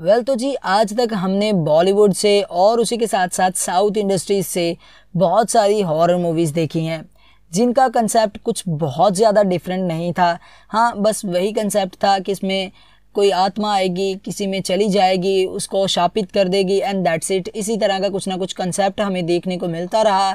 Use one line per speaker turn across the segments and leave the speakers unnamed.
well well, तो जी आज तक हमने बॉलीवुड से और उसी के साथ साथ साउथ इंडस्ट्रीज से बहुत सारी हॉरर मूवीज़ देखी हैं जिनका कंसेप्ट कुछ बहुत ज़्यादा डिफरेंट नहीं था हाँ बस वही कंसेप्ट था कि इसमें कोई आत्मा आएगी किसी में चली जाएगी उसको शापित कर देगी एंड दैट्स इट इसी तरह का कुछ ना कुछ कंसेप्ट हमें देखने को मिलता रहा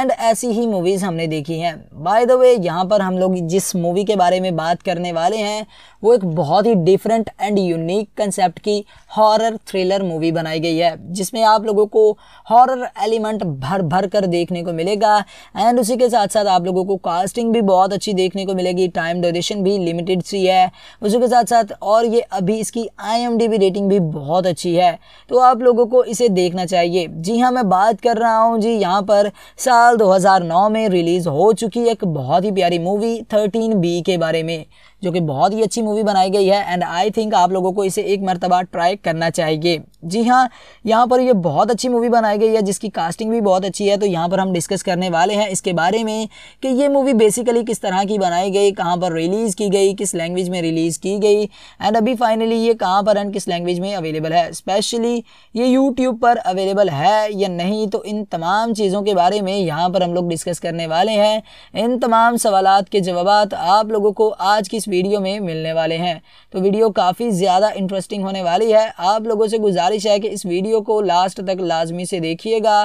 एंड ऐसी ही मूवीज़ हमने देखी हैं बाय द वे यहाँ पर हम लोग जिस मूवी के बारे में बात करने वाले हैं वो एक बहुत ही डिफरेंट एंड यूनिक कंसेप्ट की हॉरर थ्रिलर मूवी बनाई गई है जिसमें आप लोगों को हॉरर एलिमेंट भर भर कर देखने को मिलेगा एंड उसी के साथ साथ आप लोगों को कास्टिंग भी बहुत अच्छी देखने को मिलेगी टाइम ड्यूरेशन भी लिमिटेड सी है उसी के साथ साथ और ये अभी इसकी आई रेटिंग भी बहुत अच्छी है तो आप लोगों को इसे देखना चाहिए जी हाँ मैं बात कर रहा हूँ जी यहाँ पर साल 2009 में रिलीज़ हो चुकी एक बहुत ही प्यारी मूवी 13 बी के बारे में जो कि बहुत ही अच्छी मूवी बनाई गई है एंड आई थिंक आप लोगों को इसे एक मरतबा ट्राई करना चाहिए जी हाँ यहाँ पर ये बहुत अच्छी मूवी बनाई गई है जिसकी कास्टिंग भी बहुत अच्छी है तो यहाँ पर हम डिस्कस करने वाले हैं इसके बारे में कि ये मूवी बेसिकली किस तरह की बनाई गई कहाँ पर रिलीज़ की गई किस लैंग्वेज में रिलीज़ की गई एंड अभी फाइनली ये कहाँ पर एंड किस लैंग्वेज में अवेलेबल है स्पेशली ये यूट्यूब पर अवेलेबल है या नहीं तो इन तमाम चीज़ों के बारे में यहाँ पर हम लोग डिस्कस करने वाले हैं इन तमाम सवाल के जवाब आप लोगों को आज की इस वीडियो में मिलने वाले हैं तो वीडियो काफ़ी ज़्यादा इंटरेस्टिंग होने वाली है आप लोगों से गुजारिश है कि इस वीडियो को लास्ट तक लाजमी से देखिएगा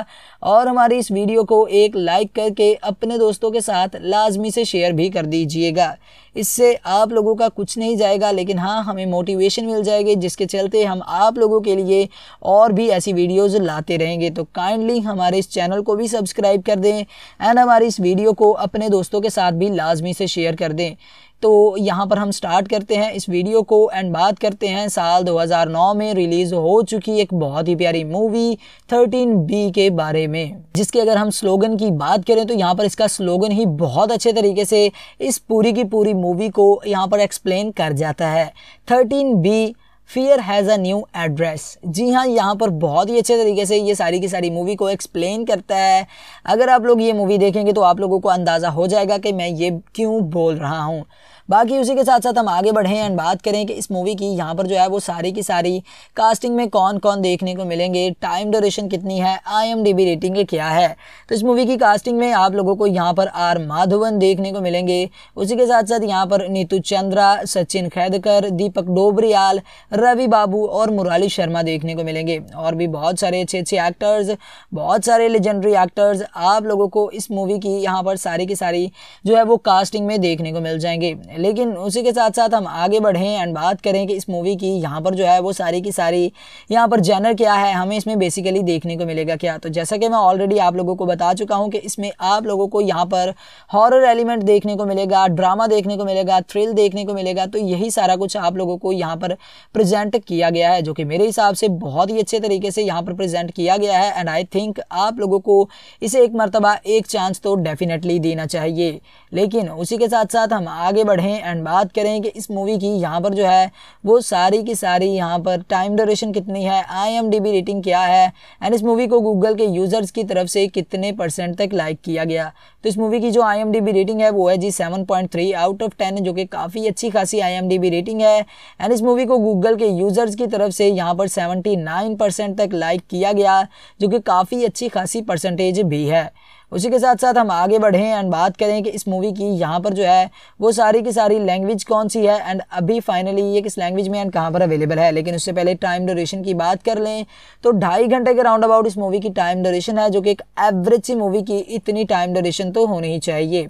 और हमारी इस वीडियो को एक लाइक करके अपने दोस्तों के साथ लाजमी से शेयर भी कर दीजिएगा इससे आप लोगों का कुछ नहीं जाएगा लेकिन हाँ हमें मोटिवेशन मिल जाएगी जिसके चलते हम आप लोगों के लिए और भी ऐसी वीडियोज़ लाते रहेंगे तो काइंडली हमारे इस चैनल को भी सब्सक्राइब कर दें एंड हमारी इस वीडियो को अपने दोस्तों के साथ भी लाजमी से शेयर कर दें तो यहाँ पर हम स्टार्ट करते हैं इस वीडियो को एंड बात करते हैं साल 2009 में रिलीज़ हो चुकी एक बहुत ही प्यारी मूवी बी के बारे में जिसके अगर हम स्लोगन की बात करें तो यहाँ पर इसका स्लोगन ही बहुत अच्छे तरीके से इस पूरी की पूरी मूवी को यहाँ पर एक्सप्लेन कर जाता है thirteen B fear has a new address जी हाँ यहाँ पर बहुत ही अच्छे तरीके से ये सारी की सारी मूवी को एक्सप्लेन करता है अगर आप लोग ये मूवी देखेंगे तो आप लोगों को अंदाज़ा हो जाएगा कि मैं ये क्यों बोल रहा हूँ बाकी उसी के साथ साथ हम आगे बढ़ें एंड बात करें कि इस मूवी की यहाँ पर जो है वो सारी की सारी कास्टिंग में कौन कौन देखने को मिलेंगे टाइम ड्यूरेशन कितनी है आई रेटिंग क्या है तो इस मूवी की कास्टिंग में आप लोगों को यहाँ पर आर माधवन देखने को मिलेंगे उसी के साथ साथ यहाँ पर नीतू चंद्रा सचिन खैदकर दीपक डोबरियाल रवि बाबू और मुराली शर्मा देखने को मिलेंगे और भी बहुत सारे अच्छे अच्छे एक्टर्स बहुत सारे लेजेंडरी एक्टर्स आप लोगों को इस मूवी की यहाँ पर सारी की सारी जो है वो कास्टिंग में देखने को मिल जाएंगे लेकिन उसी के साथ साथ हम आगे बढ़ें एंड बात करें कि इस मूवी की यहाँ पर जो है वो सारी की सारी यहाँ पर जैनर क्या है हमें इसमें बेसिकली देखने को मिलेगा क्या तो जैसा कि मैं ऑलरेडी आप लोगों को बता चुका हूँ कि इसमें आप लोगों को यहाँ पर हॉरर एलिमेंट देखने को मिलेगा ड्रामा देखने को मिलेगा थ्रिल देखने को मिलेगा तो यही सारा कुछ आप लोगों को यहाँ पर प्रजेंट किया गया है जो कि मेरे हिसाब से बहुत ही अच्छे तरीके से यहाँ पर प्रजेंट किया गया है एंड आई थिंक आप लोगों को इसे एक मरतबा एक चांस तो डेफिनेटली देना चाहिए लेकिन उसी के साथ साथ हम आगे बढ़ें पढ़ें एंड बात करें कि इस मूवी की यहाँ पर जो है वो सारी की सारी यहाँ पर टाइम ड्यूरेशन कितनी है आईएमडीबी रेटिंग क्या है एंड इस मूवी को गूगल के यूज़र्स की तरफ से कितने परसेंट तक लाइक किया गया तो इस मूवी की जो आईएमडीबी रेटिंग है वो है जी 7.3 आउट ऑफ 10 जो कि काफ़ी अच्छी खासी आईएमडीबी रेटिंग है एंड इस मूवी को गूगल के यूज़र्स की तरफ से यहाँ पर 79 परसेंट तक लाइक किया गया जो कि काफ़ी अच्छी खासी परसेंटेज भी है उसी के साथ साथ हम आगे बढ़ें एंड बात करें कि इस मूवी की यहाँ पर जो है वो सारी की सारी लैंग्वेज कौन सी है एंड अभी फाइनली ये किस लैंग्वेज में एंड कहाँ पर अवेलेबल है लेकिन उससे पहले टाइम ड्यूरेशन की बात कर लें तो ढाई घंटे के राउंड अबाउट इस मूवी की टाइम ड्यूरेशन है जो कि एक एवरेज सी मूवी की इतनी टाइम ड्यूरेशन तो होनी ही चाहिए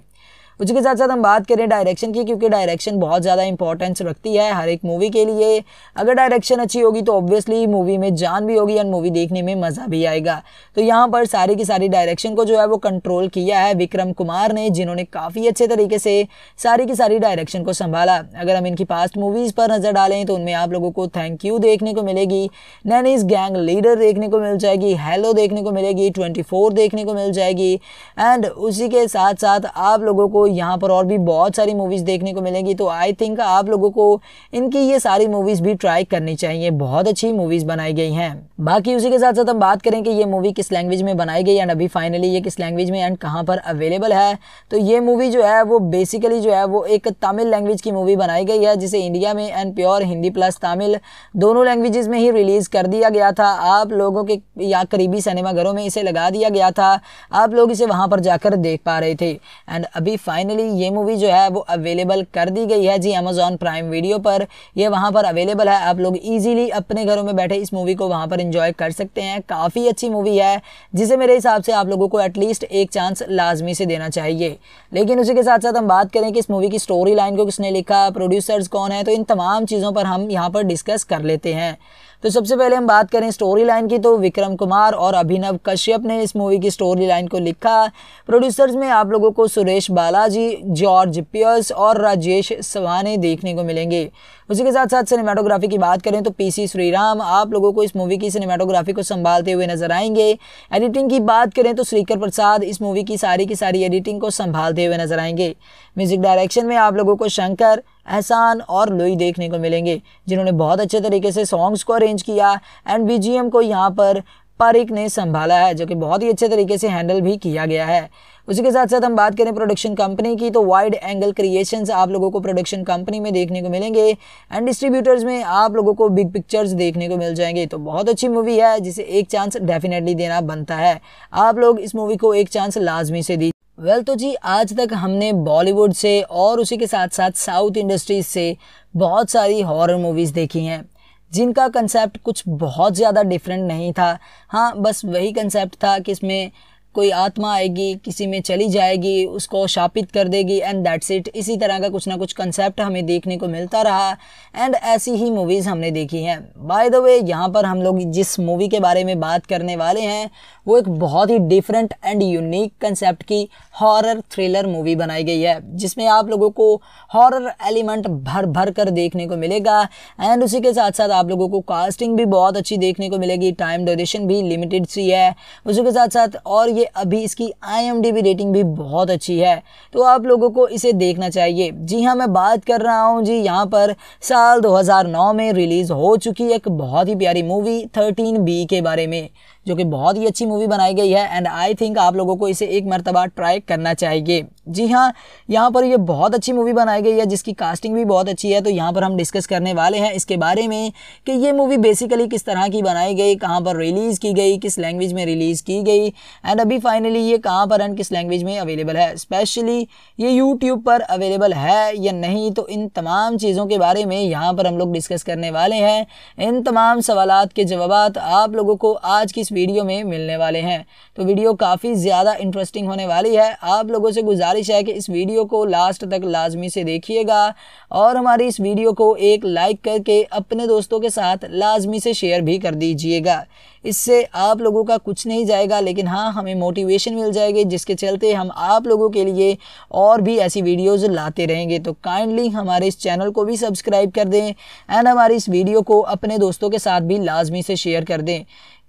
उसी के साथ साथ हम बात करें डायरेक्शन की क्योंकि डायरेक्शन बहुत ज़्यादा इंपॉर्टेंस रखती है हर एक मूवी के लिए अगर डायरेक्शन अच्छी होगी तो ऑब्वियसली मूवी में जान भी होगी एंड मूवी देखने में मज़ा भी आएगा तो यहाँ पर सारी की सारी डायरेक्शन को जो है वो कंट्रोल किया है विक्रम कुमार ने जिन्होंने काफ़ी अच्छे तरीके से सारी की सारी डायरेक्शन को संभाला अगर हम इनकी पास्ट मूवीज़ पर नज़र डालें तो उनमें आप लोगों को थैंक यू देखने को मिलेगी नैनीज गैंग लीडर देखने को मिल जाएगी हेलो देखने को मिलेगी ट्वेंटी देखने को मिल जाएगी एंड उसी के साथ साथ आप लोगों को यहाँ पर और भी बहुत सारी मूवीज़ देखने को मिलेंगी तो आई थिंक आप लोगों को इनकी ये सारी मूवीज़ भी ट्राई करनी चाहिए बहुत अच्छी मूवीज़ बनाई गई हैं बाकी उसी के साथ साथ हम बात करें कि ये मूवी किस लैंग्वेज में बनाई गई एंड अभी फाइनली ये किस लैंग्वेज में एंड कहाँ पर अवेलेबल है तो ये मूवी जो है वो बेसिकली जो है वो एक तमिल लैंग्वेज की मूवी बनाई गई है जिसे इंडिया में and pure Hindi plus Tamil दोनों लैंग्वेजेस में ही रिलीज़ कर दिया गया था आप लोगों के या करीबी सिनेमाघरों में इसे लगा दिया गया था आप लोग इसे वहाँ पर जाकर देख पा रहे थे एंड अभी फाइनली ये मूवी जो है वो अवेलेबल कर दी गई है जी अमेजोन प्राइम वीडियो पर ये वहाँ पर अवेलेबल है आप लोग इजीली अपने घरों में बैठे इस मूवी को वहाँ पर इंजॉय कर सकते हैं काफ़ी अच्छी मूवी है जिसे मेरे हिसाब से आप लोगों को एटलीस्ट एक चांस लाजमी से देना चाहिए लेकिन उसी के साथ साथ हम बात करें कि इस मूवी की स्टोरी लाइन को किसने लिखा प्रोड्यूसर्स कौन है तो इन तमाम चीज़ों पर हम यहाँ पर डिस्कस कर लेते हैं तो सबसे पहले हम बात करें स्टोरी लाइन की तो विक्रम कुमार और अभिनव कश्यप ने इस मूवी की स्टोरी लाइन को लिखा प्रोड्यूसर्स में आप लोगों को सुरेश बालाजी जॉर्ज पियर्स और राजेश सवाने देखने को मिलेंगे उसी के साथ साथ सिनेमाटोग्राफी की बात करें तो पीसी श्रीराम आप लोगों को इस मूवी की सिनेमाटोग्राफी को संभालते हुए नजर आएंगे एडिटिंग की बात करें तो श्रीकर प्रसाद इस मूवी की सारी की सारी एडिटिंग को संभालते हुए नजर आएंगे म्यूजिक डायरेक्शन में आप लोगों को शंकर एहसान और लोई देखने को मिलेंगे जिन्होंने बहुत अच्छे तरीके से सॉन्ग्स को अरेंज किया एंड बी को यहाँ पर पारिक ने संभाला है जो कि बहुत ही अच्छे तरीके से हैंडल भी किया गया है उसी के साथ साथ हम बात करें प्रोडक्शन कंपनी की तो वाइड एंगल क्रिएशंस आप लोगों को प्रोडक्शन कंपनी में देखने को मिलेंगे एंड डिस्ट्रीब्यूटर्स में आप लोगों को बिग पिक्चर्स देखने को मिल जाएंगे तो बहुत अच्छी मूवी है जिसे एक चांस डेफिनेटली देना बनता है आप लोग इस मूवी को एक चांस लाजमी से दी वेल well, तो जी आज तक हमने बॉलीवुड से और उसी के साथ साथ साउथ इंडस्ट्रीज से बहुत सारी हॉरर मूवीज़ देखी हैं जिनका कंसेप्ट कुछ बहुत ज़्यादा डिफरेंट नहीं था हाँ बस वही कंसेप्ट था कि इसमें कोई आत्मा आएगी किसी में चली जाएगी उसको शापित कर देगी एंड दैट्स इट इसी तरह का कुछ ना कुछ कंसेप्ट हमें देखने को मिलता रहा एंड ऐसी ही मूवीज़ हमने देखी हैं बाय द वे यहाँ पर हम लोग जिस मूवी के बारे में बात करने वाले हैं वो एक बहुत ही डिफरेंट एंड यूनिक कंसेप्ट की हॉरर थ्रिलर मूवी बनाई गई है जिसमें आप लोगों को हॉरर एलिमेंट भर भर कर देखने को मिलेगा एंड उसी के साथ साथ आप लोगों को कास्टिंग भी बहुत अच्छी देखने को मिलेगी टाइम ड्यूरेशन भी लिमिटेड सी है उसी के साथ साथ और ये अभी इसकी आई रेटिंग भी बहुत अच्छी है तो आप लोगों को इसे देखना चाहिए जी हाँ मैं बात कर रहा हूँ जी यहाँ पर साल 2009 में रिलीज़ हो चुकी एक बहुत ही प्यारी मूवी 13 बी के बारे में जो कि बहुत ही अच्छी मूवी बनाई गई है एंड आई थिंक आप लोगों को इसे एक मरतबा ट्राई करना चाहिए जी हाँ यहाँ पर ये बहुत अच्छी मूवी बनाई गई है जिसकी कास्टिंग भी बहुत अच्छी है तो यहाँ पर हम डिस्कस करने वाले हैं इसके बारे में कि ये मूवी बेसिकली किस तरह की बनाई गई कहाँ पर रिलीज़ की गई किस लैंग्वेज में रिलीज़ की गई एंड अभी फाइनली ये कहाँ पर एंड किस लैंग्वेज में अवेलेबल है स्पेशली ये यूट्यूब पर अवेलेबल है या नहीं तो इन तमाम चीज़ों के बारे में यहाँ पर हम लोग डिस्कस करने वाले हैं इन तमाम सवाल के जवाब आप लोगों को आज की इस वीडियो में मिलने वाले हैं तो वीडियो काफ़ी ज़्यादा इंटरेस्टिंग होने वाली है आप लोगों से गुजारिश है कि इस वीडियो को लास्ट तक लाजमी से देखिएगा और हमारी इस वीडियो को एक लाइक करके अपने दोस्तों के साथ लाजमी से शेयर भी कर दीजिएगा इससे आप लोगों का कुछ नहीं जाएगा लेकिन हाँ हमें मोटिवेशन मिल जाएगी जिसके चलते हम आप लोगों के लिए और भी ऐसी वीडियोस लाते रहेंगे तो काइंडली हमारे इस चैनल को भी सब्सक्राइब कर दें एंड हमारी इस वीडियो को अपने दोस्तों के साथ भी लाजमी से शेयर कर दें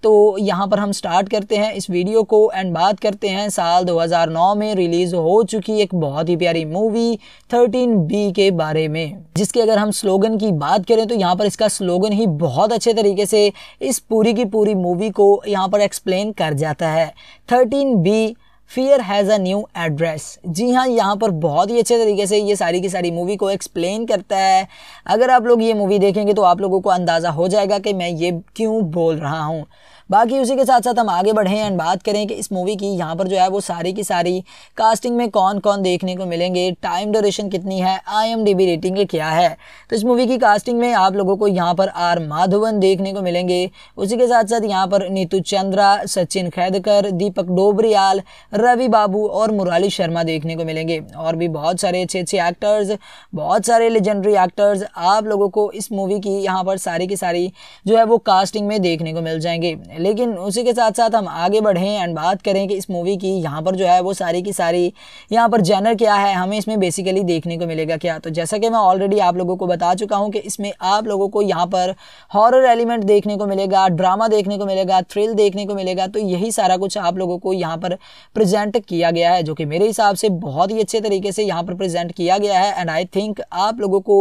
तो यहाँ पर हम स्टार्ट करते हैं इस वीडियो को एंड बात करते हैं साल 2009 में रिलीज़ हो चुकी एक बहुत ही प्यारी मूवी बी के बारे में जिसके अगर हम स्लोगन की बात करें तो यहाँ पर इसका स्लोगन ही बहुत अच्छे तरीके से इस पूरी की पूरी मूवी को यहाँ पर एक्सप्लेन कर जाता है thirteen B fear has a new address जी हाँ यहाँ पर बहुत ही अच्छे तरीके से ये सारी की सारी मूवी को एक्सप्लेन करता है अगर आप लोग ये मूवी देखेंगे तो आप लोगों को अंदाज़ा हो जाएगा कि मैं ये क्यों बोल रहा हूँ बाकी उसी के साथ साथ हम आगे बढ़ें एंड बात करें कि इस मूवी की यहाँ पर जो है वो सारी की सारी कास्टिंग में कौन कौन देखने को मिलेंगे टाइम ड्यूरेशन कितनी है आई एम रेटिंग क्या है तो इस मूवी की कास्टिंग में आप लोगों को यहाँ पर आर माधवन देखने को मिलेंगे उसी के साथ साथ यहाँ पर नीतू चंद्रा सचिन खैदकर दीपक डोबरियाल रवि बाबू और मुराली शर्मा देखने को मिलेंगे और भी बहुत सारे अच्छे अच्छे एक्टर्स बहुत सारे लेजेंडरी एक्टर्स आप लोगों को इस मूवी की यहाँ पर सारी की सारी जो है वो कास्टिंग में देखने को मिल जाएंगे हैं लेकिन उसी के साथ साथ हम आगे बढ़ें एंड बात करें कि इस मूवी की यहाँ पर जो है वो सारी की सारी यहाँ पर जैनर क्या है हमें इसमें बेसिकली देखने को मिलेगा क्या तो जैसा कि मैं ऑलरेडी आप लोगों को बता चुका हूँ कि इसमें आप लोगों को यहाँ पर हॉरर एलिमेंट देखने को मिलेगा ड्रामा देखने को मिलेगा थ्रिल देखने को मिलेगा तो यही सारा कुछ आप लोगों को यहाँ पर प्रजेंट किया गया है जो कि मेरे हिसाब से बहुत ही अच्छे तरीके से यहाँ पर प्रजेंट किया गया है एंड आई थिंक आप लोगों को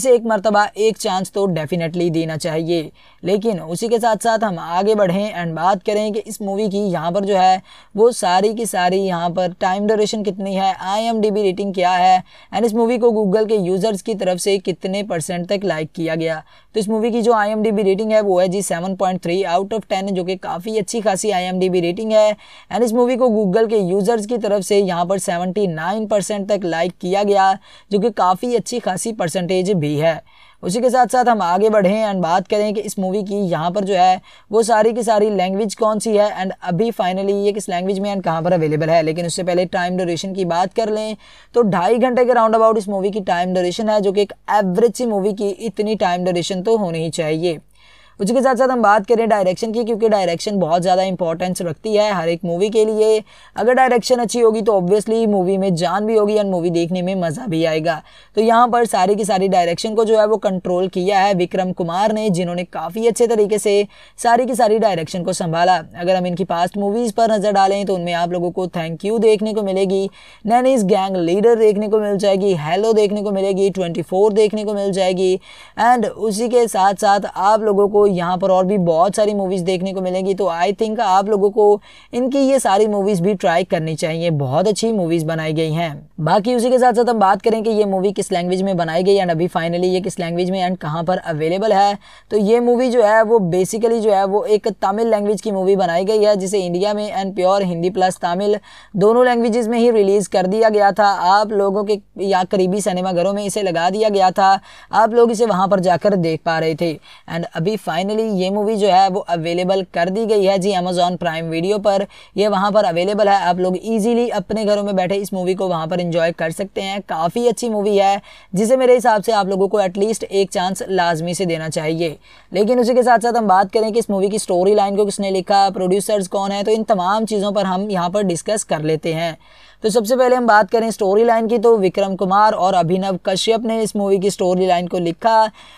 इसे एक मरतबा एक चांस तो डेफिनेटली देना चाहिए लेकिन उसी के साथ साथ हम आगे बढ़ें पढ़ें एंड बात करें कि इस मूवी की यहाँ पर जो है वो सारी की सारी यहाँ पर टाइम ड्यूरेशन कितनी है आईएमडीबी रेटिंग क्या है एंड इस मूवी को गूगल के यूज़र्स की तरफ से कितने परसेंट तक लाइक किया गया तो इस मूवी की जो आईएमडीबी रेटिंग है वो है जी 7.3 आउट ऑफ 10 जो कि काफ़ी अच्छी खासी आईएमडीबी रेटिंग है एंड इस मूवी को गूगल के यूज़र्स की तरफ से यहाँ पर 79 परसेंट तक लाइक किया गया जो कि काफ़ी अच्छी खासी परसेंटेज भी है उसी के साथ साथ हम आगे बढ़ें एंड बात करें कि इस मूवी की यहाँ पर जो है वो सारी की सारी लैंग्वेज कौन सी है एंड अभी फाइनली ये किस लैंग्वेज में एंड कहाँ पर अवेलेबल है लेकिन उससे पहले टाइम ड्यूरेशन की बात कर लें तो ढाई घंटे के राउंड अबाउट इस मूवी की टाइम ड्यूरेशन है जो कि एक एवरेज सी मूवी की इतनी टाइम ड्यूरेशन तो होनी ही चाहिए उसी के साथ साथ हम बात करें डायरेक्शन की क्योंकि डायरेक्शन बहुत ज़्यादा इंपॉर्टेंस रखती है हर एक मूवी के लिए अगर डायरेक्शन अच्छी होगी तो ऑब्वियसली मूवी में जान भी होगी एंड मूवी देखने में मज़ा भी आएगा तो यहाँ पर सारी की सारी डायरेक्शन को जो है वो कंट्रोल किया है विक्रम कुमार ने जिन्होंने काफ़ी अच्छे तरीके से सारी की सारी डायरेक्शन को संभाला अगर हम इनकी पास्ट मूवीज़ पर नज़र डालें तो उनमें आप लोगों को थैंक यू देखने को मिलेगी नैनीज गैंग लीडर देखने को मिल जाएगी हेलो देखने को मिलेगी ट्वेंटी देखने को मिल जाएगी एंड उसी के साथ साथ आप लोगों को यहाँ पर और भी बहुत सारी मूवीज़ देखने को मिलेंगी तो आई थिंक आप लोगों को इनकी ये सारी मूवीज़ भी ट्राई करनी चाहिए बहुत अच्छी मूवीज़ बनाई गई हैं बाकी उसी के साथ साथ हम बात करें कि ये मूवी किस लैंग्वेज में बनाई गई एंड अभी फाइनली ये किस लैंग्वेज में एंड कहाँ पर अवेलेबल है तो ये मूवी जो है वो बेसिकली जो है वो एक तमिल लैंग्वेज की मूवी बनाई गई है जिसे इंडिया में and pure Hindi plus Tamil दोनों लैंग्वेजेस में ही रिलीज़ कर दिया गया था आप लोगों के या करीबी सिनेमाघरों में इसे लगा दिया गया था आप लोग इसे वहाँ पर जाकर देख पा रहे थे एंड अभी फाइनली फाइनली ये मूवी जो है वो अवेलेबल कर दी गई है जी अमेजोन प्राइम वीडियो पर ये वहाँ पर अवेलेबल है आप लोग इजीली अपने घरों में बैठे इस मूवी को वहाँ पर इंजॉय कर सकते हैं काफ़ी अच्छी मूवी है जिसे मेरे हिसाब से आप लोगों को एटलीस्ट एक चांस लाजमी से देना चाहिए लेकिन उसी के साथ साथ हम बात करें कि इस मूवी की स्टोरी लाइन को किसने लिखा प्रोड्यूसर्स कौन है तो इन तमाम चीज़ों पर हम यहाँ पर डिस्कस कर लेते हैं तो सबसे पहले हम बात करें स्टोरी लाइन की तो विक्रम कुमार और अभिनव कश्यप ने इस मूवी की स्टोरी लाइन को लिखा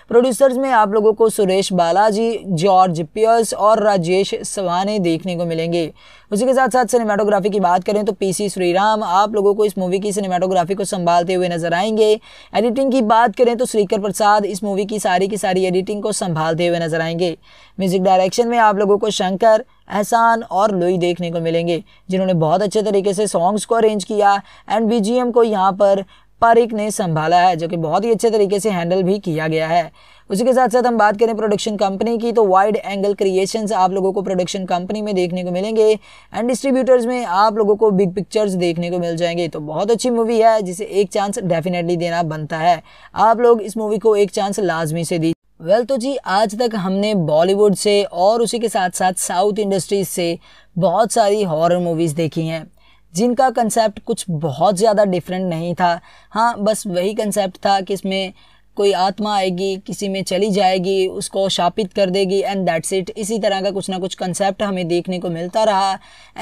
प्रोड्यूसर्स में आप लोगों को सुरेश बालाजी जॉर्ज पियर्स और राजेश सवाने देखने को मिलेंगे उसी के साथ साथ सिनेमाटोग्राफी की बात करें तो पीसी श्रीराम आप लोगों को इस मूवी की सिनेमाटोग्राफी को संभालते हुए नजर आएंगे एडिटिंग की बात करें तो श्रीकर प्रसाद इस मूवी की सारी की सारी एडिटिंग को संभालते हुए नजर आएंगे म्यूजिक डायरेक्शन में आप लोगों को शंकर एहसान और लोई देखने को मिलेंगे जिन्होंने बहुत अच्छे तरीके से सॉन्ग्स को अरेंज किया एंड बी को यहाँ पर पारिक ने संभाला है जो कि बहुत ही अच्छे तरीके से हैंडल भी किया गया है उसी के साथ साथ हम बात करें प्रोडक्शन कंपनी की तो वाइड एंगल क्रिएशंस आप लोगों को प्रोडक्शन कंपनी में देखने को मिलेंगे एंड डिस्ट्रीब्यूटर्स में आप लोगों को बिग पिक्चर्स देखने को मिल जाएंगे तो बहुत अच्छी मूवी है जिसे एक चांस डेफिनेटली देना बनता है आप लोग इस मूवी को एक चांस लाजमी से दी वेल well, तो जी आज तक हमने बॉलीवुड से और उसी के साथ साथ साउथ इंडस्ट्रीज से बहुत सारी हॉरर मूवीज़ देखी हैं जिनका कंसेप्ट कुछ बहुत ज़्यादा डिफरेंट नहीं था हाँ बस वही कंसेप्ट था कि इसमें कोई आत्मा आएगी किसी में चली जाएगी उसको शापित कर देगी एंड दैट्स इट इसी तरह का कुछ ना कुछ कंसेप्ट हमें देखने को मिलता रहा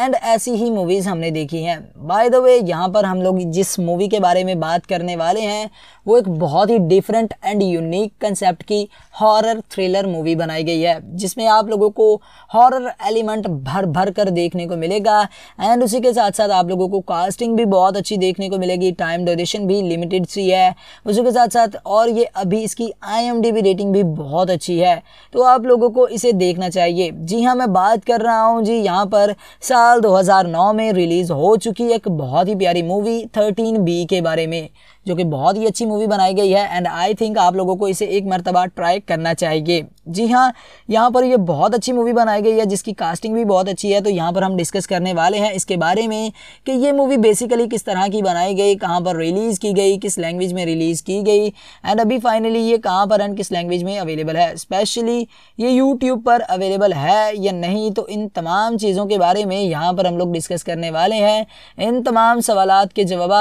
एंड ऐसी ही मूवीज़ हमने देखी हैं बाय द वे यहाँ पर हम लोग जिस मूवी के बारे में बात करने वाले हैं वो एक बहुत ही डिफरेंट एंड यूनिक कंसेप्ट की हॉरर थ्रिलर मूवी बनाई गई है जिसमें आप लोगों को हॉरर एलिमेंट भर भर कर देखने को मिलेगा एंड उसी के साथ साथ आप लोगों को कास्टिंग भी बहुत अच्छी देखने को मिलेगी टाइम ड्यूरेशन भी लिमिटेड सी है उसी के साथ साथ और ये अभी इसकी आई रेटिंग भी बहुत अच्छी है तो आप लोगों को इसे देखना चाहिए जी हाँ मैं बात कर रहा हूँ जी यहाँ पर साल 2009 में रिलीज़ हो चुकी एक बहुत ही प्यारी मूवी 13 बी के बारे में जो कि बहुत ही अच्छी मूवी बनाई गई है एंड आई थिंक आप लोगों को इसे एक मरतबा ट्राई करना चाहिए जी हाँ यहाँ पर ये बहुत अच्छी मूवी बनाई गई है जिसकी कास्टिंग भी बहुत अच्छी है तो यहाँ पर हम डिस्कस करने वाले हैं इसके बारे में कि ये मूवी बेसिकली किस तरह की बनाई गई कहाँ पर रिलीज़ की गई किस लैंग्वेज में रिलीज़ की गई एंड अभी फाइनली ये कहाँ पर एंड किस लैंग्वेज में अवेलेबल है स्पेशली ये यूट्यूब पर अवेलेबल है या नहीं तो इन तमाम चीज़ों के बारे में यहाँ पर हम लोग डिस्कस करने वाले हैं इन तमाम सवाल के जवाब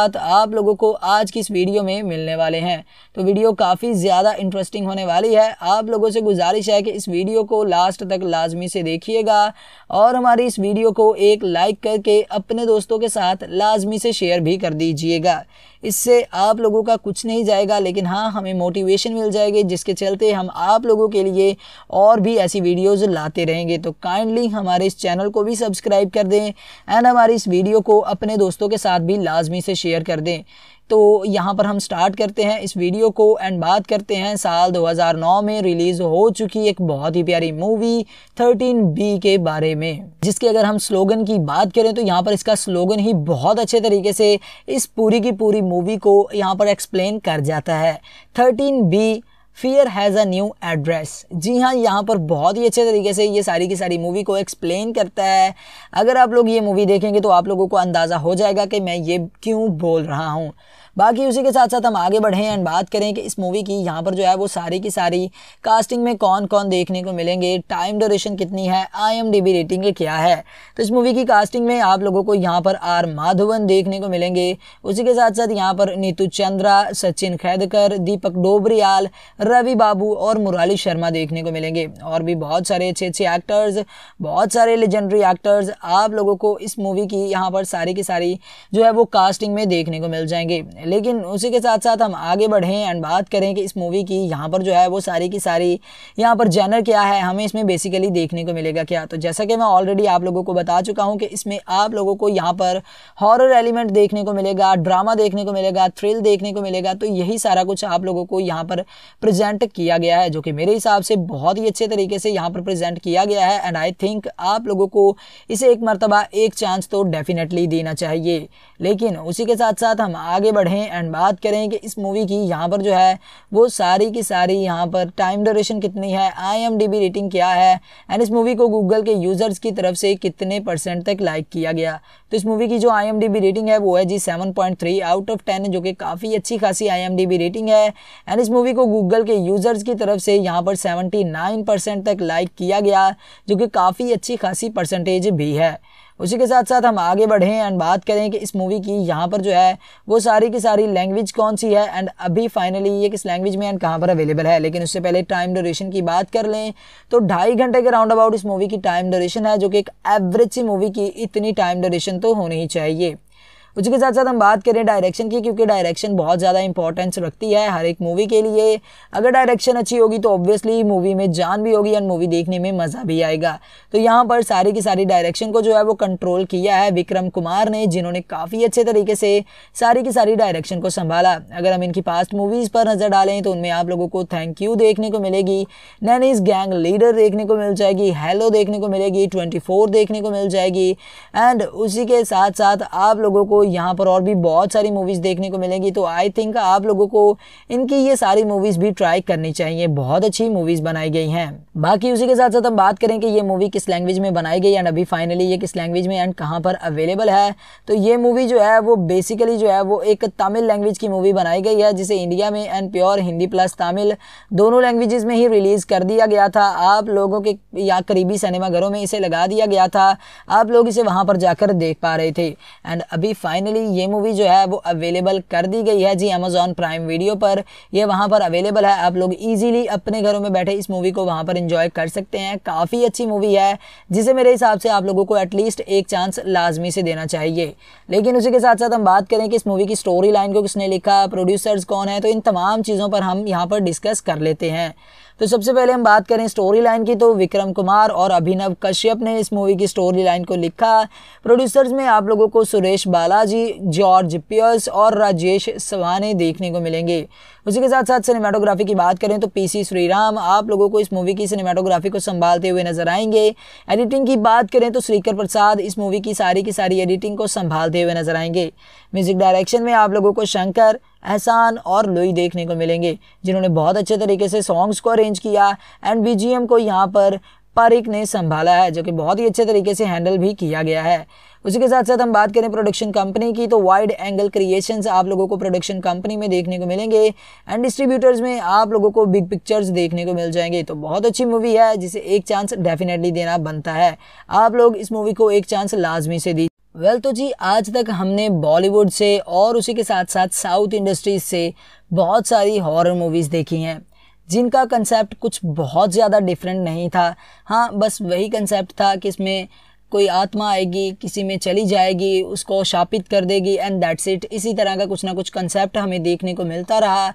आप लोगों को आज की इस वीडियो में मिलने वाले हैं तो वीडियो काफ़ी ज़्यादा इंटरेस्टिंग होने वाली है आप लोगों से गुजारिश है कि इस वीडियो को लास्ट तक लाजमी से देखिएगा और हमारी इस वीडियो को एक लाइक करके अपने दोस्तों के साथ लाजमी से शेयर भी कर दीजिएगा इससे आप लोगों का कुछ नहीं जाएगा लेकिन हाँ हमें मोटिवेशन मिल जाएगी जिसके चलते हम आप लोगों के लिए और भी ऐसी वीडियोस लाते रहेंगे तो काइंडली हमारे इस चैनल को भी सब्सक्राइब कर दें एंड हमारी इस वीडियो को अपने दोस्तों के साथ भी लाजमी से शेयर कर दें तो यहाँ पर हम स्टार्ट करते हैं इस वीडियो को एंड बात करते हैं साल 2009 में रिलीज़ हो चुकी एक बहुत ही प्यारी मूवी 13 बी के बारे में जिसके अगर हम स्लोगन की बात करें तो यहाँ पर इसका स्लोगन ही बहुत अच्छे तरीके से इस पूरी की पूरी मूवी को यहाँ पर एक्सप्लेन कर जाता है thirteen B fear has a new address जी हाँ यहाँ पर बहुत ही अच्छे तरीके से ये सारी की सारी मूवी को एक्सप्लेन करता है अगर आप लोग ये मूवी देखेंगे तो आप लोगों को अंदाज़ा हो जाएगा कि मैं ये क्यों बोल रहा हूँ बाकी उसी के साथ साथ हम आगे बढ़ें एंड बात करें कि इस मूवी की यहाँ पर जो है वो सारी की सारी कास्टिंग में कौन कौन देखने को मिलेंगे टाइम ड्यूरेशन कितनी है आई रेटिंग क्या है तो इस मूवी की कास्टिंग में आप लोगों को यहाँ पर आर माधवन देखने को मिलेंगे उसी के साथ साथ यहाँ पर नीतू चंद्रा सचिन खैदकर दीपक डोबरियाल रवि बाबू और मुराली शर्मा देखने को मिलेंगे और भी बहुत सारे अच्छे अच्छे एक्टर्स बहुत सारे लेजेंडरी एक्टर्स आप लोगों को इस मूवी की यहाँ पर सारी की सारी जो है वो कास्टिंग में देखने को मिल जाएंगे लेकिन उसी के साथ साथ हम आगे बढ़ें एंड बात करें कि इस मूवी की यहाँ पर जो है वो सारी की सारी यहाँ पर जैनर क्या है हमें इसमें बेसिकली देखने को मिलेगा क्या तो जैसा कि मैं ऑलरेडी आप लोगों को बता चुका हूँ कि इसमें आप लोगों को यहाँ पर हॉरर एलिमेंट देखने को मिलेगा ड्रामा देखने को मिलेगा थ्रिल देखने को मिलेगा तो यही सारा कुछ आप लोगों को यहाँ पर प्रजेंट किया गया है जो कि मेरे हिसाब से बहुत ही अच्छे तरीके से यहाँ पर प्रजेंट किया गया है एंड आई थिंक आप लोगों को इसे एक मरतबा एक चांस तो डेफिनेटली देना चाहिए लेकिन उसी के साथ साथ हम आगे बढ़ें हैं एंड बात करें कि इस मूवी की यहाँ पर जो है वो सारी की सारी यहाँ पर टाइम ड्यूरेशन कितनी है आईएमडीबी रेटिंग क्या है एंड इस मूवी को गूगल के यूज़र्स की तरफ से कितने परसेंट तक लाइक किया गया तो इस मूवी की जो आईएमडीबी रेटिंग है वो है जी 7.3 आउट ऑफ टेन जो कि काफ़ी अच्छी खासी आईएमडीबी रेटिंग है एंड इस मूवी को गूगल के यूज़र्स की तरफ से यहाँ पर 79 परसेंट तक लाइक किया गया जो कि काफ़ी अच्छी खासी परसेंटेज भी है उसी के साथ साथ हम आगे बढ़ें एंड बात करें कि इस मूवी की यहाँ पर जो है वो सारी की सारी लैंग्वेज कौन सी है एंड अभी फाइनली ये किस लैंग्वेज में एंड कहाँ पर अवेलेबल है लेकिन उससे पहले टाइम ड्यूरेशन की बात कर लें तो ढाई घंटे के राउंड अबाउट इस मूवी की टाइम ड्यूरेशन है जो कि एक एवरेज सी मूवी की इतनी टाइम ड्यूरेशन तो होनी ही चाहिए उसके साथ साथ हम बात करें डायरेक्शन की क्योंकि डायरेक्शन बहुत ज़्यादा इंपॉर्टेंस रखती है हर एक मूवी के लिए अगर डायरेक्शन अच्छी होगी तो ऑब्वियसली मूवी में जान भी होगी एंड मूवी देखने में मज़ा भी आएगा तो यहाँ पर सारी की सारी डायरेक्शन को जो है वो कंट्रोल किया है विक्रम कुमार ने जिन्होंने काफ़ी अच्छे तरीके से सारी की सारी डायरेक्शन को संभाला अगर हम इनकी पास्ट मूवीज़ पर नज़र डालें तो उनमें आप लोगों को थैंक यू देखने को मिलेगी नैनीज गैंग लीडर देखने को मिल जाएगी हेलो देखने को मिलेगी ट्वेंटी देखने को मिल जाएगी एंड उसी के साथ साथ आप लोगों को यहाँ पर और भी बहुत सारी मूवीज़ देखने को मिलेंगी तो आई थिंक आप लोगों को इनकी ये सारी मूवीज़ भी ट्राई करनी चाहिए बहुत अच्छी मूवीज़ बनाई गई हैं बाकी उसी के साथ साथ हम बात करें कि ये मूवी किस लैंग्वेज में बनाई गई एंड अभी फाइनली ये किस लैंग्वेज में एंड कहाँ पर अवेलेबल है तो ये मूवी जो है वो बेसिकली जो है वो एक तमिल लैंग्वेज की मूवी बनाई गई है जिसे इंडिया में and pure Hindi plus Tamil दोनों लैंग्वेजेस में ही रिलीज़ कर दिया गया था आप लोगों के या करीबी सिनेमाघरों में इसे लगा दिया गया था आप लोग इसे वहाँ पर जाकर देख पा रहे थे एंड अभी फाइन फाइनली ये मूवी जो है वो अवेलेबल कर दी गई है जी अमेजोन प्राइम वीडियो पर ये वहाँ पर अवेलेबल है आप लोग ईजिली अपने घरों में बैठे इस मूवी को वहाँ पर इंजॉय कर सकते हैं काफ़ी अच्छी मूवी है जिसे मेरे हिसाब से आप लोगों को एटलीस्ट एक चांस लाजमी से देना चाहिए लेकिन उसी के साथ साथ हम बात करें कि इस मूवी की स्टोरी लाइन को किसने लिखा प्रोड्यूसर्स कौन है तो इन तमाम चीज़ों पर हम यहाँ पर डिस्कस कर लेते हैं तो सबसे पहले हम बात करें स्टोरी लाइन की तो विक्रम कुमार और अभिनव कश्यप ने इस मूवी की स्टोरी लाइन को लिखा प्रोड्यूसर्स में आप लोगों को सुरेश बालाजी जॉर्ज पियर्स और राजेश सवाने देखने को मिलेंगे उसी के साथ साथ सिनेमाटोग्राफी की बात करें तो पीसी श्रीराम आप लोगों को इस मूवी की सिनेमाटोग्राफी को संभालते हुए नजर आएंगे एडिटिंग की बात करें तो श्रीकर प्रसाद इस मूवी की सारी की सारी एडिटिंग को संभालते हुए नजर आएंगे म्यूजिक डायरेक्शन में आप लोगों को शंकर एहसान और लोई देखने को मिलेंगे जिन्होंने बहुत अच्छे तरीके से सॉन्ग्स को अरेंज किया एंड बी को यहाँ पर पारिक ने संभाला है जो कि बहुत ही अच्छे तरीके से हैंडल भी किया गया है उसी के साथ साथ हम बात करें प्रोडक्शन कंपनी की तो वाइड एंगल क्रिएशंस आप लोगों को प्रोडक्शन कंपनी में देखने को मिलेंगे एंड डिस्ट्रीब्यूटर्स में आप लोगों को बिग पिक्चर्स देखने को मिल जाएंगे तो बहुत अच्छी मूवी है जिसे एक चांस डेफिनेटली देना बनता है आप लोग इस मूवी को एक चांस लाजमी से दी वेल well, तो जी आज तक हमने बॉलीवुड से और उसी के साथ साथ साउथ इंडस्ट्रीज से बहुत सारी हॉरर मूवीज़ देखी हैं जिनका कंसेप्ट कुछ बहुत ज़्यादा डिफरेंट नहीं था हाँ बस वही कंसेप्ट था कि इसमें कोई आत्मा आएगी किसी में चली जाएगी उसको शापित कर देगी एंड दैट्स इट इसी तरह का कुछ ना कुछ कंसेप्ट हमें देखने को मिलता रहा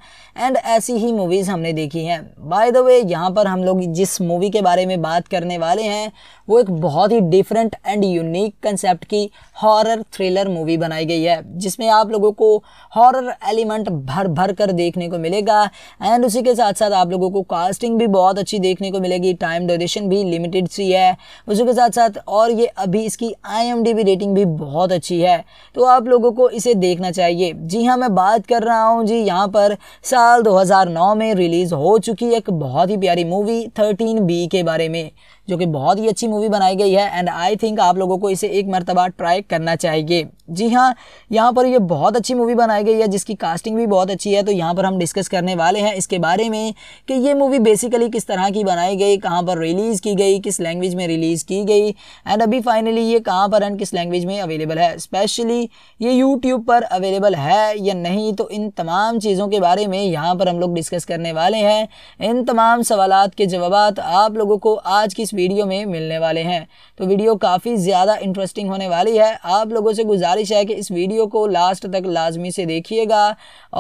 एंड ऐसी ही मूवीज़ हमने देखी हैं बाय द वे यहाँ पर हम लोग जिस मूवी के बारे में बात करने वाले हैं वो एक बहुत ही डिफरेंट एंड यूनिक कंसेप्ट की हॉरर थ्रिलर मूवी बनाई गई है जिसमें आप लोगों को हॉरर एलिमेंट भर भर कर देखने को मिलेगा एंड उसी के साथ साथ आप लोगों को कास्टिंग भी बहुत अच्छी देखने को मिलेगी टाइम ड्यूरेशन भी लिमिटेड सी है उसी के साथ साथ और ये ये अभी इसकी आई रेटिंग भी बहुत अच्छी है तो आप लोगों को इसे देखना चाहिए जी हाँ मैं बात कर रहा हूँ जी यहाँ पर साल 2009 में रिलीज़ हो चुकी एक बहुत ही प्यारी मूवी 13 बी के बारे में जो कि बहुत ही अच्छी मूवी बनाई गई है एंड आई थिंक आप लोगों को इसे एक मरतबा ट्राई करना चाहिए जी हाँ यहाँ पर ये बहुत अच्छी मूवी बनाई गई है जिसकी कास्टिंग भी बहुत अच्छी है तो यहाँ पर हम डिस्कस करने वाले हैं इसके बारे में कि ये मूवी बेसिकली किस तरह की बनाई गई कहाँ पर रिलीज़ की गई किस लैंग्वेज में रिलीज़ की गई एंड अभी फाइनली ये कहाँ पर एंड किस लैंग्वेज में अवेलेबल है स्पेशली ये यूट्यूब पर अवेलेबल है या नहीं तो इन तमाम चीज़ों के बारे में यहाँ पर हम लोग डिस्कस करने वाले हैं इन तमाम सवाल के जवाब आप लोगों को आज की वीडियो में मिलने वाले हैं तो वीडियो काफ़ी ज़्यादा इंटरेस्टिंग होने वाली है आप लोगों से गुजारिश है कि इस वीडियो को लास्ट तक लाजमी से देखिएगा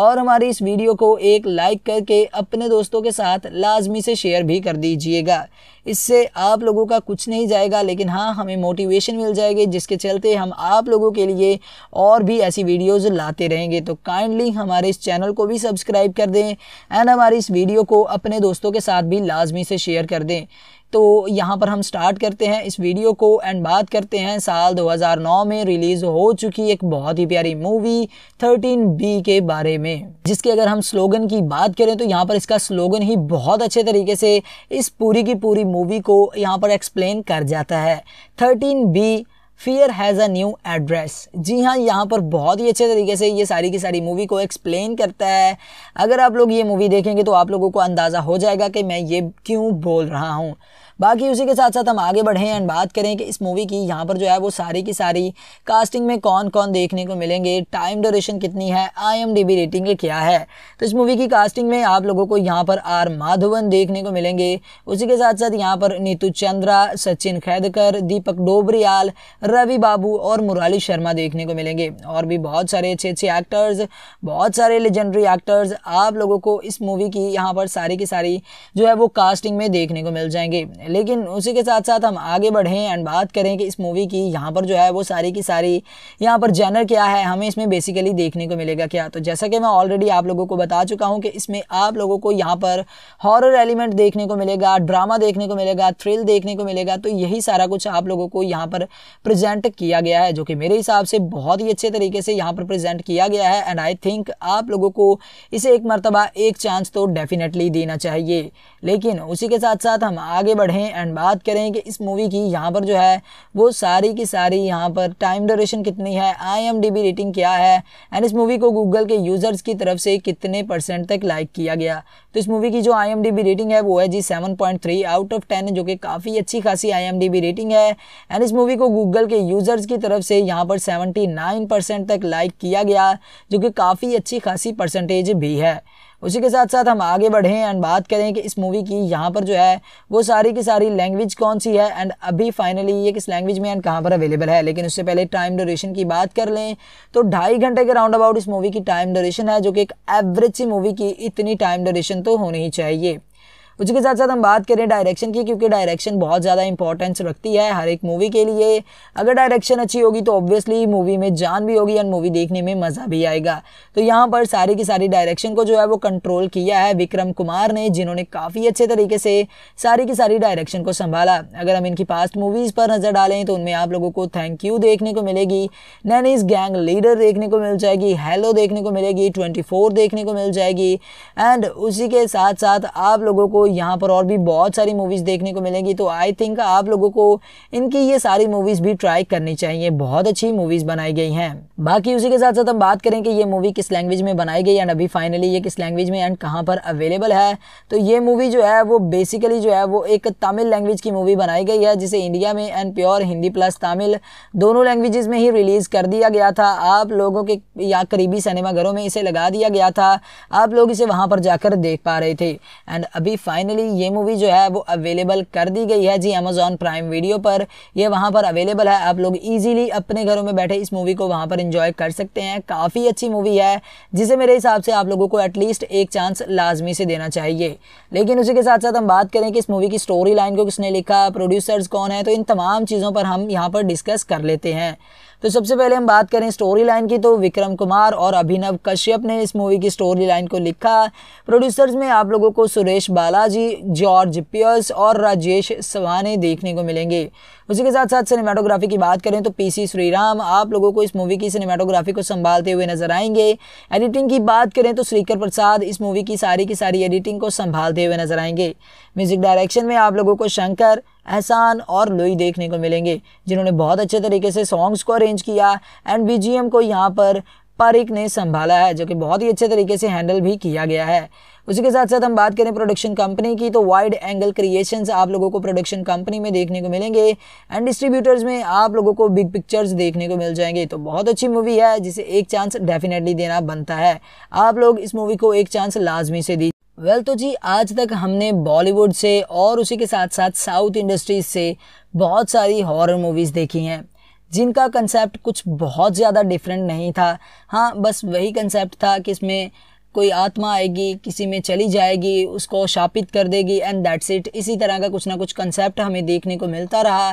और हमारी इस वीडियो को एक लाइक करके अपने दोस्तों के साथ लाजमी से शेयर भी कर दीजिएगा इससे आप लोगों का कुछ नहीं जाएगा लेकिन हाँ हमें मोटिवेशन मिल जाएगी जिसके चलते हम आप लोगों के लिए और भी ऐसी वीडियोज़ लाते रहेंगे तो काइंडली हमारे इस चैनल को भी सब्सक्राइब कर दें एंड हमारी इस वीडियो को अपने दोस्तों के साथ भी लाजमी से शेयर कर दें तो यहाँ पर हम स्टार्ट करते हैं इस वीडियो को एंड बात करते हैं साल 2009 में रिलीज़ हो चुकी एक बहुत ही प्यारी मूवी बी के बारे में जिसके अगर हम स्लोगन की बात करें तो यहाँ पर इसका स्लोगन ही बहुत अच्छे तरीके से इस पूरी की पूरी मूवी को यहाँ पर एक्सप्लेन कर जाता है thirteen B fear has a new address जी हाँ यहाँ पर बहुत ही अच्छे तरीके से ये सारी की सारी मूवी को एक्सप्लेन करता है अगर आप लोग ये मूवी देखेंगे तो आप लोगों को अंदाज़ा हो जाएगा कि मैं ये क्यों बोल रहा हूँ बाकी उसी के साथ साथ हम आगे बढ़ें एंड बात करें कि इस मूवी की यहाँ पर जो है वो सारी की सारी कास्टिंग में कौन कौन देखने को मिलेंगे टाइम ड्यूरेशन कितनी है आई रेटिंग क्या है तो इस मूवी की कास्टिंग में आप लोगों को यहाँ पर आर माधवन देखने को मिलेंगे उसी के साथ साथ यहाँ पर नीतू चंद्रा सचिन खैदकर दीपक डोबरियाल रवि बाबू और मुराली शर्मा देखने को मिलेंगे और भी बहुत सारे अच्छे अच्छे एक्टर्स बहुत सारे लेजेंडरी एक्टर्स आप लोगों को इस मूवी की यहाँ पर सारी की सारी जो है वो कास्टिंग में देखने को मिल जाएंगे लेकिन उसी के साथ साथ हम आगे बढ़ें एंड बात करें कि इस मूवी की यहाँ पर जो है वो सारी की सारी यहाँ पर जैनर क्या है हमें इसमें बेसिकली देखने को मिलेगा क्या तो जैसा कि मैं ऑलरेडी आप लोगों को बता चुका हूँ कि इसमें आप लोगों को यहाँ पर हॉरर एलिमेंट देखने को मिलेगा ड्रामा देखने को मिलेगा थ्रिल देखने को मिलेगा तो यही सारा कुछ आप लोगों को यहाँ पर प्रजेंट किया गया है जो कि मेरे हिसाब से बहुत ही अच्छे तरीके से यहाँ पर प्रजेंट किया गया है एंड आई थिंक आप लोगों को इसे एक मरतबा एक चांस तो डेफिनेटली देना चाहिए लेकिन उसी के साथ साथ हम आगे बढ़ें पढ़ें एंड बात करें कि इस मूवी की यहाँ पर जो है वो सारी की सारी यहाँ पर टाइम ड्यूरेशन कितनी है आई रेटिंग क्या है एंड इस मूवी को गूगल के यूज़र्स की तरफ से कितने परसेंट तक लाइक किया गया तो इस मूवी की जो आई रेटिंग है वो है जी सेवन आउट ऑफ टेन जो कि काफ़ी अच्छी खासी आई रेटिंग है एंड इस मूवी को गूगल के यूज़र्स की तरफ से यहाँ पर सेवेंटी तक लाइक किया गया जो कि काफ़ी अच्छी खासी परसेंटेज भी है उसी के साथ साथ हम आगे बढ़ें एंड बात करें कि इस मूवी की यहाँ पर जो है वो सारी की सारी लैंग्वेज कौन सी है एंड अभी फाइनली ये किस लैंग्वेज में एंड कहाँ पर अवेलेबल है लेकिन उससे पहले टाइम ड्यूरेशन की बात कर लें तो ढाई घंटे के राउंड अबाउट इस मूवी की टाइम ड्यूरेशन है जो कि एक एवरेज सी मूवी की इतनी टाइम ड्यूरेशन तो होनी ही चाहिए उसके साथ साथ हम बात करें डायरेक्शन की क्योंकि डायरेक्शन बहुत ज़्यादा इंपॉर्टेंस रखती है हर एक मूवी के लिए अगर डायरेक्शन अच्छी होगी तो ऑब्वियसली मूवी में जान भी होगी एंड मूवी देखने में मज़ा भी आएगा तो यहाँ पर सारी की सारी डायरेक्शन को जो है वो कंट्रोल किया है विक्रम कुमार ने जिन्होंने काफ़ी अच्छे तरीके से सारी की सारी डायरेक्शन को संभाला अगर हम इनकी पास्ट मूवीज़ पर नज़र डालें तो उनमें आप लोगों को थैंक यू देखने को मिलेगी नैनीज गैंग लीडर देखने को मिल जाएगी हेलो देखने को मिलेगी ट्वेंटी देखने को मिल जाएगी एंड उसी के साथ साथ आप लोगों को यहाँ पर और भी बहुत सारी मूवीज़ देखने को मिलेंगी तो आई थिंक आप लोगों को इनकी ये सारी मूवीज़ भी ट्राई करनी चाहिए बहुत अच्छी मूवीज़ बनाई गई हैं बाकी उसी के साथ साथ हम बात करें कि ये मूवी किस लैंग्वेज में बनाई गई एंड अभी फाइनली ये किस लैंग्वेज में एंड कहाँ पर अवेलेबल है तो ये मूवी जो है वो बेसिकली जो है वो एक तमिल लैंग्वेज की मूवी बनाई गई है जिसे इंडिया में and pure Hindi plus Tamil दोनों लैंग्वेजेस में ही रिलीज़ कर दिया गया था आप लोगों के या करीबी सिनेमाघरों में इसे लगा दिया गया था आप लोग इसे वहाँ पर जाकर देख पा रहे थे एंड अभी फाइनली ये मूवी जो है वो अवेलेबल कर दी गई है जी अमेजोन प्राइम वीडियो पर यह वहाँ पर अवेलेबल है आप लोग ईजिली अपने घरों में बैठे इस मूवी को वहाँ पर इंजॉय कर सकते हैं काफ़ी अच्छी मूवी है जिसे मेरे हिसाब से आप लोगों को एटलीस्ट एक चांस लाजमी से देना चाहिए लेकिन उसी के साथ साथ हम बात करें कि इस मूवी की स्टोरी लाइन को किसने लिखा प्रोड्यूसर्स कौन है तो इन तमाम चीज़ों पर हम यहाँ पर डिस्कस कर लेते हैं तो सबसे पहले हम बात करें स्टोरी लाइन की तो विक्रम कुमार और अभिनव कश्यप ने इस मूवी की स्टोरी लाइन को लिखा प्रोड्यूसर्स में आप लोगों को सुरेश बालाजी जॉर्ज पियर्स और राजेश सवाने देखने को मिलेंगे उसी के साथ साथ सिनेमाटोग्राफी की बात करें तो पीसी श्रीराम आप लोगों को इस मूवी की सिनेमाटोग्राफी को संभालते हुए नजर आएंगे एडिटिंग की बात करें तो श्रीकर प्रसाद इस मूवी की सारी की सारी एडिटिंग को संभालते हुए नजर आएंगे म्यूजिक डायरेक्शन में आप लोगों को शंकर एहसान और लोई देखने को मिलेंगे जिन्होंने बहुत अच्छे तरीके से सॉन्ग्स को अरेंज किया एंड बी को यहाँ पर पारिक ने संभाला है जो कि बहुत ही अच्छे तरीके से हैंडल भी किया गया है उसी के साथ साथ हम बात करें प्रोडक्शन कंपनी की तो वाइड एंगल क्रिएशंस आप लोगों को प्रोडक्शन कंपनी में देखने को मिलेंगे एंड डिस्ट्रीब्यूटर्स में आप लोगों को बिग पिक्चर्स देखने को मिल जाएंगे तो बहुत अच्छी मूवी है जिसे एक चांस डेफिनेटली देना बनता है आप लोग इस मूवी को एक चांस लाजमी से दीजिए वेल well, तो जी आज तक हमने बॉलीवुड से और उसी के साथ साथ साउथ इंडस्ट्रीज से बहुत सारी हॉरर मूवीज़ देखी हैं जिनका कंसेप्ट कुछ बहुत ज़्यादा डिफरेंट नहीं था हाँ बस वही कंसेप्ट था कि इसमें कोई आत्मा आएगी किसी में चली जाएगी उसको शापित कर देगी एंड दैट्स इट इसी तरह का कुछ ना कुछ कंसेप्ट हमें देखने को मिलता रहा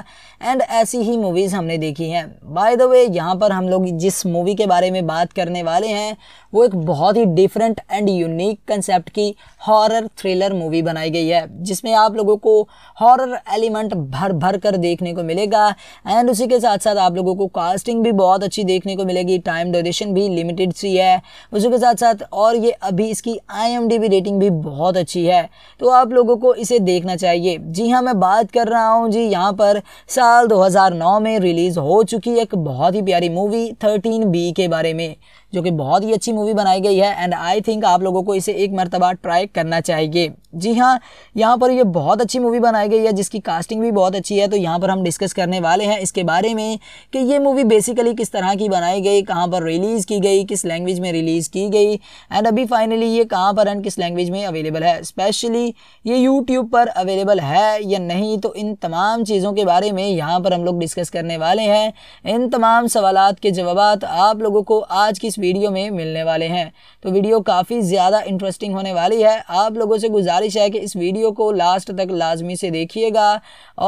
एंड ऐसी ही मूवीज़ हमने देखी हैं बाय द वे यहाँ पर हम लोग जिस मूवी के बारे में बात करने वाले हैं वो एक बहुत ही डिफरेंट एंड यूनिक कंसेप्ट की हॉरर थ्रिलर मूवी बनाई गई है जिसमें आप लोगों को हॉरर एलिमेंट भर भर कर देखने को मिलेगा एंड उसी के साथ साथ आप लोगों को कास्टिंग भी बहुत अच्छी देखने को मिलेगी टाइम ड्यूरेशन भी लिमिटेड सी है उसी के साथ साथ और ये ये अभी इसकी आई रेटिंग भी बहुत अच्छी है तो आप लोगों को इसे देखना चाहिए जी हाँ मैं बात कर रहा हूँ जी यहाँ पर साल 2009 में रिलीज़ हो चुकी एक बहुत ही प्यारी मूवी 13 बी के बारे में जो कि बहुत ही अच्छी मूवी बनाई गई है एंड आई थिंक आप लोगों को इसे एक मरतबा ट्राई करना चाहिए जी हाँ यहाँ पर ये बहुत अच्छी मूवी बनाई गई है जिसकी कास्टिंग भी बहुत अच्छी है तो यहाँ पर हम डिस्कस करने वाले हैं इसके बारे में कि ये मूवी बेसिकली किस तरह की बनाई गई कहाँ पर रिलीज़ की गई किस लैंग्वेज में रिलीज़ की गई एंड अभी फाइनली ये कहाँ पर एंड किस लैंग्वेज में अवेलेबल है स्पेशली ये यूट्यूब पर अवेलेबल है या नहीं तो इन तमाम चीज़ों के बारे में यहाँ पर हम लोग डिस्कस करने वाले हैं इन तमाम सवाल के जवाब आप लोगों को आज की इस वीडियो में मिलने वाले हैं तो वीडियो काफ़ी ज़्यादा इंटरेस्टिंग होने वाली है आप लोगों से गुजारिश है कि इस वीडियो को लास्ट तक लाजमी से देखिएगा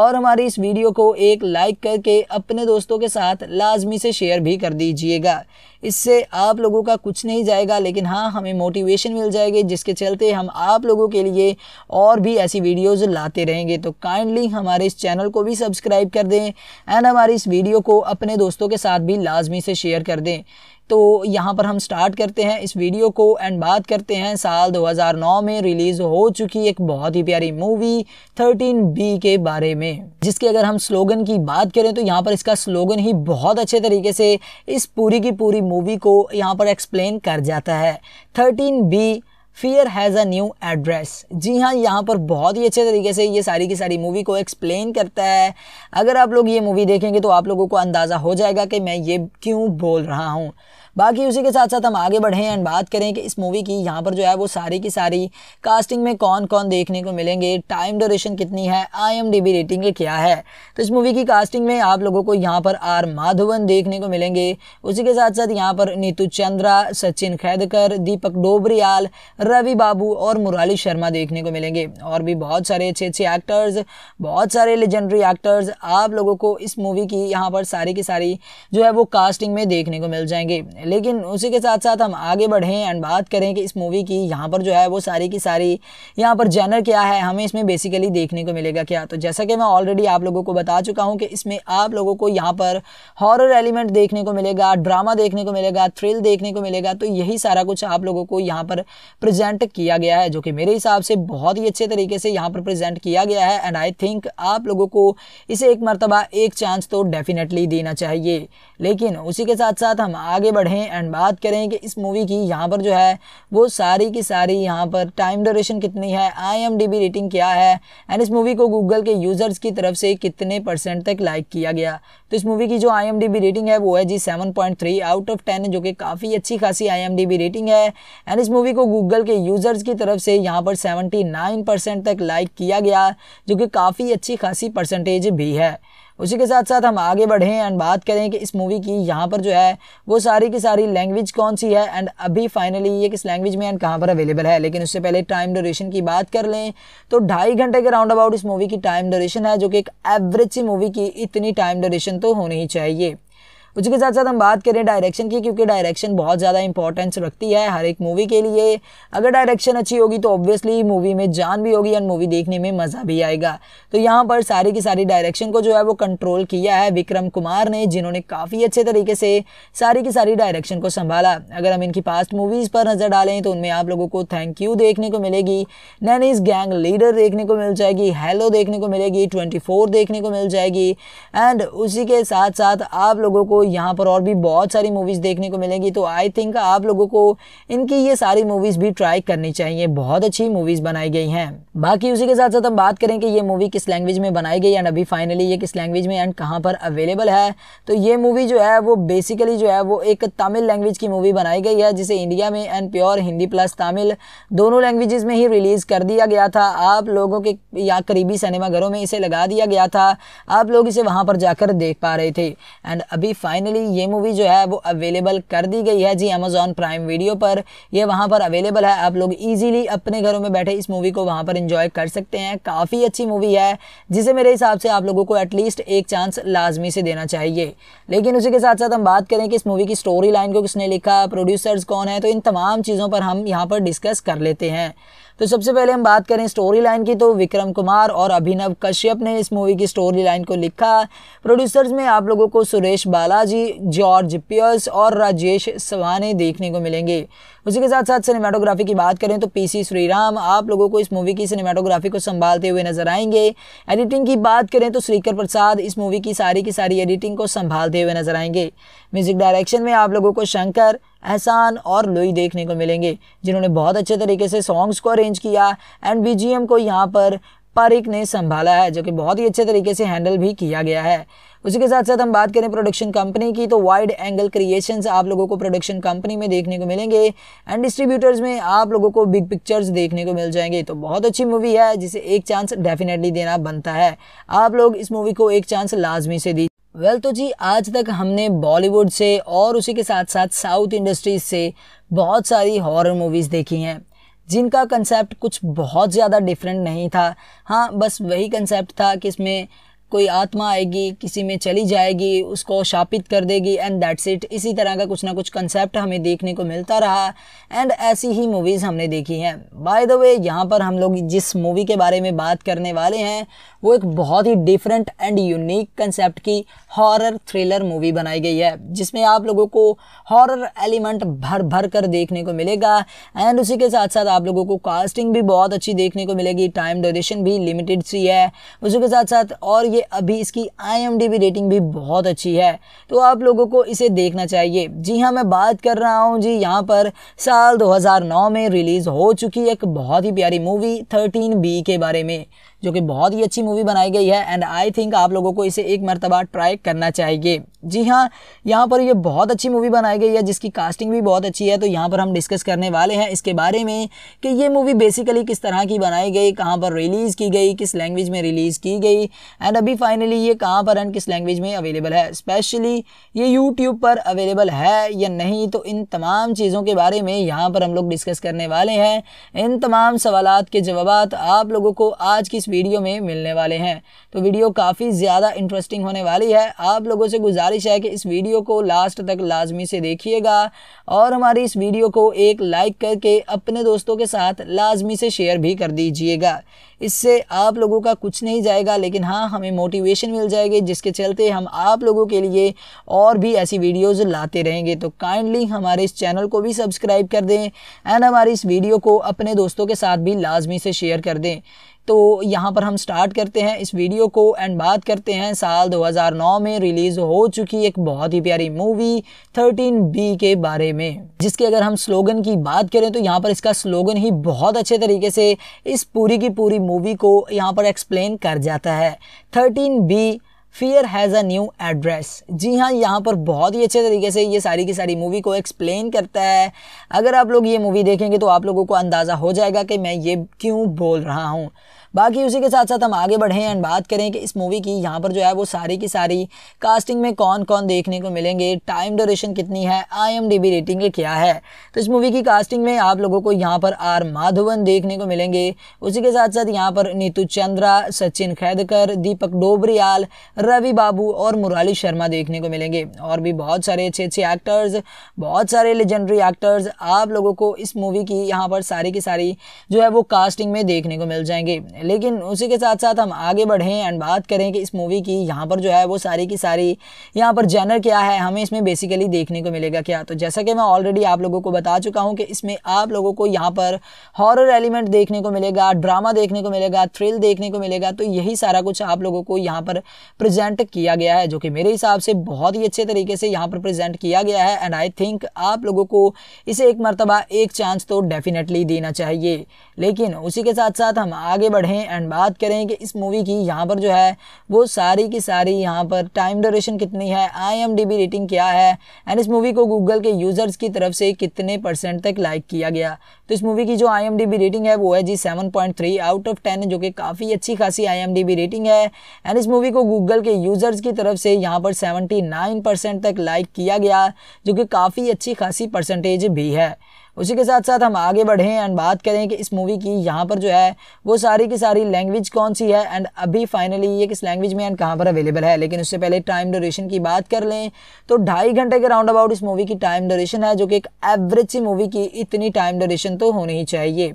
और हमारी इस वीडियो को एक लाइक करके अपने दोस्तों के साथ लाजमी से शेयर भी कर दीजिएगा इससे आप लोगों का कुछ नहीं जाएगा लेकिन हाँ हमें मोटिवेशन मिल जाएगी जिसके चलते हम आप लोगों के लिए और भी ऐसी वीडियोज़ लाते रहेंगे तो काइंडली हमारे इस चैनल को भी सब्सक्राइब कर दें एंड हमारी इस वीडियो को अपने दोस्तों के साथ भी लाजमी से शेयर कर दें तो यहाँ पर हम स्टार्ट करते हैं इस वीडियो को एंड बात करते हैं साल 2009 में रिलीज़ हो चुकी एक बहुत ही प्यारी मूवी बी के बारे में जिसके अगर हम स्लोगन की बात करें तो यहाँ पर इसका स्लोगन ही बहुत अच्छे तरीके से इस पूरी की पूरी मूवी को यहाँ पर एक्सप्लेन कर जाता है thirteen B fear has a new address जी हाँ यहाँ पर बहुत ही अच्छे तरीके से ये सारी की सारी मूवी को एक्सप्लेन करता है अगर आप लोग ये मूवी देखेंगे तो आप लोगों को अंदाज़ा हो जाएगा कि मैं ये क्यों बोल रहा हूँ बाकी उसी के साथ साथ हम आगे बढ़ें एंड बात करें कि इस मूवी की यहाँ पर जो है वो सारी की सारी कास्टिंग में कौन कौन देखने को मिलेंगे टाइम ड्यूरेशन कितनी है आई रेटिंग क्या है तो इस मूवी की कास्टिंग में आप लोगों को यहाँ पर आर माधवन देखने को मिलेंगे उसी के साथ साथ यहाँ पर नीतू चंद्रा सचिन खैदकर दीपक डोबरियाल रवि बाबू और मुराली शर्मा देखने को मिलेंगे और भी बहुत सारे अच्छे अच्छे एक्टर्स बहुत सारे लेजेंडरी एक्टर्स आप लोगों को इस मूवी की यहाँ पर सारी की सारी जो है वो कास्टिंग में देखने को मिल जाएंगे लेकिन उसी के साथ साथ हम आगे बढ़ें एंड बात करें कि इस मूवी की यहाँ पर जो है वो सारी की सारी यहाँ पर जैनर क्या है हमें इसमें बेसिकली देखने को मिलेगा क्या तो जैसा कि मैं ऑलरेडी आप लोगों को बता चुका हूँ कि इसमें आप लोगों को यहाँ पर हॉरर एलिमेंट देखने को मिलेगा ड्रामा देखने को मिलेगा थ्रिल देखने को मिलेगा तो यही सारा कुछ आप लोगों को यहाँ पर प्रजेंट किया गया है जो कि मेरे हिसाब से बहुत ही अच्छे तरीके से यहाँ पर प्रजेंट किया गया है एंड आई थिंक आप लोगों को इसे एक मरतबा एक चांस तो डेफिनेटली देना चाहिए लेकिन उसी के साथ साथ हम आगे बढ़ें पढ़ें एंड बात करें कि इस मूवी की यहाँ पर जो है वो सारी की सारी यहाँ पर टाइम ड्यूरेशन कितनी है आई रेटिंग क्या है एंड इस मूवी को गूगल के यूज़र्स की तरफ से कितने परसेंट तक लाइक किया गया तो इस मूवी की जो आई रेटिंग है वो है जी सेवन आउट ऑफ टेन जो कि काफ़ी अच्छी खासी आई रेटिंग है एंड इस मूवी को गूगल के यूज़र्स की तरफ से यहाँ पर सेवेंटी परसेंट तक लाइक किया गया जो कि काफ़ी अच्छी खासी परसेंटेज भी है उसी के साथ साथ हम आगे बढ़ें एंड बात करें कि इस मूवी की यहाँ पर जो है वो सारी की सारी लैंग्वेज कौन सी है एंड अभी फाइनली ये किस लैंग्वेज में एंड कहाँ पर अवेलेबल है लेकिन उससे पहले टाइम ड्यूरेशन की बात कर लें तो ढाई घंटे के राउंड अबाउट इस मूवी की टाइम ड्यूरेशन है जो कि एक एवरेज सी मूवी की इतनी टाइम ड्यूरेशन तो होनी ही चाहिए उसी के साथ साथ हम बात करें डायरेक्शन की क्योंकि डायरेक्शन बहुत ज़्यादा इंपॉर्टेंस रखती है हर एक मूवी के लिए अगर डायरेक्शन अच्छी होगी तो ऑब्वियसली मूवी में जान भी होगी एंड मूवी देखने में मज़ा भी आएगा तो यहाँ पर सारी की सारी डायरेक्शन को जो है वो कंट्रोल किया है विक्रम कुमार ने जिन्होंने काफ़ी अच्छे तरीके से सारी की सारी डायरेक्शन को संभाला अगर हम इनकी पास्ट मूवीज़ पर नज़र डालें तो उनमें आप लोगों को थैंक यू देखने को मिलेगी नैनीज गैंग लीडर देखने को मिल जाएगी हेलो देखने को मिलेगी ट्वेंटी देखने को मिल जाएगी एंड उसी के साथ साथ आप लोगों को यहाँ पर और भी बहुत सारी मूवीज़ देखने को मिलेंगी तो आई थिंक आप लोगों को इनकी ये सारी मूवीज़ भी ट्राई करनी चाहिए बहुत अच्छी मूवीज़ बनाई गई हैं बाकी उसी के साथ साथ हम बात करें कि ये मूवी किस लैंग्वेज में बनाई गई एंड अभी फाइनली ये किस लैंग्वेज में एंड कहाँ पर अवेलेबल है तो ये मूवी जो है वो बेसिकली जो है वो एक तमिल लैंग्वेज की मूवी बनाई गई है जिसे इंडिया में and pure Hindi plus Tamil दोनों लैंग्वेजेस में ही रिलीज़ कर दिया गया था आप लोगों के या करीबी सिनेमाघरों में इसे लगा दिया गया था आप लोग इसे वहाँ पर जाकर देख पा रहे थे एंड अभी फाइनली ये मूवी जो है वो अवेलेबल कर दी गई है जी अमेजॉन प्राइम वीडियो पर ये वहाँ पर अवेलेबल है आप लोग ईजिली अपने घरों में बैठे इस मूवी को वहाँ पर इंजॉय कर सकते हैं काफ़ी अच्छी मूवी है जिसे मेरे हिसाब से आप लोगों को एटलीस्ट एक चांस लाजमी से देना चाहिए लेकिन उसी के साथ साथ हम बात करें कि इस मूवी की स्टोरी लाइन को किसने लिखा प्रोड्यूसर्स कौन है तो इन तमाम चीज़ों पर हम यहाँ पर डिस्कस कर लेते हैं तो सबसे पहले हम बात करें स्टोरी लाइन की तो विक्रम कुमार और अभिनव कश्यप ने इस मूवी की स्टोरी लाइन को लिखा प्रोड्यूसर्स में आप लोगों को सुरेश बालाजी जॉर्ज पियर्स और राजेश सवाने देखने को मिलेंगे उसी के साथ साथ सिनेमाटोग्राफी की बात करें तो पीसी श्रीराम आप लोगों को इस मूवी की सिनेमाटोग्राफी को संभालते हुए नजर आएंगे एडिटिंग की बात करें तो श्रीकर प्रसाद इस मूवी की सारी की सारी एडिटिंग को संभालते हुए नजर आएंगे म्यूजिक डायरेक्शन में आप लोगों को शंकर एहसान और लोई देखने को मिलेंगे जिन्होंने बहुत अच्छे तरीके से सॉन्ग्स को अरेंज किया एंड बी को यहाँ पर पारिक ने संभाला है जो कि बहुत ही अच्छे तरीके से हैंडल भी किया गया है उसी के साथ साथ हम बात करें प्रोडक्शन कंपनी की तो वाइड एंगल क्रिएशंस आप लोगों को प्रोडक्शन कंपनी में देखने को मिलेंगे एंड डिस्ट्रीब्यूटर्स में आप लोगों को बिग पिक्चर्स देखने को मिल जाएंगे तो बहुत अच्छी मूवी है जिसे एक चांस डेफिनेटली देना बनता है आप लोग इस मूवी को एक चांस लाजमी से दी वेल well, तो जी आज तक हमने बॉलीवुड से और उसी के साथ साथ साउथ इंडस्ट्रीज से बहुत सारी हॉरर मूवीज़ देखी हैं जिनका कंसेप्ट कुछ बहुत ज़्यादा डिफरेंट नहीं था हाँ बस वही कंसेप्ट था कि इसमें कोई आत्मा आएगी किसी में चली जाएगी उसको शापित कर देगी एंड दैट्स इट इसी तरह का कुछ ना कुछ कंसेप्ट हमें देखने को मिलता रहा एंड ऐसी ही मूवीज़ हमने देखी हैं बाय द वे यहाँ पर हम लोग जिस मूवी के बारे में बात करने वाले हैं वो एक बहुत ही डिफरेंट एंड यूनिक कंसेप्ट की हॉरर थ्रिलर मूवी बनाई गई है जिसमें आप लोगों को हॉरर एलिमेंट भर भर कर देखने को मिलेगा एंड उसी के साथ साथ आप लोगों को कास्टिंग भी बहुत अच्छी देखने को मिलेगी टाइम ड्यूरेशन भी लिमिटेड सी है उसी के साथ साथ और ये अभी इसकी आई रेटिंग भी बहुत अच्छी है तो आप लोगों को इसे देखना चाहिए जी हाँ मैं बात कर रहा हूँ जी यहाँ पर साल 2009 में रिलीज़ हो चुकी एक बहुत ही प्यारी मूवी 13 बी के बारे में जो कि बहुत ही अच्छी मूवी बनाई गई है एंड आई थिंक आप लोगों को इसे एक मरतबा ट्राई करना चाहिए जी हाँ यहाँ पर ये बहुत अच्छी मूवी बनाई गई है जिसकी कास्टिंग भी बहुत अच्छी है तो यहाँ पर हम डिस्कस करने वाले हैं इसके बारे में कि ये मूवी बेसिकली किस तरह की बनाई गई कहाँ पर रिलीज़ की गई किस लैंग्वेज में रिलीज़ की गई एंड अभी फाइनली ये कहाँ पर एंड किस लैंग्वेज में अवेलेबल है स्पेशली ये यूट्यूब पर अवेलेबल है या नहीं तो इन तमाम चीज़ों के बारे में यहाँ पर हम लोग डिस्कस करने वाले हैं इन तमाम सवाल के जवाब आप लोगों को आज की इस वीडियो में मिलने वाले हैं तो वीडियो काफ़ी ज़्यादा इंटरेस्टिंग होने वाली है आप लोगों से गुजारिश है कि इस वीडियो को लास्ट तक लाजमी से देखिएगा और हमारी इस वीडियो को एक लाइक करके अपने दोस्तों के साथ लाजमी से शेयर भी कर दीजिएगा इससे आप लोगों का कुछ नहीं जाएगा लेकिन हाँ हमें मोटिवेशन मिल जाएगी जिसके चलते हम आप लोगों के लिए और भी ऐसी वीडियोज़ लाते रहेंगे तो काइंडली हमारे इस चैनल को भी सब्सक्राइब कर दें एंड हमारी इस वीडियो को अपने दोस्तों के साथ भी लाजमी से शेयर कर दें तो यहाँ पर हम स्टार्ट करते हैं इस वीडियो को एंड बात करते हैं साल 2009 में रिलीज़ हो चुकी एक बहुत ही प्यारी मूवी बी के बारे में जिसके अगर हम स्लोगन की बात करें तो यहाँ पर इसका स्लोगन ही बहुत अच्छे तरीके से इस पूरी की पूरी मूवी को यहाँ पर एक्सप्लेन कर जाता है thirteen B fear has a new address जी हाँ यहाँ पर बहुत ही अच्छे तरीके से ये सारी की सारी मूवी को एक्सप्लेन करता है अगर आप लोग ये मूवी देखेंगे तो आप लोगों को अंदाज़ा हो जाएगा कि मैं ये क्यों बोल रहा हूँ बाकी उसी के साथ साथ हम आगे बढ़ें एंड बात करें कि इस मूवी की यहाँ पर जो है वो सारी की सारी कास्टिंग में कौन कौन देखने को मिलेंगे टाइम ड्यूरेशन कितनी है आई एम रेटिंग क्या है तो इस मूवी की कास्टिंग में आप लोगों को यहाँ पर आर माधवन देखने को मिलेंगे उसी के साथ साथ यहाँ पर नीतू चंद्रा सचिन खैदकर दीपक डोबरियाल रवि बाबू और मुराली शर्मा देखने को मिलेंगे और भी बहुत सारे अच्छे अच्छे एक्टर्स बहुत सारे लेजेंडरी एक्टर्स आप लोगों को इस मूवी की यहाँ पर सारी की सारी जो है वो कास्टिंग में देखने को मिल जाएंगे लेकिन उसी के साथ साथ हम आगे बढ़ें एंड बात करें कि इस मूवी की यहाँ पर जो है वो सारी की सारी यहाँ पर जैनर क्या है हमें इसमें बेसिकली देखने को मिलेगा क्या तो जैसा कि मैं ऑलरेडी आप लोगों को बता चुका हूँ कि इसमें आप लोगों को यहाँ पर हॉरर एलिमेंट देखने को मिलेगा ड्रामा देखने को मिलेगा थ्रिल देखने को मिलेगा तो यही सारा कुछ आप लोगों को यहाँ पर प्रजेंट किया गया है जो कि मेरे हिसाब से बहुत ही अच्छे तरीके से यहाँ पर प्रजेंट किया गया है एंड आई थिंक आप लोगों को इसे एक मरतबा एक चांस तो डेफिनेटली देना चाहिए लेकिन उसी के साथ साथ हम आगे बढ़ें हैं एंड बात करें कि इस मूवी की यहाँ पर जो है वो सारी की सारी यहाँ पर टाइम ड्यूरेशन कितनी है आई रेटिंग क्या है एंड इस मूवी को गूगल के यूज़र्स की तरफ से कितने परसेंट तक लाइक किया गया तो इस मूवी की जो आई रेटिंग है वो है जी सेवन आउट ऑफ टेन जो कि काफ़ी अच्छी खासी आई रेटिंग है एंड इस मूवी को गूगल के यूज़र्स की तरफ से यहाँ पर सेवेंटी तक लाइक किया गया जो कि काफ़ी अच्छी खासी परसेंटेज भी है उसी के साथ साथ हम आगे बढ़ें एंड बात करें कि इस मूवी की यहाँ पर जो है वो सारी की सारी लैंग्वेज कौन सी है एंड अभी फाइनली ये किस लैंग्वेज में एंड कहाँ पर अवेलेबल है लेकिन उससे पहले टाइम ड्यूरेशन की बात कर लें तो ढाई घंटे के राउंड अबाउट इस मूवी की टाइम ड्यूरेशन है जो कि एक एवरेज सी मूवी की इतनी टाइम ड्यूरेशन तो होनी ही चाहिए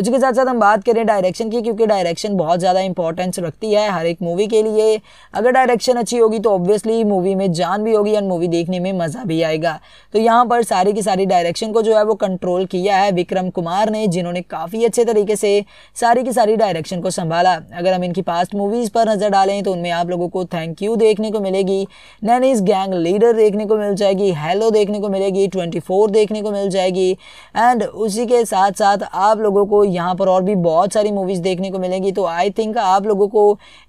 उसी के साथ साथ हम बात करें डायरेक्शन की क्योंकि डायरेक्शन बहुत ज़्यादा इंपॉर्टेंस रखती है हर एक मूवी के लिए अगर डायरेक्शन अच्छी होगी तो ऑब्वियसली मूवी में जान भी होगी एंड मूवी देखने में मज़ा भी आएगा तो यहाँ पर सारी की सारी डायरेक्शन को जो है वो कंट्रोल किया है विक्रम कुमार ने जिन्होंने काफ़ी अच्छे तरीके से सारी की सारी डायरेक्शन को संभाला अगर हम इनकी पास्ट मूवीज़ पर नज़र डालें तो उनमें आप लोगों को थैंक यू देखने को मिलेगी नैनीज गैंग लीडर देखने को मिल जाएगी हेलो देखने को मिलेगी ट्वेंटी देखने को मिल जाएगी एंड उसी के साथ साथ आप लोगों को यहाँ पर और भी बहुत सारी मूवीज़ देखने को मिलेंगी तो आई थिंक आप लोगों को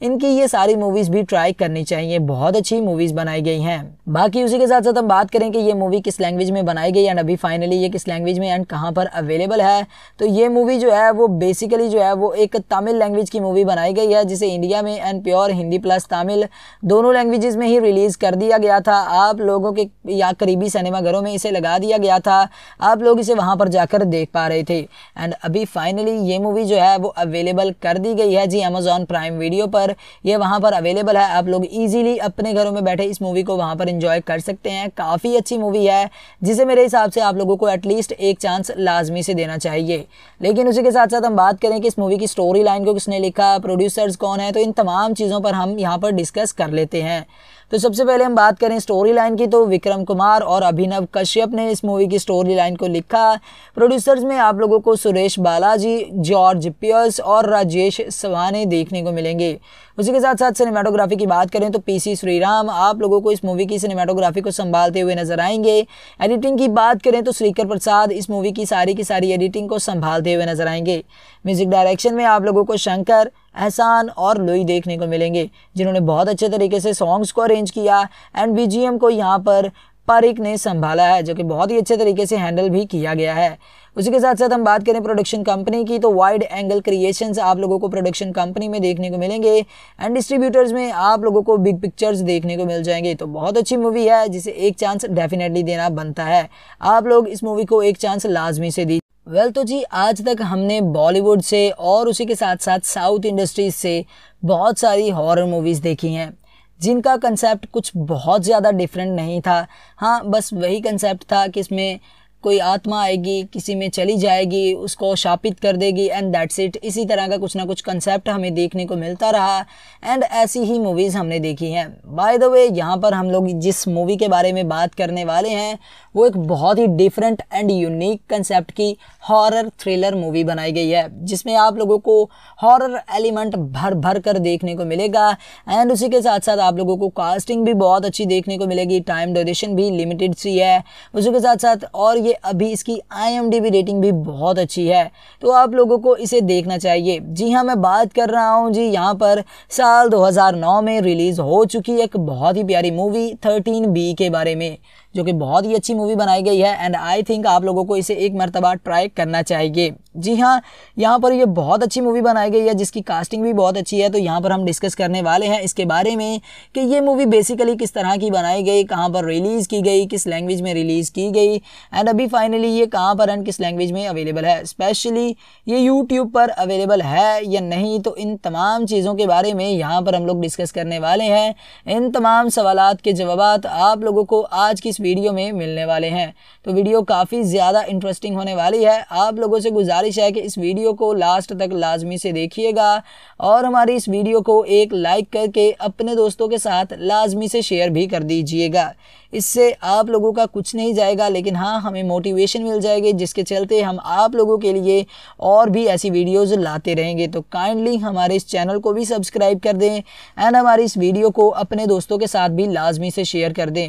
इनकी ये सारी मूवीज़ भी ट्राई करनी चाहिए बहुत अच्छी मूवीज़ बनाई गई हैं बाकी उसी के साथ साथ हम बात करें कि ये मूवी किस लैंग्वेज में बनाई गई एंड अभी फाइनली ये किस लैंग्वेज में एंड कहाँ पर अवेलेबल है तो ये मूवी जो है वो बेसिकली जो है वो एक तमिल लैंग्वेज की मूवी बनाई गई है जिसे इंडिया में and pure Hindi plus Tamil दोनों लैंग्वेजेस में ही रिलीज़ कर दिया गया था आप लोगों के या करीबी सिनेमाघरों में इसे लगा दिया गया था आप लोग इसे वहाँ पर जाकर देख पा रहे थे एंड अभी फाइनली ये मूवी जो है वो अवेलेबल कर दी गई है जी अमेजोन प्राइम वीडियो पर ये वहाँ पर अवेलेबल है आप लोग ईजिली अपने घरों में बैठे इस मूवी को वहाँ पर इंजॉय कर सकते हैं काफ़ी अच्छी मूवी है जिसे मेरे हिसाब से आप लोगों को एटलीस्ट एक चांस लाजमी से देना चाहिए लेकिन उसी के साथ साथ हम बात करें कि इस मूवी की स्टोरी लाइन को किसने लिखा प्रोड्यूसर्स कौन है तो इन तमाम चीज़ों पर हम यहाँ पर डिस्कस कर लेते हैं तो सबसे पहले हम बात करें स्टोरी लाइन की तो विक्रम कुमार और अभिनव कश्यप ने इस मूवी की स्टोरी लाइन को लिखा प्रोड्यूसर्स में आप लोगों को सुरेश बालाजी जॉर्ज पियर्स और राजेश सवाने देखने को मिलेंगे उसी के साथ साथ सिनेमाटोग्राफी की बात करें तो पी सी श्रीराम आप लोगों को इस मूवी की सिनेमाटोग्राफी को संभालते हुए नजर आएंगे एडिटिंग की बात करें तो श्रीकर प्रसाद इस मूवी की सारी की सारी एडिटिंग को संभालते हुए नजर आएंगे म्यूजिक डायरेक्शन में आप लोगों को शंकर एहसान और लोई देखने को मिलेंगे जिन्होंने बहुत अच्छे तरीके से सॉन्ग्स को अरेंज किया एंड बीजीएम को यहाँ पर पारिक ने संभाला है जो कि बहुत ही अच्छे तरीके से हैंडल भी किया गया है उसी के साथ साथ हम बात करें प्रोडक्शन कंपनी की तो वाइड एंगल क्रिएशन आप लोगों को प्रोडक्शन कंपनी में देखने को मिलेंगे एंड डिस्ट्रीब्यूटर्स में आप लोगों को बिग पिक्चर्स देखने को मिल जाएंगे तो बहुत अच्छी मूवी है जिसे एक चांस डेफिनेटली देना बनता है आप लोग इस मूवी को एक चांस लाजमी से दी वेल well, तो जी आज तक हमने बॉलीवुड से और उसी के साथ साथ साउथ इंडस्ट्रीज से बहुत सारी हॉरर मूवीज़ देखी हैं जिनका कंसेप्ट कुछ बहुत ज़्यादा डिफरेंट नहीं था हाँ बस वही कंसेप्ट था कि इसमें कोई आत्मा आएगी किसी में चली जाएगी उसको शापित कर देगी एंड दैट्स इट इसी तरह का कुछ ना कुछ कंसेप्ट हमें देखने को मिलता रहा एंड ऐसी ही मूवीज़ हमने देखी हैं बाय द वे यहाँ पर हम लोग जिस मूवी के बारे में बात करने वाले हैं वो एक बहुत ही डिफरेंट एंड यूनिक कंसेप्ट की हॉरर थ्रिलर मूवी बनाई गई है जिसमें आप लोगों को हॉरर एलिमेंट भर भर कर देखने को मिलेगा एंड उसी के साथ साथ आप लोगों को कास्टिंग भी बहुत अच्छी देखने को मिलेगी टाइम ड्यूरेशन भी लिमिटेड सी है उसी के साथ साथ और ये अभी इसकी आई रेटिंग भी बहुत अच्छी है तो आप लोगों को इसे देखना चाहिए जी हाँ मैं बात कर रहा हूँ जी यहाँ पर साल दो में रिलीज़ हो चुकी एक बहुत ही प्यारी मूवी थर्टीन बी के बारे में जो कि बहुत ही अच्छी मूवी बनाई गई है एंड आई थिंक आप लोगों को इसे एक मरतबा ट्राई करना चाहिए जी हाँ यहाँ पर ये बहुत अच्छी मूवी बनाई गई है जिसकी कास्टिंग भी बहुत अच्छी है तो यहाँ पर हम डिस्कस करने वाले हैं इसके बारे में कि ये मूवी बेसिकली किस तरह की बनाई गई कहाँ पर रिलीज़ की गई किस लैंग्वेज में रिलीज़ की गई एंड अभी फाइनली ये कहाँ पर एंड किस लैंग्वेज में अवेलेबल है स्पेशली ये यूट्यूब पर अवेलेबल है या नहीं तो इन तमाम चीज़ों के बारे में यहाँ पर हम लोग डिस्कस करने वाले हैं इन तमाम सवाल के जवाब आप लोगों को आज की इस वीडियो में मिलने वाले हैं तो वीडियो काफ़ी ज़्यादा इंटरेस्टिंग होने वाली है आप लोगों से गुजारिश है कि इस वीडियो को लास्ट तक लाजमी से देखिएगा और हमारी इस वीडियो को एक लाइक करके अपने दोस्तों के साथ लाजमी से शेयर भी कर दीजिएगा इससे आप लोगों का कुछ नहीं जाएगा लेकिन हाँ हमें मोटिवेशन मिल जाएगी जिसके चलते हम आप लोगों के लिए और भी ऐसी वीडियोस लाते रहेंगे तो काइंडली हमारे इस चैनल को भी सब्सक्राइब कर दें एंड हमारी इस वीडियो को अपने दोस्तों के साथ भी लाजमी से शेयर कर दें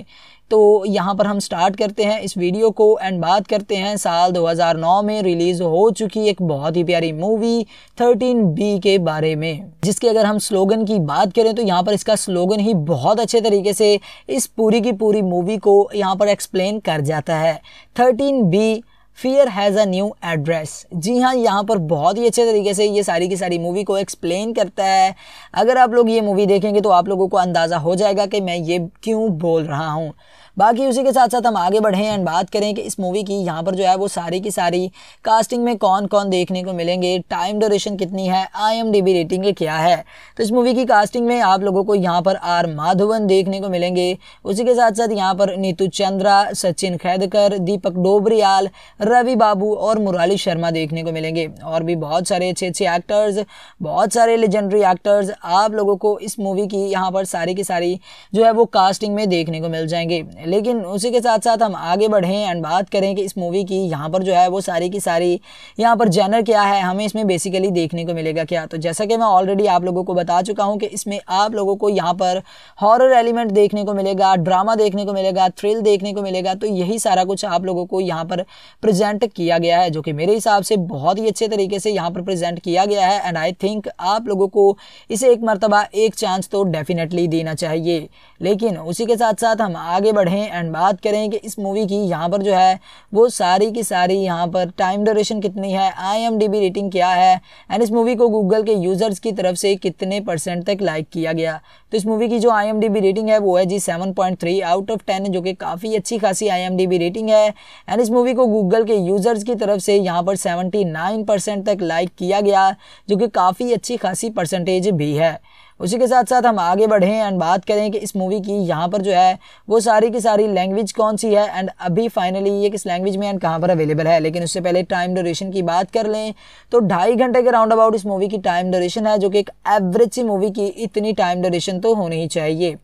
तो यहाँ पर हम स्टार्ट करते हैं इस वीडियो को एंड बात करते हैं साल 2009 में रिलीज़ हो चुकी एक बहुत ही प्यारी मूवी 13 बी के बारे में जिसके अगर हम स्लोगन की बात करें तो यहाँ पर इसका स्लोगन ही बहुत अच्छे तरीके से इस पूरी की पूरी मूवी को यहाँ पर एक्सप्लेन कर जाता है thirteen B fear has a new address जी हाँ यहाँ पर बहुत ही अच्छे तरीके से ये सारी की सारी मूवी को एक्सप्लेन करता है अगर आप लोग ये मूवी देखेंगे तो आप लोगों को अंदाज़ा हो जाएगा कि मैं ये क्यों बोल रहा हूँ बाकी उसी के साथ साथ हम आगे बढ़ें एंड बात करें कि इस मूवी की यहाँ पर जो है वो सारी की सारी कास्टिंग में कौन कौन देखने को मिलेंगे टाइम ड्यूरेशन कितनी है आई एम रेटिंग क्या है तो इस मूवी की कास्टिंग में आप लोगों को यहाँ पर आर माधवन देखने को मिलेंगे उसी के साथ साथ यहाँ पर नीतू चंद्रा सचिन खैदकर दीपक डोबरियाल रवि बाबू और मुराली शर्मा देखने को मिलेंगे और भी बहुत सारे अच्छे अच्छे एक्टर्स बहुत सारे लेजेंडरी एक्टर्स आप लोगों को इस मूवी की यहाँ पर सारी की सारी जो है वो कास्टिंग में देखने को मिल जाएंगे लेकिन उसी के साथ साथ हम आगे बढ़ें एंड बात करें कि इस मूवी की यहाँ पर जो है वो सारी की सारी यहाँ पर जैनर क्या है हमें इसमें बेसिकली देखने को मिलेगा क्या तो जैसा कि मैं ऑलरेडी आप लोगों को बता चुका हूँ कि इसमें आप लोगों को यहाँ पर हॉरर एलिमेंट देखने को मिलेगा ड्रामा देखने को मिलेगा थ्रिल देखने को मिलेगा तो यही सारा कुछ आप लोगों को यहाँ पर प्रजेंट किया गया है जो कि मेरे हिसाब से बहुत ही अच्छे तरीके से यहाँ पर प्रजेंट किया गया है एंड आई थिंक आप लोगों को इसे एक मरतबा एक चांस तो डेफिनेटली देना चाहिए लेकिन उसी के साथ साथ हम आगे बढ़ें चाहें एंड बात करें कि इस मूवी की यहाँ पर जो है वो सारी की सारी यहाँ पर टाइम ड्यूरेशन कितनी है आईएमडीबी रेटिंग क्या है एंड इस मूवी को गूगल के यूज़र्स की तरफ से कितने परसेंट तक लाइक किया गया तो इस मूवी की जो आईएमडीबी रेटिंग है वो है जी seven point three out of ten जो कि काफ़ी अच्छी खासी आईएमडीबी रेटिंग है एंड इस मूवी को गूगल के यूज़र्स की तरफ से यहाँ पर सेवेंटी नाइन परसेंट तक लाइक किया गया जो कि काफ़ी अच्छी खासी परसेंटेज भी है उसी के साथ साथ हम आगे बढ़ें एंड बात करें कि इस मूवी की यहाँ पर जो है वो सारी की सारी लैंग्वेज कौन सी है एंड अभी फाइनली ये किस लैंग्वेज में एंड कहाँ पर अवेलेबल है लेकिन उससे पहले टाइम ड्यूरेशन की बात कर लें तो ढाई घंटे के राउंड अबाउट इस मूवी की टाइम ड्यूरेशन है जो कि एक एवरेज सी मूवी की इतनी टाइम ड्यूरेशन तो होनी ही चाहिए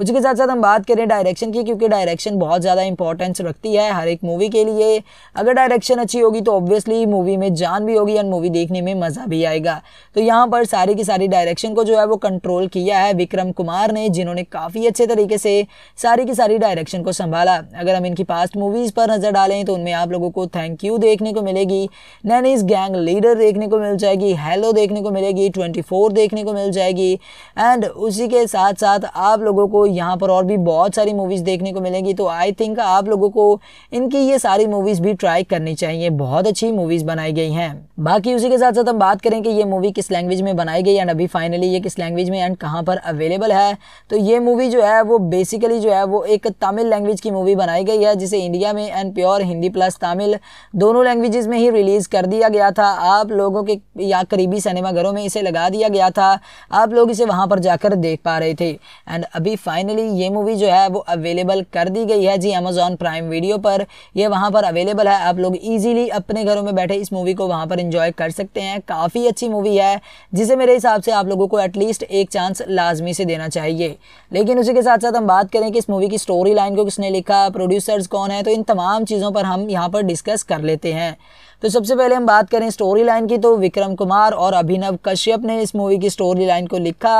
उसी के साथ साथ हम बात करें डायरेक्शन की क्योंकि डायरेक्शन बहुत ज़्यादा इंपॉर्टेंस रखती है हर एक मूवी के लिए अगर डायरेक्शन अच्छी होगी तो ऑब्वियसली मूवी में जान भी होगी एंड मूवी देखने में मज़ा भी आएगा तो यहाँ पर सारी की सारी डायरेक्शन को जो है वो कंट्रोल किया है विक्रम कुमार ने जिन्होंने काफ़ी अच्छे तरीके से सारी की सारी डायरेक्शन को संभाला अगर हम इनकी पास्ट मूवीज़ पर नज़र डालें तो उनमें आप लोगों को थैंक यू देखने को मिलेगी नैनीज गैंग लीडर देखने को मिल जाएगी हेलो देखने को मिलेगी ट्वेंटी देखने को मिल जाएगी एंड उसी के साथ साथ आप लोगों को यहाँ पर और भी बहुत सारी मूवीज़ देखने को मिलेंगी तो आई थिंक आप लोगों को इनकी ये सारी मूवीज़ भी ट्राई करनी चाहिए बहुत अच्छी मूवीज़ बनाई गई हैं बाकी उसी के साथ साथ हम बात करें कि ये मूवी किस लैंग्वेज में बनाई गई एंड अभी फाइनली ये किस लैंग्वेज में एंड कहाँ पर अवेलेबल है तो ये मूवी जो है वो बेसिकली जो है वो एक तमिल लैंग्वेज की मूवी बनाई गई है जिसे इंडिया में and pure Hindi plus Tamil दोनों लैंग्वेजेस में ही रिलीज़ कर दिया गया था आप लोगों के या करीबी सिनेमाघरों में इसे लगा दिया गया था आप लोग इसे वहाँ पर जाकर देख पा रहे थे एंड अभी फाइन फाइनली ये मूवी जो है वो अवेलेबल कर दी गई है जी अमेजोन प्राइम वीडियो पर ये वहाँ पर अवेलेबल है आप लोग ईजिली अपने घरों में बैठे इस मूवी को वहाँ पर इंजॉय कर सकते हैं काफ़ी अच्छी मूवी है जिसे मेरे हिसाब से आप लोगों को एटलीस्ट एक चांस लाजमी से देना चाहिए लेकिन उसी के साथ साथ हम बात करें कि इस मूवी की स्टोरी लाइन को किसने लिखा प्रोड्यूसर्स कौन है तो इन तमाम चीज़ों पर हम यहाँ पर डिस्कस कर लेते हैं तो सबसे पहले हम बात करें स्टोरी लाइन की तो विक्रम कुमार और अभिनव कश्यप ने इस मूवी की स्टोरी लाइन को लिखा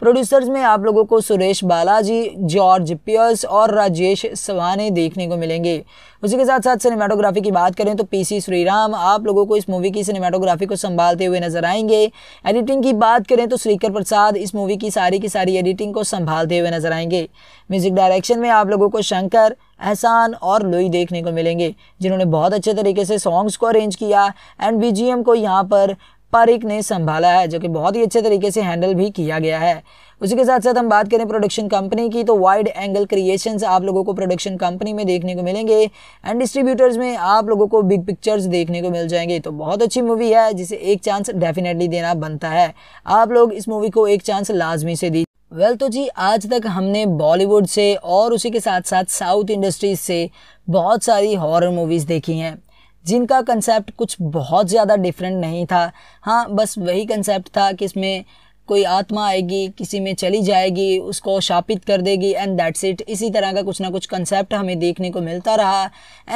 प्रोड्यूसर्स में आप लोगों को सुरेश बालाजी जॉर्ज पियर्स और राजेश सवाने देखने को मिलेंगे उसी के साथ साथ सिनेमाटोग्राफी की बात करें तो पीसी श्रीराम आप लोगों को इस मूवी की सिनेमाटोग्राफी को संभालते हुए नजर आएंगे एडिटिंग की बात करें तो श्रीकर प्रसाद इस मूवी की सारी की सारी एडिटिंग को संभालते हुए नजर आएंगे म्यूजिक डायरेक्शन में आप लोगों को शंकर एहसान और लोई देखने को मिलेंगे जिन्होंने बहुत अच्छे तरीके से सॉन्ग्स को अरेंज किया एंड बी को यहाँ पर पारिक ने संभाला है जो कि बहुत ही अच्छे तरीके से हैंडल भी किया गया है उसी के साथ साथ हम बात करें प्रोडक्शन कंपनी की तो वाइड एंगल क्रिएशंस आप लोगों को प्रोडक्शन कंपनी में देखने को मिलेंगे एंड डिस्ट्रीब्यूटर्स में आप लोगों को बिग पिक्चर्स देखने को मिल जाएंगे तो बहुत अच्छी मूवी है जिसे एक चांस डेफिनेटली देना बनता है आप लोग इस मूवी को एक चांस लाजमी से दी वेल well, तो जी आज तक हमने बॉलीवुड से और उसी के साथ साथ साउथ इंडस्ट्रीज से बहुत सारी हॉरर मूवीज़ देखी हैं जिनका कंसेप्ट कुछ बहुत ज़्यादा डिफरेंट नहीं था हाँ बस वही कंसेप्ट था कि इसमें कोई आत्मा आएगी किसी में चली जाएगी उसको शापित कर देगी एंड दैट्स इट इसी तरह का कुछ ना कुछ कंसेप्ट हमें देखने को मिलता रहा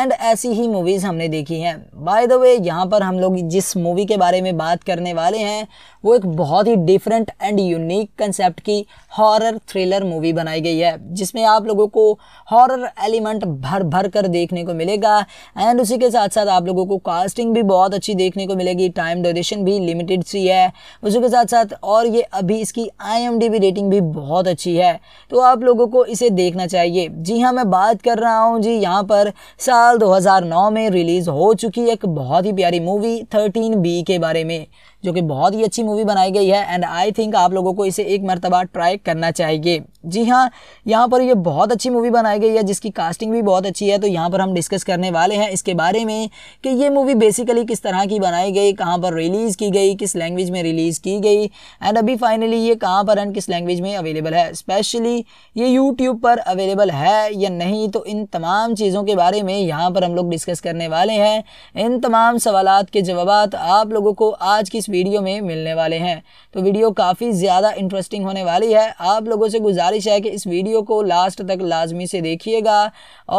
एंड ऐसी ही मूवीज़ हमने देखी हैं बाय द वे यहाँ पर हम लोग जिस मूवी के बारे में बात करने वाले हैं वो एक बहुत ही डिफरेंट एंड यूनिक कंसेप्ट की हॉरर थ्रिलर मूवी बनाई गई है जिसमें आप लोगों को हॉरर एलिमेंट भर भर कर देखने को मिलेगा एंड उसी के साथ साथ आप लोगों को कास्टिंग भी बहुत अच्छी देखने को मिलेगी टाइम ड्यूरेशन भी लिमिटेड सी है उसी के साथ साथ और ये अभी इसकी आई रेटिंग भी बहुत अच्छी है तो आप लोगों को इसे देखना चाहिए जी हाँ मैं बात कर रहा हूँ जी यहाँ पर साल 2009 में रिलीज़ हो चुकी एक बहुत ही प्यारी मूवी 13 बी के बारे में जो कि बहुत ही अच्छी मूवी बनाई गई है एंड आई थिंक आप लोगों को इसे एक मरतबा ट्राई करना चाहिए जी हाँ यहाँ पर ये बहुत अच्छी मूवी बनाई गई है जिसकी कास्टिंग भी बहुत अच्छी है तो यहाँ पर हम डिस्कस करने वाले हैं इसके बारे में कि ये मूवी बेसिकली किस तरह की बनाई गई कहाँ पर रिलीज़ की गई किस लैंग्वेज में रिलीज़ की गई एंड अभी फाइनली ये कहाँ पर एंड किस लैंग्वेज में अवेलेबल है स्पेशली ये यूट्यूब पर अवेलेबल है या नहीं तो इन तमाम चीज़ों के बारे में यहाँ पर हम लोग डिस्कस करने वाले हैं इन तमाम सवाल के जवाब आप लोगों को आज की इस वीडियो में मिलने वाले हैं तो वीडियो काफ़ी ज़्यादा इंटरेस्टिंग होने वाली है आप लोगों से गुजारिश है कि इस वीडियो को लास्ट तक लाजमी से देखिएगा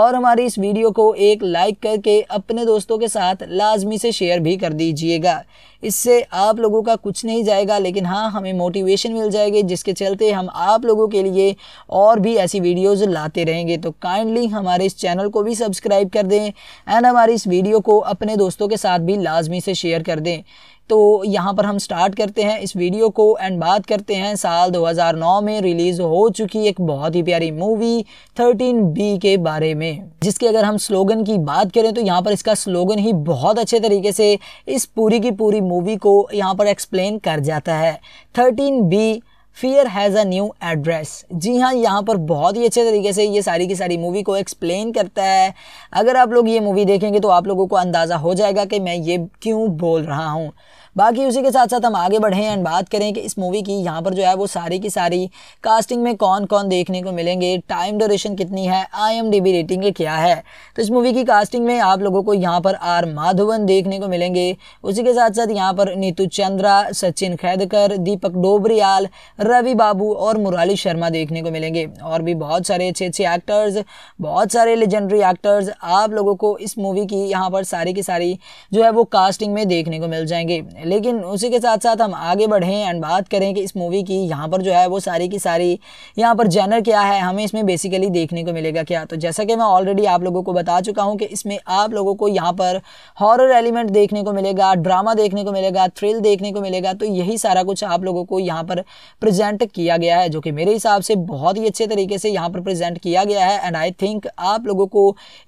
और हमारी इस वीडियो को एक लाइक करके अपने दोस्तों के साथ लाजमी से शेयर भी कर दीजिएगा इससे आप लोगों का कुछ नहीं जाएगा लेकिन हाँ हमें मोटिवेशन मिल जाएगी जिसके चलते हम आप लोगों के लिए और भी ऐसी वीडियोस लाते रहेंगे तो काइंडली हमारे इस चैनल को भी सब्सक्राइब कर दें एंड हमारी इस वीडियो को अपने दोस्तों के साथ भी लाजमी से शेयर कर दें तो यहाँ पर हम स्टार्ट करते हैं इस वीडियो को एंड बात करते हैं साल 2009 में रिलीज़ हो चुकी एक बहुत ही प्यारी मूवी बी के बारे में जिसके अगर हम स्लोगन की बात करें तो यहाँ पर इसका स्लोगन ही बहुत अच्छे तरीके से इस पूरी की पूरी मूवी को यहाँ पर एक्सप्लेन कर जाता है thirteen B fear has a new address जी हाँ यहाँ पर बहुत ही अच्छे तरीके से ये सारी की सारी मूवी को एक्सप्लेन करता है अगर आप लोग ये मूवी देखेंगे तो आप लोगों को अंदाज़ा हो जाएगा कि मैं ये क्यों बोल रहा हूँ बाकी उसी के साथ साथ हम आगे बढ़ें एंड बात करें कि इस मूवी की यहाँ पर जो है वो सारी की सारी कास्टिंग में कौन कौन देखने को मिलेंगे टाइम ड्यूरेशन कितनी है आई रेटिंग क्या है तो इस मूवी की कास्टिंग में आप लोगों को यहाँ पर आर माधवन देखने को मिलेंगे उसी के साथ साथ यहाँ पर नीतू चंद्रा सचिन खैदकर दीपक डोबरियाल रवि बाबू और मुराली शर्मा देखने को मिलेंगे और भी बहुत सारे अच्छे अच्छे एक्टर्स बहुत सारे लेजेंडरी एक्टर्स आप लोगों को इस मूवी की यहाँ पर सारी की सारी जो है वो कास्टिंग में देखने को मिल जाएंगे लेकिन उसी के साथ साथ हम आगे बढ़ें एंड बात करें कि इस मूवी की यहाँ पर जो है वो सारी की सारी यहाँ पर जैनर क्या है हमें इसमें बेसिकली देखने को मिलेगा क्या तो जैसा कि मैं ऑलरेडी आप लोगों को बता चुका हूँ कि इसमें आप लोगों को यहाँ पर हॉरर एलिमेंट देखने को मिलेगा ड्रामा देखने को मिलेगा थ्रिल देखने को मिलेगा तो यही सारा कुछ आप लोगों को यहाँ पर प्रजेंट किया गया है जो कि मेरे हिसाब से बहुत ही अच्छे तरीके से यहाँ पर प्रजेंट किया गया है एंड आई थिंक आप लोगों को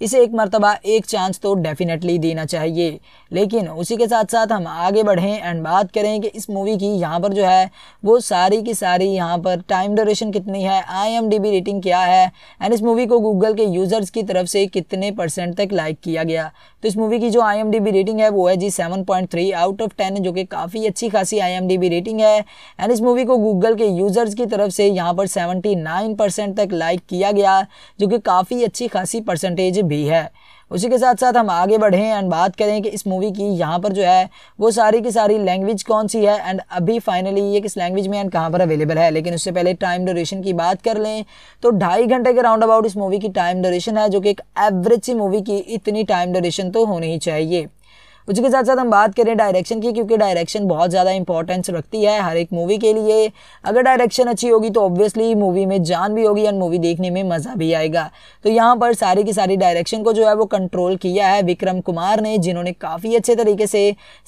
इसे एक मरतबा एक चांस तो डेफिनेटली देना चाहिए लेकिन उसी के साथ साथ हम आगे बढ़ें हैं एंड बात करें कि इस मूवी की यहाँ पर जो है वो सारी की सारी यहाँ पर टाइम ड्यूरेशन कितनी है आईएमडीबी रेटिंग क्या है एंड इस मूवी को गूगल के यूज़र्स की तरफ से कितने परसेंट तक लाइक किया गया तो इस मूवी की जो आईएमडीबी रेटिंग है वो है जी seven point three out of ten जो कि काफ़ी अच्छी खासी आईएमडीबी रेटिंग है एंड इस मूवी को गूगल के यूज़र्स की तरफ से यहाँ पर सेवेंटी नाइन परसेंट तक लाइक किया गया जो कि काफ़ी अच्छी खासी परसेंटेज भी है उसी के साथ साथ हम आगे बढ़ें एंड बात करें कि इस मूवी की यहाँ पर जो है वो सारी की सारी लैंग्वेज कौन सी है एंड अभी फाइनली ये किस लैंग्वेज में एंड कहाँ पर अवेलेबल है लेकिन उससे पहले टाइम ड्यूरेशन की बात कर लें तो ढाई घंटे के राउंड अबाउट इस मूवी की टाइम ड्यूरेशन है जो कि एक एवरेज सी मूवी की इतनी टाइम ड्यूरेशन तो होनी ही चाहिए उसी के साथ साथ हम बात करें डायरेक्शन की क्योंकि डायरेक्शन बहुत ज़्यादा इंपॉर्टेंस रखती है हर एक मूवी के लिए अगर डायरेक्शन अच्छी होगी तो ऑब्वियसली मूवी में जान भी होगी और मूवी देखने में मज़ा भी आएगा तो यहाँ पर सारी की सारी डायरेक्शन को जो है वो कंट्रोल किया है विक्रम कुमार ने जिन्होंने काफ़ी अच्छे तरीके से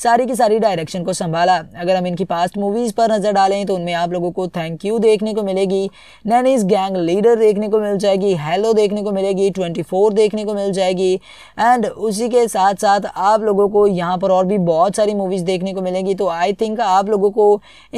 सारी की सारी डायरेक्शन को संभाला अगर हम इनकी पास्ट मूवीज़ पर नज़र डालें तो उनमें आप लोगों को थैंक यू देखने को मिलेगी नैनीज गैंग लीडर देखने को मिल जाएगी हेलो देखने को मिलेगी ट्वेंटी देखने को मिल जाएगी एंड उसी के साथ साथ आप लोगों को यहाँ पर और भी बहुत सारी मूवीज़ देखने को मिलेंगी तो आई थिंक आप लोगों को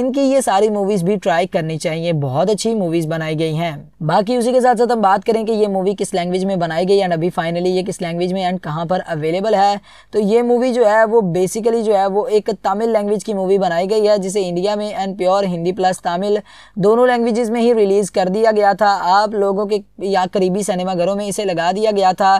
इनकी ये सारी मूवीज़ भी ट्राई करनी चाहिए बहुत अच्छी मूवीज़ बनाई गई हैं बाकी उसी के साथ साथ हम बात करें कि ये मूवी किस लैंग्वेज में बनाई गई एंड अभी फाइनली ये किस लैंग्वेज में एंड कहाँ पर अवेलेबल है तो ये मूवी जो है वो बेसिकली जो है वो एक तमिल लैंग्वेज की मूवी बनाई गई है जिसे इंडिया में and pure Hindi plus Tamil दोनों लैंग्वेजेस में ही रिलीज़ कर दिया गया था आप लोगों के या करीबी सिनेमाघरों में इसे लगा दिया गया था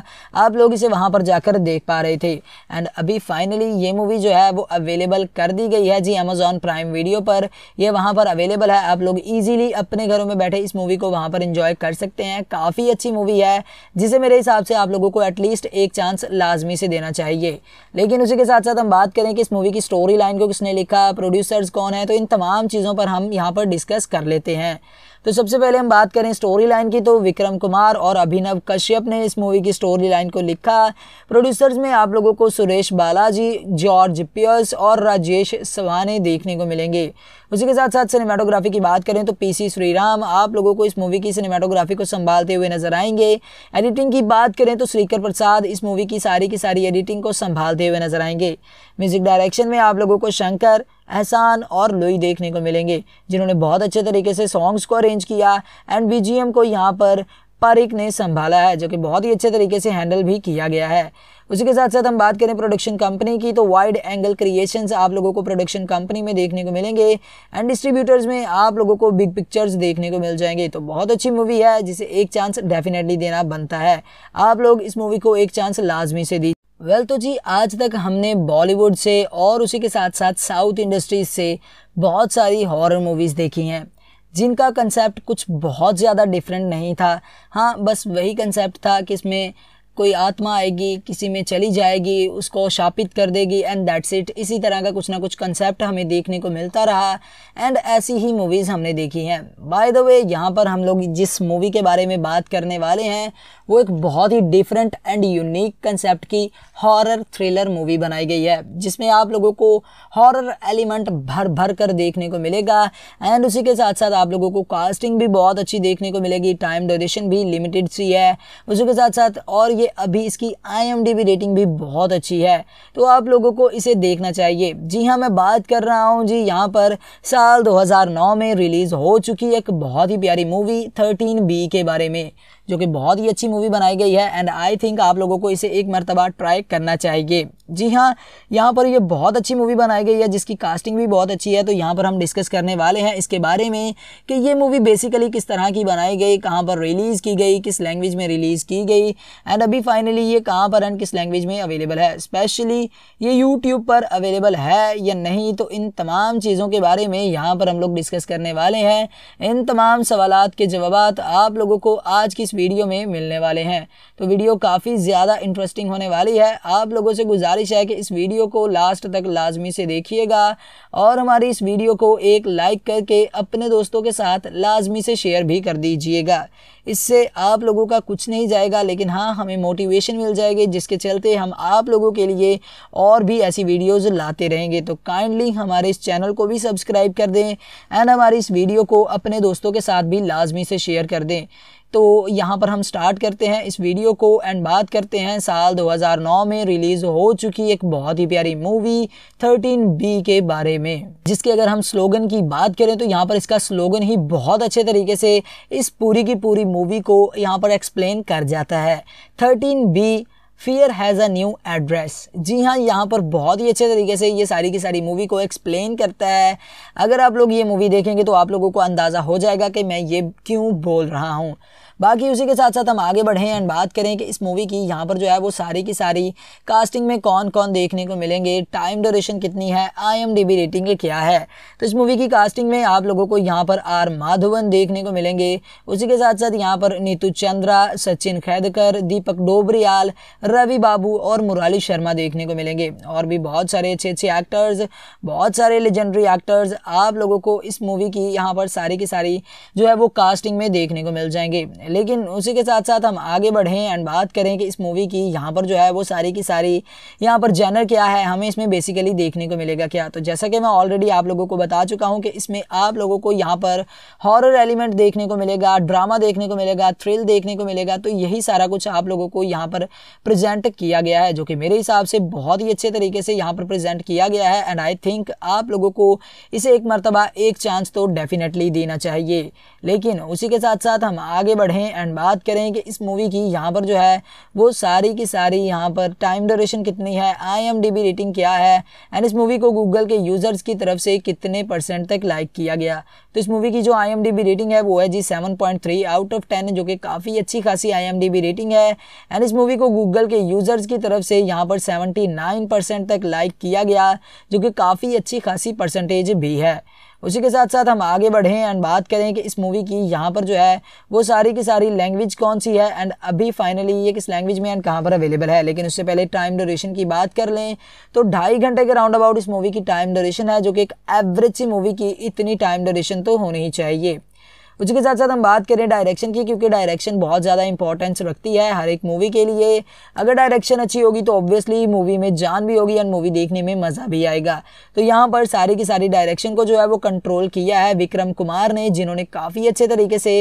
आप लोग इसे वहाँ पर जाकर देख पा रहे थे एंड अभी फाइनली ये मूवी जो है वो अवेलेबल कर दी गई है जी अमेजोन प्राइम वीडियो पर ये वहाँ पर अवेलेबल है आप लोग ईजिली अपने घरों में बैठे इस मूवी को वहाँ पर इंजॉय कर सकते हैं काफ़ी अच्छी मूवी है जिसे मेरे हिसाब से आप लोगों को एटलीस्ट एक चांस लाजमी से देना चाहिए लेकिन उसी के साथ साथ हम बात करें कि इस मूवी की स्टोरी लाइन को किसने लिखा प्रोड्यूसर्स कौन है तो इन तमाम चीज़ों पर हम यहाँ पर डिस्कस कर लेते हैं तो सबसे पहले हम बात करें स्टोरी लाइन की तो विक्रम कुमार और अभिनव कश्यप ने इस मूवी की स्टोरी लाइन को लिखा प्रोड्यूसर्स में आप लोगों को सुरेश बालाजी जॉर्ज पियर्स और राजेश सवाने देखने को मिलेंगे उसी के साथ साथ सिनेमाटोग्राफी की बात करें तो पीसी श्रीराम आप लोगों को इस मूवी की सिनेमाटोग्राफी को संभालते हुए नजर आएंगे एडिटिंग की बात करें तो श्रीकर प्रसाद इस मूवी की सारी की सारी एडिटिंग को संभालते हुए नजर आएंगे म्यूजिक डायरेक्शन में आप लोगों को शंकर एहसान और लोई देखने को मिलेंगे जिन्होंने बहुत अच्छे तरीके से सॉन्ग्स को अरेंज किया एंड बीजीएम को यहाँ पर पारिक ने संभाला है जो कि बहुत ही अच्छे तरीके से हैंडल भी किया गया है उसी के साथ साथ हम बात करें प्रोडक्शन कंपनी की तो वाइड एंगल क्रिएशंस आप लोगों को प्रोडक्शन कंपनी में देखने को मिलेंगे एंड डिस्ट्रीब्यूटर्स में आप लोगों को बिग पिक्चर्स देखने को मिल जाएंगे तो बहुत अच्छी मूवी है जिसे एक चांस डेफिनेटली देना बनता है आप लोग इस मूवी को एक चांस लाजमी से दीजिए वेल well, तो जी आज तक हमने बॉलीवुड से और उसी के साथ साथ साउथ इंडस्ट्रीज से बहुत सारी हॉरर मूवीज़ देखी हैं जिनका कंसेप्ट कुछ बहुत ज़्यादा डिफरेंट नहीं था हाँ बस वही कंसेप्ट था कि इसमें कोई आत्मा आएगी किसी में चली जाएगी उसको शापित कर देगी एंड दैट्स इट इसी तरह का कुछ ना कुछ कंसेप्ट हमें देखने को मिलता रहा एंड ऐसी ही मूवीज़ हमने देखी हैं बाय द वे यहाँ पर हम लोग जिस मूवी के बारे में बात करने वाले हैं वो एक बहुत ही डिफरेंट एंड यूनिक कंसेप्ट की हॉरर थ्रिलर मूवी बनाई गई है जिसमें आप लोगों को हॉरर एलिमेंट भर भर कर देखने को मिलेगा एंड उसी के साथ साथ आप लोगों को कास्टिंग भी बहुत अच्छी देखने को मिलेगी टाइम ड्यूरेशन भी लिमिटेड सी है उसी के साथ साथ और ये ये अभी इसकी आई रेटिंग भी बहुत अच्छी है तो आप लोगों को इसे देखना चाहिए जी हाँ मैं बात कर रहा हूँ जी यहाँ पर साल 2009 में रिलीज़ हो चुकी एक बहुत ही प्यारी मूवी 13 बी के बारे में जो कि बहुत ही अच्छी मूवी बनाई गई है एंड आई थिंक आप लोगों को इसे एक मरतबा ट्राई करना चाहिए जी हाँ यहाँ पर ये बहुत अच्छी मूवी बनाई गई है जिसकी कास्टिंग भी बहुत अच्छी है तो यहाँ पर हम डिस्कस करने वाले हैं इसके बारे में कि ये मूवी बेसिकली किस तरह की बनाई गई कहाँ पर रिलीज़ की गई किस लैंग्वेज में रिलीज़ की गई एंड अभी फाइनली ये कहाँ पर एंड किस लैंग्वेज में अवेलेबल है स्पेशली ये यूट्यूब पर अवेलेबल है या नहीं तो इन तमाम चीज़ों के बारे में यहाँ पर हम लोग डिस्कस करने वाले हैं इन तमाम सवाल के जवाब आप लोगों को आज की वीडियो में मिलने वाले हैं तो वीडियो काफ़ी ज़्यादा इंटरेस्टिंग होने वाली है आप लोगों से गुजारिश है कि इस वीडियो को लास्ट तक लाजमी से देखिएगा और हमारी इस वीडियो को एक लाइक करके अपने दोस्तों के साथ लाजमी से शेयर भी कर दीजिएगा इससे आप लोगों का कुछ नहीं जाएगा लेकिन हाँ हमें मोटिवेशन मिल जाएगी जिसके चलते हम आप लोगों के लिए और भी ऐसी वीडियोज़ लाते रहेंगे तो काइंडली हमारे इस चैनल को भी सब्सक्राइब कर दें एंड हमारी इस वीडियो को अपने दोस्तों के साथ भी लाजमी से शेयर कर दें तो यहाँ पर हम स्टार्ट करते हैं इस वीडियो को एंड बात करते हैं साल 2009 में रिलीज़ हो चुकी एक बहुत ही प्यारी मूवी बी के बारे में जिसके अगर हम स्लोगन की बात करें तो यहाँ पर इसका स्लोगन ही बहुत अच्छे तरीके से इस पूरी की पूरी मूवी को यहाँ पर एक्सप्लेन कर जाता है thirteen B fear has a new address जी हाँ यहाँ पर बहुत ही अच्छे तरीके से ये सारी की सारी मूवी को एक्सप्लेन करता है अगर आप लोग ये मूवी देखेंगे तो आप लोगों को अंदाज़ा हो जाएगा कि मैं ये क्यों बोल रहा हूँ बाकी उसी के साथ साथ हम आगे बढ़ें एंड बात करें कि इस मूवी की यहाँ पर जो है वो सारी की सारी कास्टिंग में कौन कौन देखने को मिलेंगे टाइम ड्यूरेशन कितनी है आई रेटिंग क्या है तो इस मूवी की कास्टिंग में आप लोगों को यहाँ पर आर माधवन देखने को मिलेंगे उसी के साथ साथ यहाँ पर नीतू चंद्रा सचिन खैदकर दीपक डोबरियाल रवि बाबू और मुराली शर्मा देखने को मिलेंगे और भी बहुत सारे अच्छे अच्छे एक्टर्स बहुत सारे लेजेंडरी एक्टर्स आप लोगों को इस मूवी की यहाँ पर सारी की सारी जो है वो कास्टिंग में देखने को मिल जाएंगे लेकिन उसी के साथ साथ हम आगे बढ़ें एंड बात करें कि इस मूवी की यहाँ पर जो है वो सारी की सारी यहाँ पर जैनर क्या है हमें इसमें बेसिकली देखने को मिलेगा क्या तो जैसा कि मैं ऑलरेडी आप लोगों को बता चुका हूँ कि इसमें आप लोगों को यहाँ पर हॉरर एलिमेंट देखने को मिलेगा ड्रामा देखने को मिलेगा थ्रिल देखने को मिलेगा तो यही सारा कुछ आप लोगों को यहाँ पर प्रजेंट किया गया है जो कि मेरे हिसाब से बहुत ही अच्छे तरीके से यहाँ पर प्रजेंट किया गया है एंड आई थिंक आप लोगों को इसे एक मरतबा एक चांस तो डेफिनेटली देना चाहिए लेकिन उसी के साथ साथ हम आगे बढ़ें पढ़ें एंड बात करें कि इस मूवी की यहाँ पर जो है वो सारी की सारी यहाँ पर टाइम ड्यूरेशन कितनी है आई रेटिंग क्या है एंड इस मूवी को गूगल के यूज़र्स की तरफ से कितने परसेंट तक लाइक किया गया तो इस मूवी की जो आई रेटिंग है वो है जी सेवन आउट ऑफ टेन जो कि काफ़ी अच्छी खासी आई रेटिंग है एंड इस मूवी को गूगल के यूज़र्स की तरफ से यहाँ पर सेवेंटी परसेंट तक लाइक किया गया जो कि काफ़ी अच्छी खासी परसेंटेज भी है उसी के साथ साथ हम आगे बढ़ें एंड बात करें कि इस मूवी की यहाँ पर जो है वो सारी की सारी लैंग्वेज कौन सी है एंड अभी फाइनली ये किस लैंग्वेज में एंड कहाँ पर अवेलेबल है लेकिन उससे पहले टाइम ड्यूरेशन की बात कर लें तो ढाई घंटे के राउंड अबाउट इस मूवी की टाइम ड्यूरेशन है जो कि एक एवरेज सी मूवी की इतनी टाइम ड्यूरेशन तो होनी ही चाहिए उसी के साथ साथ हम बात करें डायरेक्शन की क्योंकि डायरेक्शन बहुत ज़्यादा इंपॉर्टेंस रखती है हर एक मूवी के लिए अगर डायरेक्शन अच्छी होगी तो ऑब्वियसली मूवी में जान भी होगी एंड मूवी देखने में मज़ा भी आएगा तो यहाँ पर सारी की सारी डायरेक्शन को जो है वो कंट्रोल किया है विक्रम कुमार ने जिन्होंने काफ़ी अच्छे तरीके से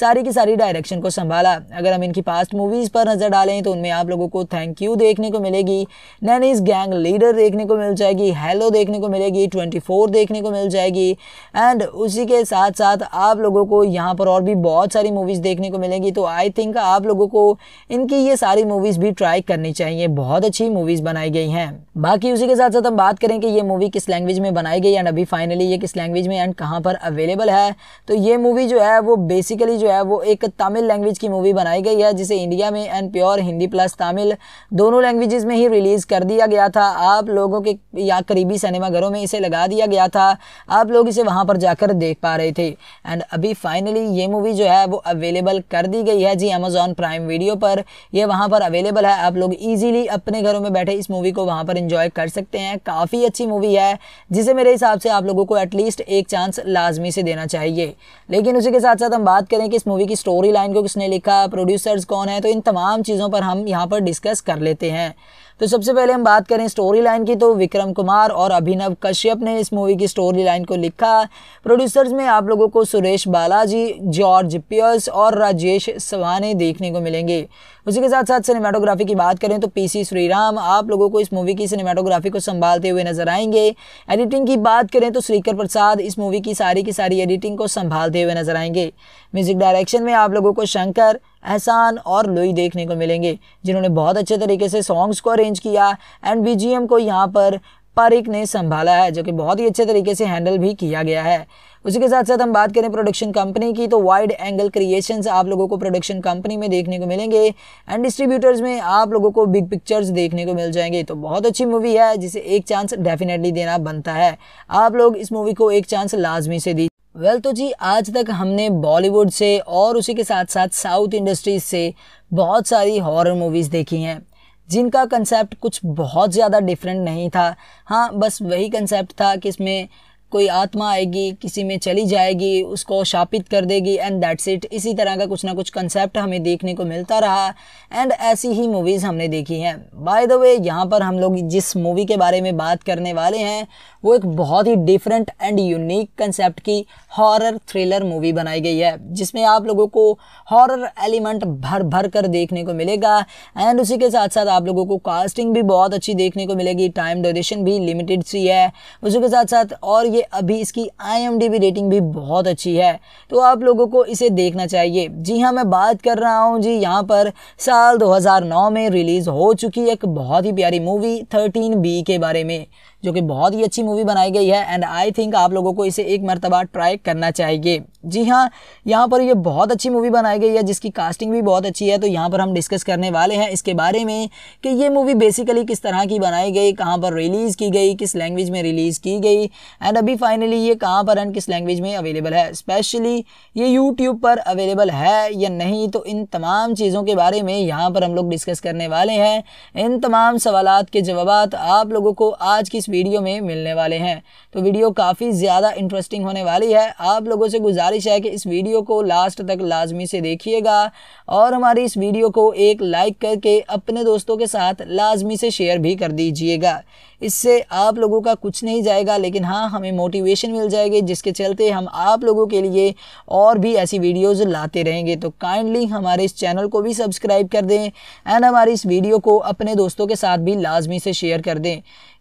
सारी की सारी डायरेक्शन को संभाला अगर हम इनकी पास्ट मूवीज़ पर नज़र डालें तो उनमें आप लोगों को थैंक यू देखने को मिलेगी नैनीज गैंग लीडर देखने को मिल जाएगी हेलो देखने को मिलेगी ट्वेंटी देखने को मिल जाएगी एंड उसी के साथ साथ आप लोगों को यहाँ पर और भी बहुत सारी मूवीज़ देखने को मिलेंगी तो आई थिंक आप लोगों को इनकी ये सारी मूवीज़ भी ट्राई करनी चाहिए बहुत अच्छी मूवीज़ बनाई गई हैं बाकी उसी के साथ साथ हम बात करें कि ये मूवी किस लैंग्वेज में बनाई गई एंड अभी फाइनली ये किस लैंग्वेज में एंड कहाँ पर अवेलेबल है तो ये मूवी जो है वो बेसिकली जो है वो एक तमिल लैंग्वेज की मूवी बनाई गई है जिसे इंडिया में and pure Hindi plus Tamil दोनों लैंग्वेजेस में ही रिलीज़ कर दिया गया था आप लोगों के या करीबी सिनेमाघरों में इसे लगा दिया गया था आप लोग इसे वहाँ पर जाकर देख पा रहे थे एंड अभी फाइनली ये मूवी जो है वो अवेलेबल कर दी गई है जी अमेजोन प्राइम वीडियो पर यह वहाँ पर अवेलेबल है आप लोग ईजिली अपने घरों में बैठे इस मूवी को वहाँ पर इंजॉय कर सकते हैं काफ़ी अच्छी मूवी है जिसे मेरे हिसाब से आप लोगों को एटलीस्ट एक चांस लाजमी से देना चाहिए लेकिन उसी के साथ साथ हम बात करें कि इस मूवी की स्टोरी लाइन को किसने लिखा प्रोड्यूसर्स कौन है तो इन तमाम चीज़ों पर हम यहाँ पर डिस्कस कर लेते हैं तो सबसे पहले हम बात करें स्टोरी लाइन की तो विक्रम कुमार और अभिनव कश्यप ने इस मूवी की स्टोरी लाइन को लिखा प्रोड्यूसर्स में आप लोगों को सुरेश बालाजी जॉर्ज पियर्स और राजेश सवाने देखने को मिलेंगे उसी के साथ साथ सिनेमाटोग्राफी की बात करें तो पीसी श्रीराम आप लोगों को इस मूवी की सिनेमाटोग्राफी को संभालते हुए नजर आएंगे एडिटिंग की बात करें तो श्रीकर प्रसाद इस मूवी की सारी की सारी एडिटिंग को संभालते हुए नजर आएंगे म्यूजिक डायरेक्शन में आप लोगों को शंकर एहसान और लोई देखने को मिलेंगे जिन्होंने बहुत अच्छे तरीके से सॉन्ग्स को अरेंज किया एंड बी को यहाँ पर पारिक ने संभाला है जो कि बहुत ही अच्छे तरीके से हैंडल भी किया गया है उसी के साथ साथ हम बात करें प्रोडक्शन कंपनी की तो वाइड एंगल क्रिएशंस आप लोगों को प्रोडक्शन कंपनी में देखने को मिलेंगे एंड डिस्ट्रीब्यूटर्स में आप लोगों को बिग पिक्चर्स देखने को मिल जाएंगे तो बहुत अच्छी मूवी है जिसे एक चांस डेफिनेटली देना बनता है आप लोग इस मूवी को एक चांस लाजमी से दी वेल well, तो जी आज तक हमने बॉलीवुड से और उसी के साथ साथ साउथ इंडस्ट्रीज से बहुत सारी हॉरर मूवीज़ देखी हैं जिनका कंसेप्ट कुछ बहुत ज़्यादा डिफरेंट नहीं था हाँ बस वही कंसेप्ट था कि इसमें कोई आत्मा आएगी किसी में चली जाएगी उसको शापित कर देगी एंड दैट्स इट इसी तरह का कुछ ना कुछ कंसेप्ट हमें देखने को मिलता रहा एंड ऐसी ही मूवीज़ हमने देखी हैं बाय द वे यहाँ पर हम लोग जिस मूवी के बारे में बात करने वाले हैं वो एक बहुत ही डिफरेंट एंड यूनिक कंसेप्ट की हॉरर थ्रिलर मूवी बनाई गई है जिसमें आप लोगों को हॉरर एलिमेंट भर भर कर देखने को मिलेगा एंड उसी के साथ साथ आप लोगों को कास्टिंग भी बहुत अच्छी देखने को मिलेगी टाइम ड्यूरेशन भी लिमिटेड सी है उसी के साथ साथ और ये ये अभी इसकी आई रेटिंग भी बहुत अच्छी है तो आप लोगों को इसे देखना चाहिए जी हाँ मैं बात कर रहा हूँ जी यहाँ पर साल 2009 में रिलीज़ हो चुकी एक बहुत ही प्यारी मूवी 13 बी के बारे में जो कि बहुत ही अच्छी मूवी बनाई गई है एंड आई थिंक आप लोगों को इसे एक मरतबा ट्राई करना चाहिए जी हाँ यहाँ पर ये बहुत अच्छी मूवी बनाई गई है जिसकी कास्टिंग भी बहुत अच्छी है तो यहाँ पर हम डिस्कस करने वाले हैं इसके बारे में कि ये मूवी बेसिकली किस तरह की बनाई गई कहाँ पर रिलीज़ की गई किस लैंग्वेज में रिलीज़ की गई एंड अभी फाइनली ये कहाँ पर एंड किस लैंग्वेज में अवेलेबल है स्पेशली ये यूट्यूब पर अवेलेबल है या नहीं तो इन तमाम चीज़ों के बारे में यहाँ पर हम लोग डिस्कस करने वाले हैं इन तमाम सवाल के जवाब आप लोगों को आज की इस वीडियो में मिलने वाले हैं तो वीडियो काफ़ी ज़्यादा इंटरेस्टिंग होने वाली है आप लोगों से गुजारिश है कि इस वीडियो को लास्ट तक लाजमी से देखिएगा और हमारी इस वीडियो को एक लाइक करके अपने दोस्तों के साथ लाजमी से शेयर भी कर दीजिएगा इससे आप लोगों का कुछ नहीं जाएगा लेकिन हाँ हमें मोटिवेशन मिल जाएगी जिसके चलते हम आप लोगों के लिए और भी ऐसी वीडियोज़ लाते रहेंगे तो काइंडली हमारे इस चैनल को भी सब्सक्राइब कर दें एंड हमारी इस वीडियो को अपने दोस्तों के साथ भी लाजमी से शेयर कर दें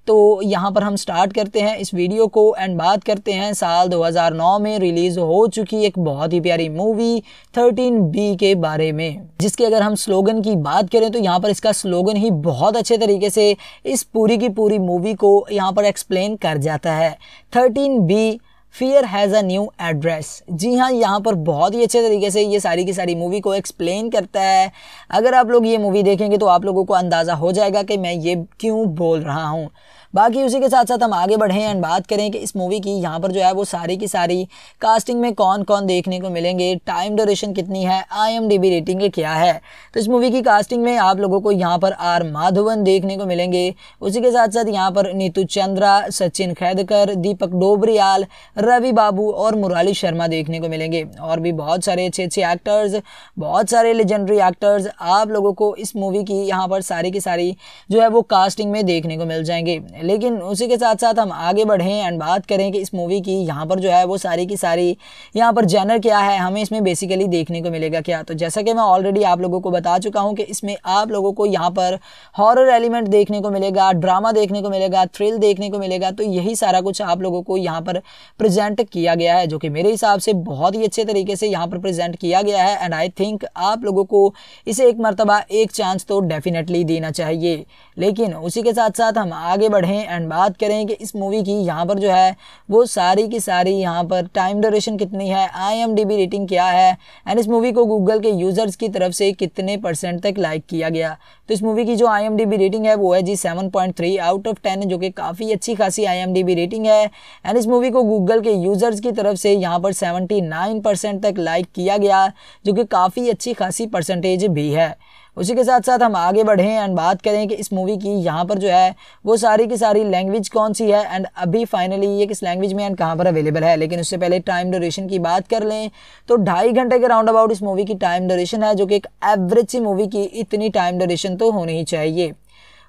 तो यहाँ पर हम स्टार्ट करते हैं इस वीडियो को एंड बात करते हैं साल 2009 में रिलीज़ हो चुकी एक बहुत ही प्यारी मूवी बी के बारे में जिसके अगर हम स्लोगन की बात करें तो यहाँ पर इसका स्लोगन ही बहुत अच्छे तरीके से इस पूरी की पूरी मूवी को यहाँ पर एक्सप्लेन कर जाता है thirteen B fear has a new address जी हाँ यहाँ पर बहुत ही अच्छे तरीके से ये सारी की सारी मूवी को एक्सप्लेन करता है अगर आप लोग ये मूवी देखेंगे तो आप लोगों को अंदाज़ा हो जाएगा कि मैं ये क्यों बोल रहा हूँ बाकी उसी के साथ साथ हम आगे बढ़ें एंड बात करें कि इस मूवी की यहाँ पर जो है वो सारी की सारी कास्टिंग में कौन कौन देखने को मिलेंगे टाइम ड्यूरेशन कितनी है आई एम रेटिंग क्या है तो इस मूवी की कास्टिंग में आप लोगों को यहाँ पर आर माधवन देखने को मिलेंगे उसी के साथ साथ यहाँ पर नीतू चंद्रा सचिन खैदकर दीपक डोबरियाल रवि बाबू और मुराली शर्मा देखने को मिलेंगे और भी बहुत सारे अच्छे अच्छे एक्टर्स बहुत सारे लेजेंडरी एक्टर्स आप लोगों को इस मूवी की यहाँ पर सारी की सारी जो है वो कास्टिंग में देखने को मिल जाएंगे लेकिन उसी के साथ साथ हम आगे बढ़ें एंड बात करें कि इस मूवी की यहाँ पर जो है वो सारी की सारी यहाँ पर जैनर क्या है हमें इसमें बेसिकली देखने को मिलेगा क्या तो जैसा कि मैं ऑलरेडी आप लोगों को बता चुका हूँ कि इसमें आप लोगों को यहाँ पर हॉरर एलिमेंट देखने को मिलेगा ड्रामा देखने को मिलेगा थ्रिल देखने को मिलेगा तो यही सारा कुछ आप लोगों को यहाँ पर प्रजेंट किया गया है जो कि मेरे हिसाब से बहुत ही अच्छे तरीके से यहाँ पर प्रजेंट किया गया है एंड आई थिंक आप लोगों को इसे एक मरतबा एक चांस तो डेफिनेटली देना चाहिए लेकिन उसी के साथ साथ हम आगे बढ़ें पढ़ें एंड बात करें कि इस मूवी की यहाँ पर जो है वो सारी की सारी यहाँ पर टाइम ड्यूरेशन कितनी है आईएमडीबी रेटिंग क्या है एंड इस मूवी को गूगल के यूज़र्स की तरफ से कितने परसेंट तक लाइक किया गया तो इस मूवी की जो आईएमडीबी रेटिंग है वो है जी 7.3 आउट ऑफ 10 जो कि काफ़ी अच्छी खासी आईएमडीबी रेटिंग है एंड इस मूवी को गूगल के यूज़र्स की तरफ से यहाँ पर 79 परसेंट तक लाइक किया गया जो कि काफ़ी अच्छी खासी परसेंटेज भी है उसी के साथ साथ हम आगे बढ़ें एंड बात करें कि इस मूवी की यहाँ पर जो है वो सारी की सारी लैंग्वेज कौन सी है एंड अभी फाइनली ये किस लैंग्वेज में एंड कहाँ पर अवेलेबल है लेकिन उससे पहले टाइम ड्यूरेशन की बात कर लें तो ढाई घंटे के राउंड अबाउट इस मूवी की टाइम ड्यूरेशन है जो कि एक एवरेज सी मूवी की इतनी टाइम ड्यूरेशन तो होनी ही चाहिए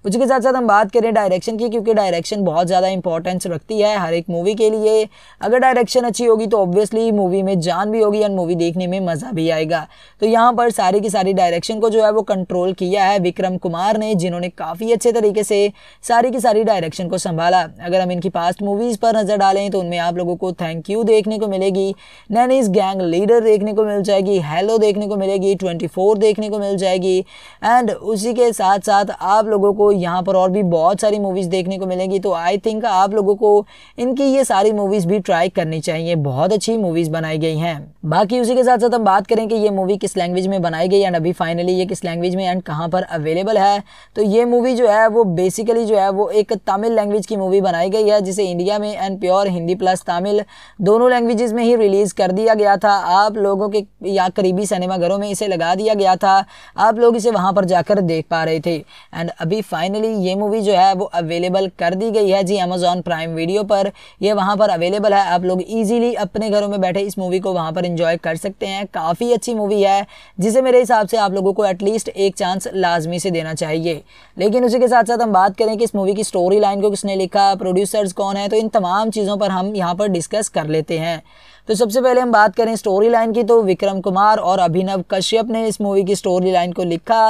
उसी के साथ साथ हम बात करें डायरेक्शन की क्योंकि डायरेक्शन बहुत ज़्यादा इंपॉर्टेंस रखती है हर एक मूवी के लिए अगर डायरेक्शन अच्छी होगी तो ऑब्वियसली मूवी में जान भी होगी एंड मूवी देखने में मज़ा भी आएगा तो यहाँ पर सारी की सारी डायरेक्शन को जो है वो कंट्रोल किया है विक्रम कुमार ने जिन्होंने काफ़ी अच्छे तरीके से सारी की सारी डायरेक्शन को संभाला अगर हम इनकी पास्ट मूवीज़ पर नज़र डालें तो उनमें आप लोगों को थैंक यू देखने को मिलेगी नैनीज गैंग लीडर देखने को मिल जाएगी हेलो देखने को मिलेगी ट्वेंटी देखने को मिल जाएगी एंड उसी के साथ साथ आप लोगों को यहाँ पर और भी बहुत सारी मूवीज़ देखने को मिलेंगी तो आई थिंक आप लोगों को इनकी ये सारी मूवीज़ भी ट्राई करनी चाहिए बहुत अच्छी मूवीज़ बनाई गई हैं बाकी उसी के साथ साथ हम बात करें कि ये मूवी किस लैंग्वेज में बनाई गई एंड अभी फाइनली ये किस लैंग्वेज में एंड कहाँ पर अवेलेबल है तो ये मूवी जो है वो बेसिकली जो है वो एक तमिल लैंग्वेज की मूवी बनाई गई है जिसे इंडिया में and pure Hindi plus Tamil दोनों लैंग्वेजेस में ही रिलीज़ कर दिया गया था आप लोगों के या करीबी सिनेमाघरों में इसे लगा दिया गया था आप लोग इसे वहाँ पर जाकर देख पा रहे थे एंड अभी फाइनली ये मूवी जो है वो अवेलेबल कर दी गई है जी अमेजोन प्राइम वीडियो पर ये वहाँ पर अवेलेबल है आप लोग ईजिली अपने घरों में बैठे इस मूवी को वहाँ पर इंजॉय कर सकते हैं काफ़ी अच्छी मूवी है जिसे मेरे हिसाब से आप लोगों को एटलीस्ट एक चांस लाजमी से देना चाहिए लेकिन उसी के साथ साथ हम बात करें कि इस मूवी की स्टोरी लाइन को किसने लिखा प्रोड्यूसर्स कौन है तो इन तमाम चीज़ों पर हम यहाँ पर डिस्कस कर लेते हैं तो सबसे पहले हम बात करें स्टोरी लाइन की तो विक्रम कुमार और अभिनव कश्यप ने इस मूवी की स्टोरी लाइन को लिखा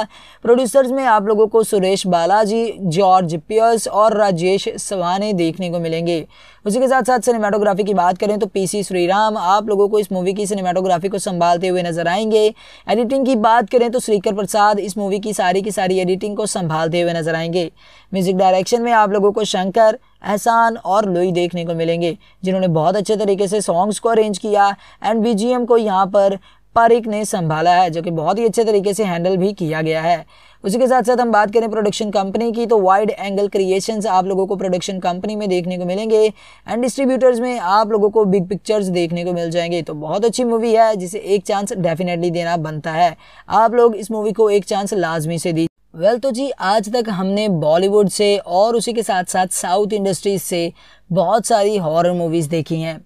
प्रोड्यूसर्स में आप लोगों को सुरेश बालाजी जॉर्ज पियर्स और राजेश सवाने देखने को मिलेंगे उसी के साथ साथ सिनेमाटोग्राफी की बात करें तो पीसी श्रीराम आप लोगों को इस मूवी की सिनेमाटोग्राफी को संभालते हुए नजर आएंगे एडिटिंग की बात करें तो श्रीकर प्रसाद इस मूवी की सारी की सारी एडिटिंग को संभालते हुए नजर आएंगे म्यूजिक डायरेक्शन में आप लोगों को शंकर एहसान और लोई देखने को मिलेंगे जिन्होंने बहुत अच्छे तरीके से सॉन्ग्स को अरेंज किया एंड बी को यहाँ पर पारिक ने संभाला है जो कि बहुत ही अच्छे तरीके से हैंडल भी किया गया है उसी के साथ साथ हम बात करें प्रोडक्शन कंपनी की तो वाइड एंगल क्रिएशंस आप लोगों को प्रोडक्शन कंपनी में देखने को मिलेंगे एंड डिस्ट्रीब्यूटर्स में आप लोगों को बिग पिक्चर्स देखने को मिल जाएंगे तो बहुत अच्छी मूवी है जिसे एक चांस डेफिनेटली देना बनता है आप लोग इस मूवी को एक चांस लाजमी से दी वेल well, तो जी आज तक हमने बॉलीवुड से और उसी के साथ साथ साउथ इंडस्ट्रीज से बहुत सारी हॉरर मूवीज़ देखी हैं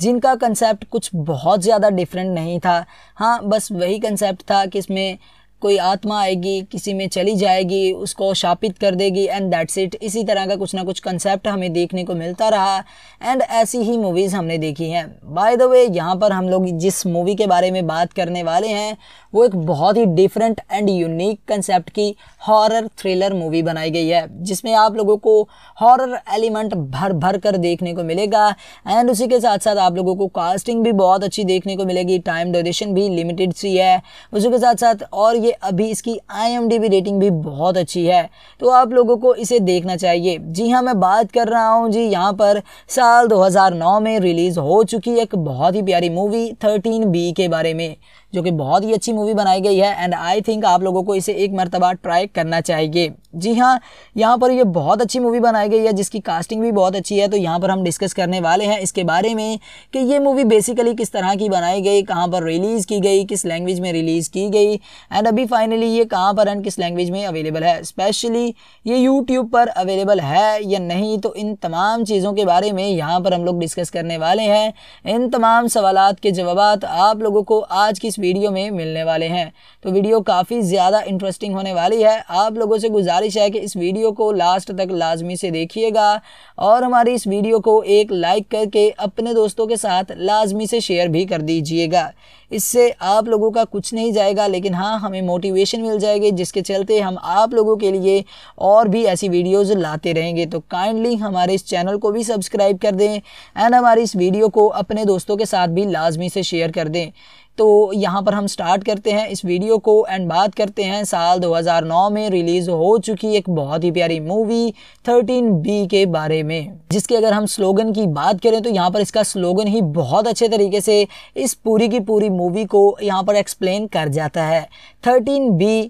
जिनका कंसेप्ट कुछ बहुत ज़्यादा डिफरेंट नहीं था हाँ बस वही कंसेप्ट था कि इसमें कोई आत्मा आएगी किसी में चली जाएगी उसको शापित कर देगी एंड दैट्स इट इसी तरह का कुछ ना कुछ कंसेप्ट हमें देखने को मिलता रहा एंड ऐसी ही मूवीज़ हमने देखी हैं बाय द वे यहाँ पर हम लोग जिस मूवी के बारे में बात करने वाले हैं वो एक बहुत ही डिफरेंट एंड यूनिक कंसेप्ट की हॉरर थ्रिलर मूवी बनाई गई है जिसमें आप लोगों को हॉरर एलिमेंट भर भर कर देखने को मिलेगा एंड उसी के साथ साथ आप लोगों को कास्टिंग भी बहुत अच्छी देखने को मिलेगी टाइम ड्यूरेशन भी लिमिटेड सी है उसी के साथ साथ और ये अभी इसकी आई रेटिंग भी बहुत अच्छी है तो आप लोगों को इसे देखना चाहिए जी हाँ मैं बात कर रहा हूँ जी यहाँ पर साल 2009 में रिलीज़ हो चुकी एक बहुत ही प्यारी मूवी थर्टीन बी के बारे में जो कि बहुत ही अच्छी मूवी बनाई गई है एंड आई थिंक आप लोगों को इसे एक मरतबा ट्राई करना चाहिए जी हाँ यहाँ पर ये बहुत अच्छी मूवी बनाई गई है जिसकी कास्टिंग भी बहुत अच्छी है तो यहाँ पर हम डिस्कस करने वाले हैं इसके बारे में कि ये मूवी बेसिकली किस तरह की बनाई गई कहाँ पर रिलीज़ की गई किस लैंग्वेज में रिलीज़ की गई एंड अभी फाइनली ये कहाँ पर एंड किस लैंग्वेज में अवेलेबल है स्पेशली ये यूट्यूब पर अवेलेबल है या नहीं तो इन तमाम चीज़ों के बारे में यहाँ पर हम लोग डिस्कस करने वाले हैं इन तमाम सवाल के जवाब आप लोगों को आज की इस वीडियो में मिलने वाले हैं तो वीडियो काफ़ी ज़्यादा इंटरेस्टिंग होने वाली है आप लोगों से गुजारिश है कि इस वीडियो को लास्ट तक लाजमी से देखिएगा और हमारी इस वीडियो को एक लाइक करके अपने दोस्तों के साथ लाजमी से शेयर भी कर दीजिएगा इससे आप लोगों का कुछ नहीं जाएगा लेकिन हाँ हमें मोटिवेशन मिल जाएगी जिसके चलते हम आप लोगों के लिए और भी ऐसी वीडियोस लाते रहेंगे तो काइंडली हमारे इस चैनल को भी सब्सक्राइब कर दें एंड हमारी इस वीडियो को अपने दोस्तों के साथ भी लाजमी से शेयर कर दें तो यहाँ पर हम स्टार्ट करते हैं इस वीडियो को एंड बात करते हैं साल 2009 में रिलीज़ हो चुकी एक बहुत ही प्यारी मूवी बी के बारे में जिसके अगर हम स्लोगन की बात करें तो यहाँ पर इसका स्लोगन ही बहुत अच्छे तरीके से इस पूरी की पूरी मूवी को यहाँ पर एक्सप्लेन कर जाता है thirteen B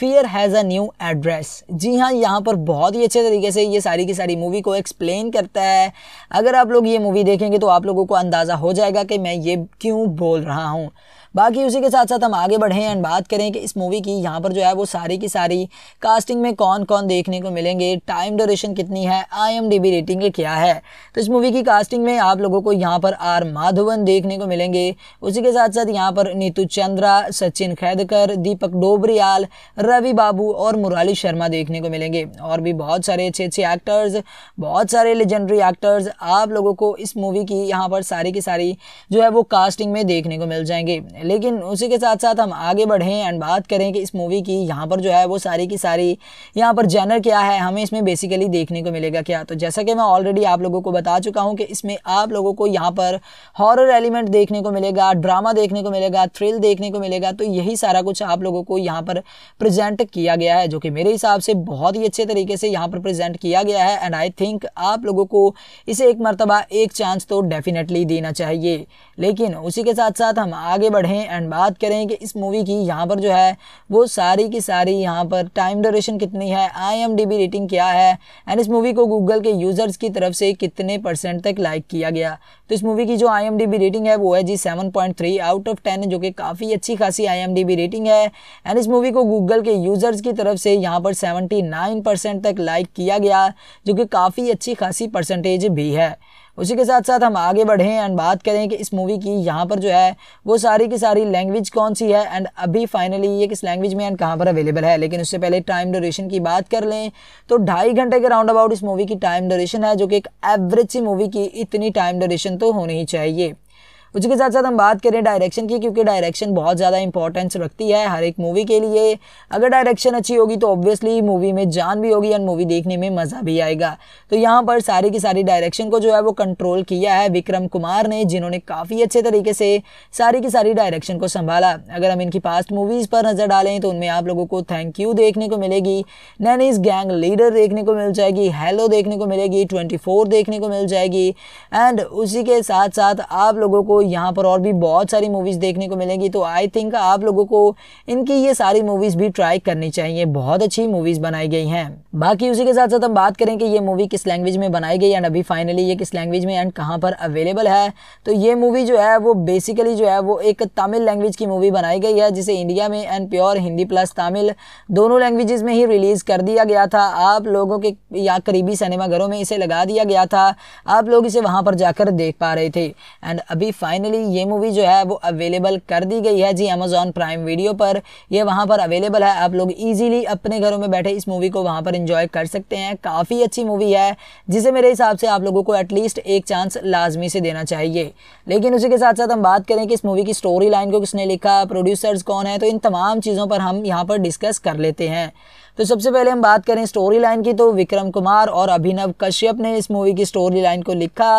fear has a new address जी हाँ यहाँ पर बहुत ही अच्छे तरीके से ये सारी की सारी मूवी को एक्सप्लेन करता है अगर आप लोग ये मूवी देखेंगे तो आप लोगों को अंदाज़ा हो जाएगा कि मैं ये क्यों बोल रहा हूँ बाकी उसी के साथ साथ हम आगे बढ़ें एंड बात करें कि इस मूवी की यहाँ पर जो है वो सारी की सारी कास्टिंग में कौन कौन देखने को मिलेंगे टाइम ड्यूरेशन कितनी है आई रेटिंग क्या है तो इस मूवी की कास्टिंग में आप लोगों को यहाँ पर आर माधवन देखने को मिलेंगे उसी के साथ साथ यहाँ पर नीतू चंद्रा सचिन खैदकर दीपक डोबरियाल रवि बाबू और मुराली शर्मा देखने को मिलेंगे और भी बहुत सारे अच्छे अच्छे एक्टर्स बहुत सारे लेजेंडरी एक्टर्स आप लोगों को इस मूवी की यहाँ पर सारी की सारी जो है वो कास्टिंग में देखने को मिल जाएंगे हैं लेकिन उसी के साथ साथ हम आगे बढ़ें एंड बात करें कि इस मूवी की यहाँ पर जो है वो सारी की सारी यहाँ पर जैनर क्या है हमें इसमें बेसिकली देखने को मिलेगा क्या तो जैसा कि मैं ऑलरेडी आप लोगों को बता चुका हूँ कि इसमें आप लोगों को यहाँ पर हॉरर एलिमेंट देखने को मिलेगा ड्रामा देखने को मिलेगा थ्रिल देखने को मिलेगा तो यही सारा कुछ आप लोगों को यहाँ पर प्रजेंट किया गया है जो कि मेरे हिसाब से बहुत ही अच्छे तरीके से यहाँ पर प्रजेंट किया गया है एंड आई थिंक आप लोगों को इसे एक मरतबा एक चांस तो डेफिनेटली देना चाहिए लेकिन उसी के साथ साथ हम आगे बढ़ें हैं एंड बात करें कि इस मूवी की यहाँ पर जो है वो सारी की सारी यहाँ पर टाइम ड्यूरेशन कितनी है आईएमडीबी रेटिंग क्या है एंड इस मूवी को गूगल के यूज़र्स की तरफ से कितने परसेंट तक लाइक किया गया तो इस मूवी की जो आईएमडीबी रेटिंग है वो है जी 7.3 आउट ऑफ टेन जो कि काफ़ी अच्छी खासी आईएमडीबी रेटिंग है एंड इस मूवी को गूगल के यूज़र्स की तरफ से यहाँ पर 79 परसेंट तक लाइक किया गया जो कि काफ़ी अच्छी खासी परसेंटेज भी है उसी के साथ साथ हम आगे बढ़ें एंड बात करें कि इस मूवी की यहाँ पर जो है वो सारी की सारी लैंग्वेज कौन सी है एंड अभी फाइनली ये किस लैंग्वेज में एंड कहाँ पर अवेलेबल है लेकिन उससे पहले टाइम ड्यूरेशन की बात कर लें तो ढाई घंटे के राउंड अबाउट इस मूवी की टाइम ड्यूरेशन है जो कि एक एवरेज सी मूवी की इतनी टाइम ड्यूरेशन तो होनी ही चाहिए उसके साथ साथ हम बात करें डायरेक्शन की क्योंकि डायरेक्शन बहुत ज़्यादा इंपॉर्टेंस रखती है हर एक मूवी के लिए अगर डायरेक्शन अच्छी होगी तो ऑब्वियसली मूवी में जान भी होगी एंड मूवी देखने में मज़ा भी आएगा तो यहाँ पर सारी की सारी डायरेक्शन को जो है वो कंट्रोल किया है विक्रम कुमार ने जिन्होंने काफ़ी अच्छे तरीके से सारी की सारी डायरेक्शन को संभाला अगर हम इनकी पास्ट मूवीज़ पर नज़र डालें तो उनमें आप लोगों को थैंक यू देखने को मिलेगी नैनीज गैंग लीडर देखने को मिल जाएगी हेलो देखने को मिलेगी ट्वेंटी देखने को मिल जाएगी एंड उसी के साथ साथ आप लोगों को यहाँ पर और भी बहुत सारी मूवीज़ देखने को मिलेंगी तो आई थिंक आप लोगों को इनकी ये सारी मूवीज़ भी ट्राई करनी चाहिए बहुत अच्छी मूवीज़ बनाई गई हैं बाकी उसी के साथ साथ हम बात करें कि ये मूवी किस लैंग्वेज में बनाई गई एंड अभी फाइनली ये किस लैंग्वेज में एंड कहाँ पर अवेलेबल है तो ये मूवी जो है वो बेसिकली जो है वो एक तमिल लैंग्वेज की मूवी बनाई गई है जिसे इंडिया में and pure Hindi plus Tamil दोनों लैंग्वेजेस में ही रिलीज़ कर दिया गया था आप लोगों के या करीबी सिनेमाघरों में इसे लगा दिया गया था आप लोग इसे वहाँ पर जाकर देख पा रहे थे एंड अभी फाइनली ये मूवी जो है वो अवेलेबल कर दी गई है जी अमेजोन प्राइम वीडियो पर ये वहाँ पर अवेलेबल है आप लोग ईजिली अपने घरों में बैठे इस मूवी को वहाँ पर इंजॉय कर सकते हैं काफ़ी अच्छी मूवी है जिसे मेरे हिसाब से आप लोगों को एटलीस्ट एक चांस लाजमी से देना चाहिए लेकिन उसी के साथ साथ हम बात करें कि इस मूवी की स्टोरी लाइन को किसने लिखा प्रोड्यूसर्स कौन है तो इन तमाम चीज़ों पर हम यहाँ पर डिस्कस कर लेते हैं तो सबसे पहले हम बात करें स्टोरी लाइन की तो विक्रम कुमार और अभिनव कश्यप ने इस मूवी की स्टोरी लाइन को लिखा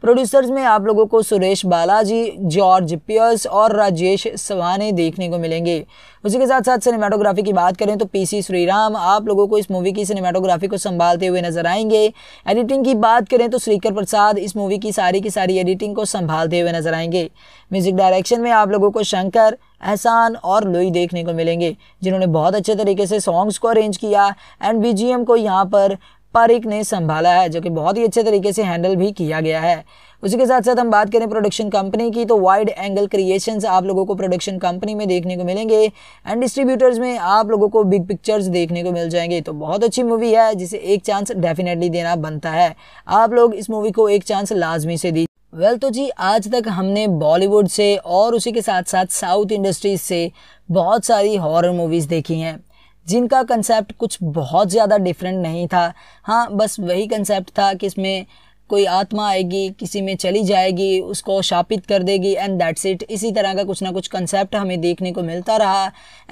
प्रोड्यूसर्स में आप लोगों को सुरेश बालाजी जॉर्ज पियर्स और राजेश सवाने देखने को मिलेंगे उसी के साथ साथ सिनेमाटोग्राफी की बात करें तो पी सी श्रीराम आप लोगों को इस मूवी की सिनेमाटोग्राफी को संभालते हुए नजर आएंगे एडिटिंग की बात करें तो श्रीकर प्रसाद इस मूवी की सारी की सारी एडिटिंग को संभालते हुए नजर आएंगे म्यूजिक डायरेक्शन में आप लोगों को शंकर एहसान और लोई देखने को मिलेंगे जिन्होंने बहुत अच्छे तरीके से सॉन्ग्स को अरेंज किया एंड बीजीएम को यहाँ पर पारिक ने संभाला है जो कि बहुत ही अच्छे तरीके से हैंडल भी किया गया है उसी के साथ साथ हम बात करें प्रोडक्शन कंपनी की तो वाइड एंगल क्रिएशन आप लोगों को प्रोडक्शन कंपनी में देखने को मिलेंगे एंड डिस्ट्रीब्यूटर्स में आप लोगों को बिग पिक्चर्स देखने को मिल जाएंगे तो बहुत अच्छी मूवी है जिसे एक चांस डेफिनेटली देना बनता है आप लोग इस मूवी को एक चांस लाजमी से दी वेल well, तो जी आज तक हमने बॉलीवुड से और उसी के साथ साथ साउथ इंडस्ट्रीज से बहुत सारी हॉरर मूवीज़ देखी हैं जिनका कंसेप्ट कुछ बहुत ज़्यादा डिफरेंट नहीं था हाँ बस वही कंसेप्ट था कि इसमें कोई आत्मा आएगी किसी में चली जाएगी उसको शापित कर देगी एंड दैट्स इट इसी तरह का कुछ ना कुछ कंसेप्ट हमें देखने को मिलता रहा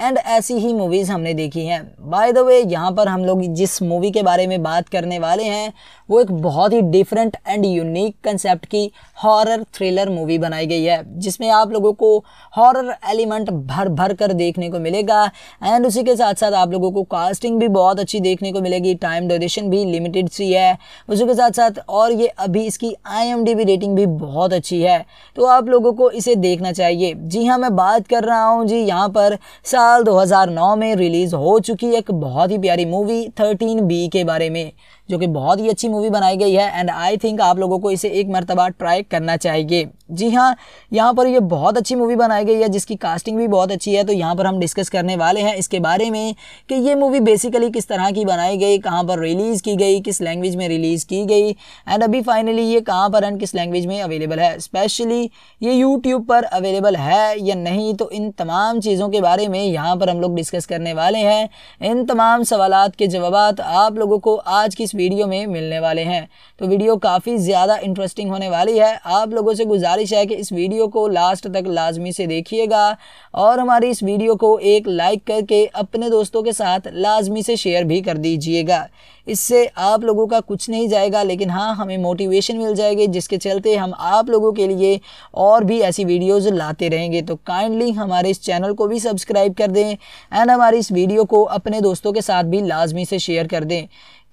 एंड ऐसी ही मूवीज़ हमने देखी हैं बाय द वे यहाँ पर हम लोग जिस मूवी के बारे में बात करने वाले हैं वो एक बहुत ही डिफरेंट एंड यूनिक कंसेप्ट की हॉरर थ्रिलर मूवी बनाई गई है जिसमें आप लोगों को हॉरर एलिमेंट भर भर कर देखने को मिलेगा एंड उसी के साथ साथ आप लोगों को कास्टिंग भी बहुत अच्छी देखने को मिलेगी टाइम ड्यूरेशन भी लिमिटेड सी है उसी के साथ साथ और ये अभी इसकी आई रेटिंग भी बहुत अच्छी है तो आप लोगों को इसे देखना चाहिए जी हाँ मैं बात कर रहा हूँ जी यहाँ पर साल 2009 में रिलीज़ हो चुकी एक बहुत ही प्यारी मूवी 13 बी के बारे में जो कि बहुत ही अच्छी मूवी बनाई गई है एंड आई थिंक आप लोगों को इसे एक मरतबा ट्राई करना चाहिए जी हाँ यहाँ पर ये बहुत अच्छी मूवी बनाई गई है जिसकी कास्टिंग भी बहुत अच्छी है तो यहाँ पर हम डिस्कस करने वाले हैं इसके बारे में कि ये मूवी बेसिकली किस तरह की बनाई गई कहाँ पर रिलीज़ की गई किस लैंग्वेज में रिलीज़ की गई एंड अभी फाइनली ये कहाँ पर एंड किस लैंग्वेज में अवेलेबल है स्पेशली ये यूट्यूब पर अवेलेबल है या नहीं तो इन तमाम चीज़ों के बारे में यहाँ पर हम लोग डिस्कस करने वाले हैं इन तमाम सवाल के जवाब आप लोगों को आज की इस वीडियो में मिलने वाले हैं तो वीडियो काफ़ी ज़्यादा इंटरेस्टिंग होने वाली है आप लोगों से गुजारिश है कि इस वीडियो को लास्ट तक लाजमी से देखिएगा और हमारी इस वीडियो को एक लाइक करके अपने दोस्तों के साथ लाजमी से शेयर भी कर दीजिएगा इससे आप लोगों का कुछ नहीं जाएगा लेकिन हाँ हमें मोटिवेशन मिल जाएगी जिसके चलते हम आप लोगों के लिए और भी ऐसी वीडियोस लाते रहेंगे तो काइंडली हमारे इस चैनल को भी सब्सक्राइब कर दें एंड हमारी इस वीडियो को अपने दोस्तों के साथ भी लाजमी से शेयर कर दें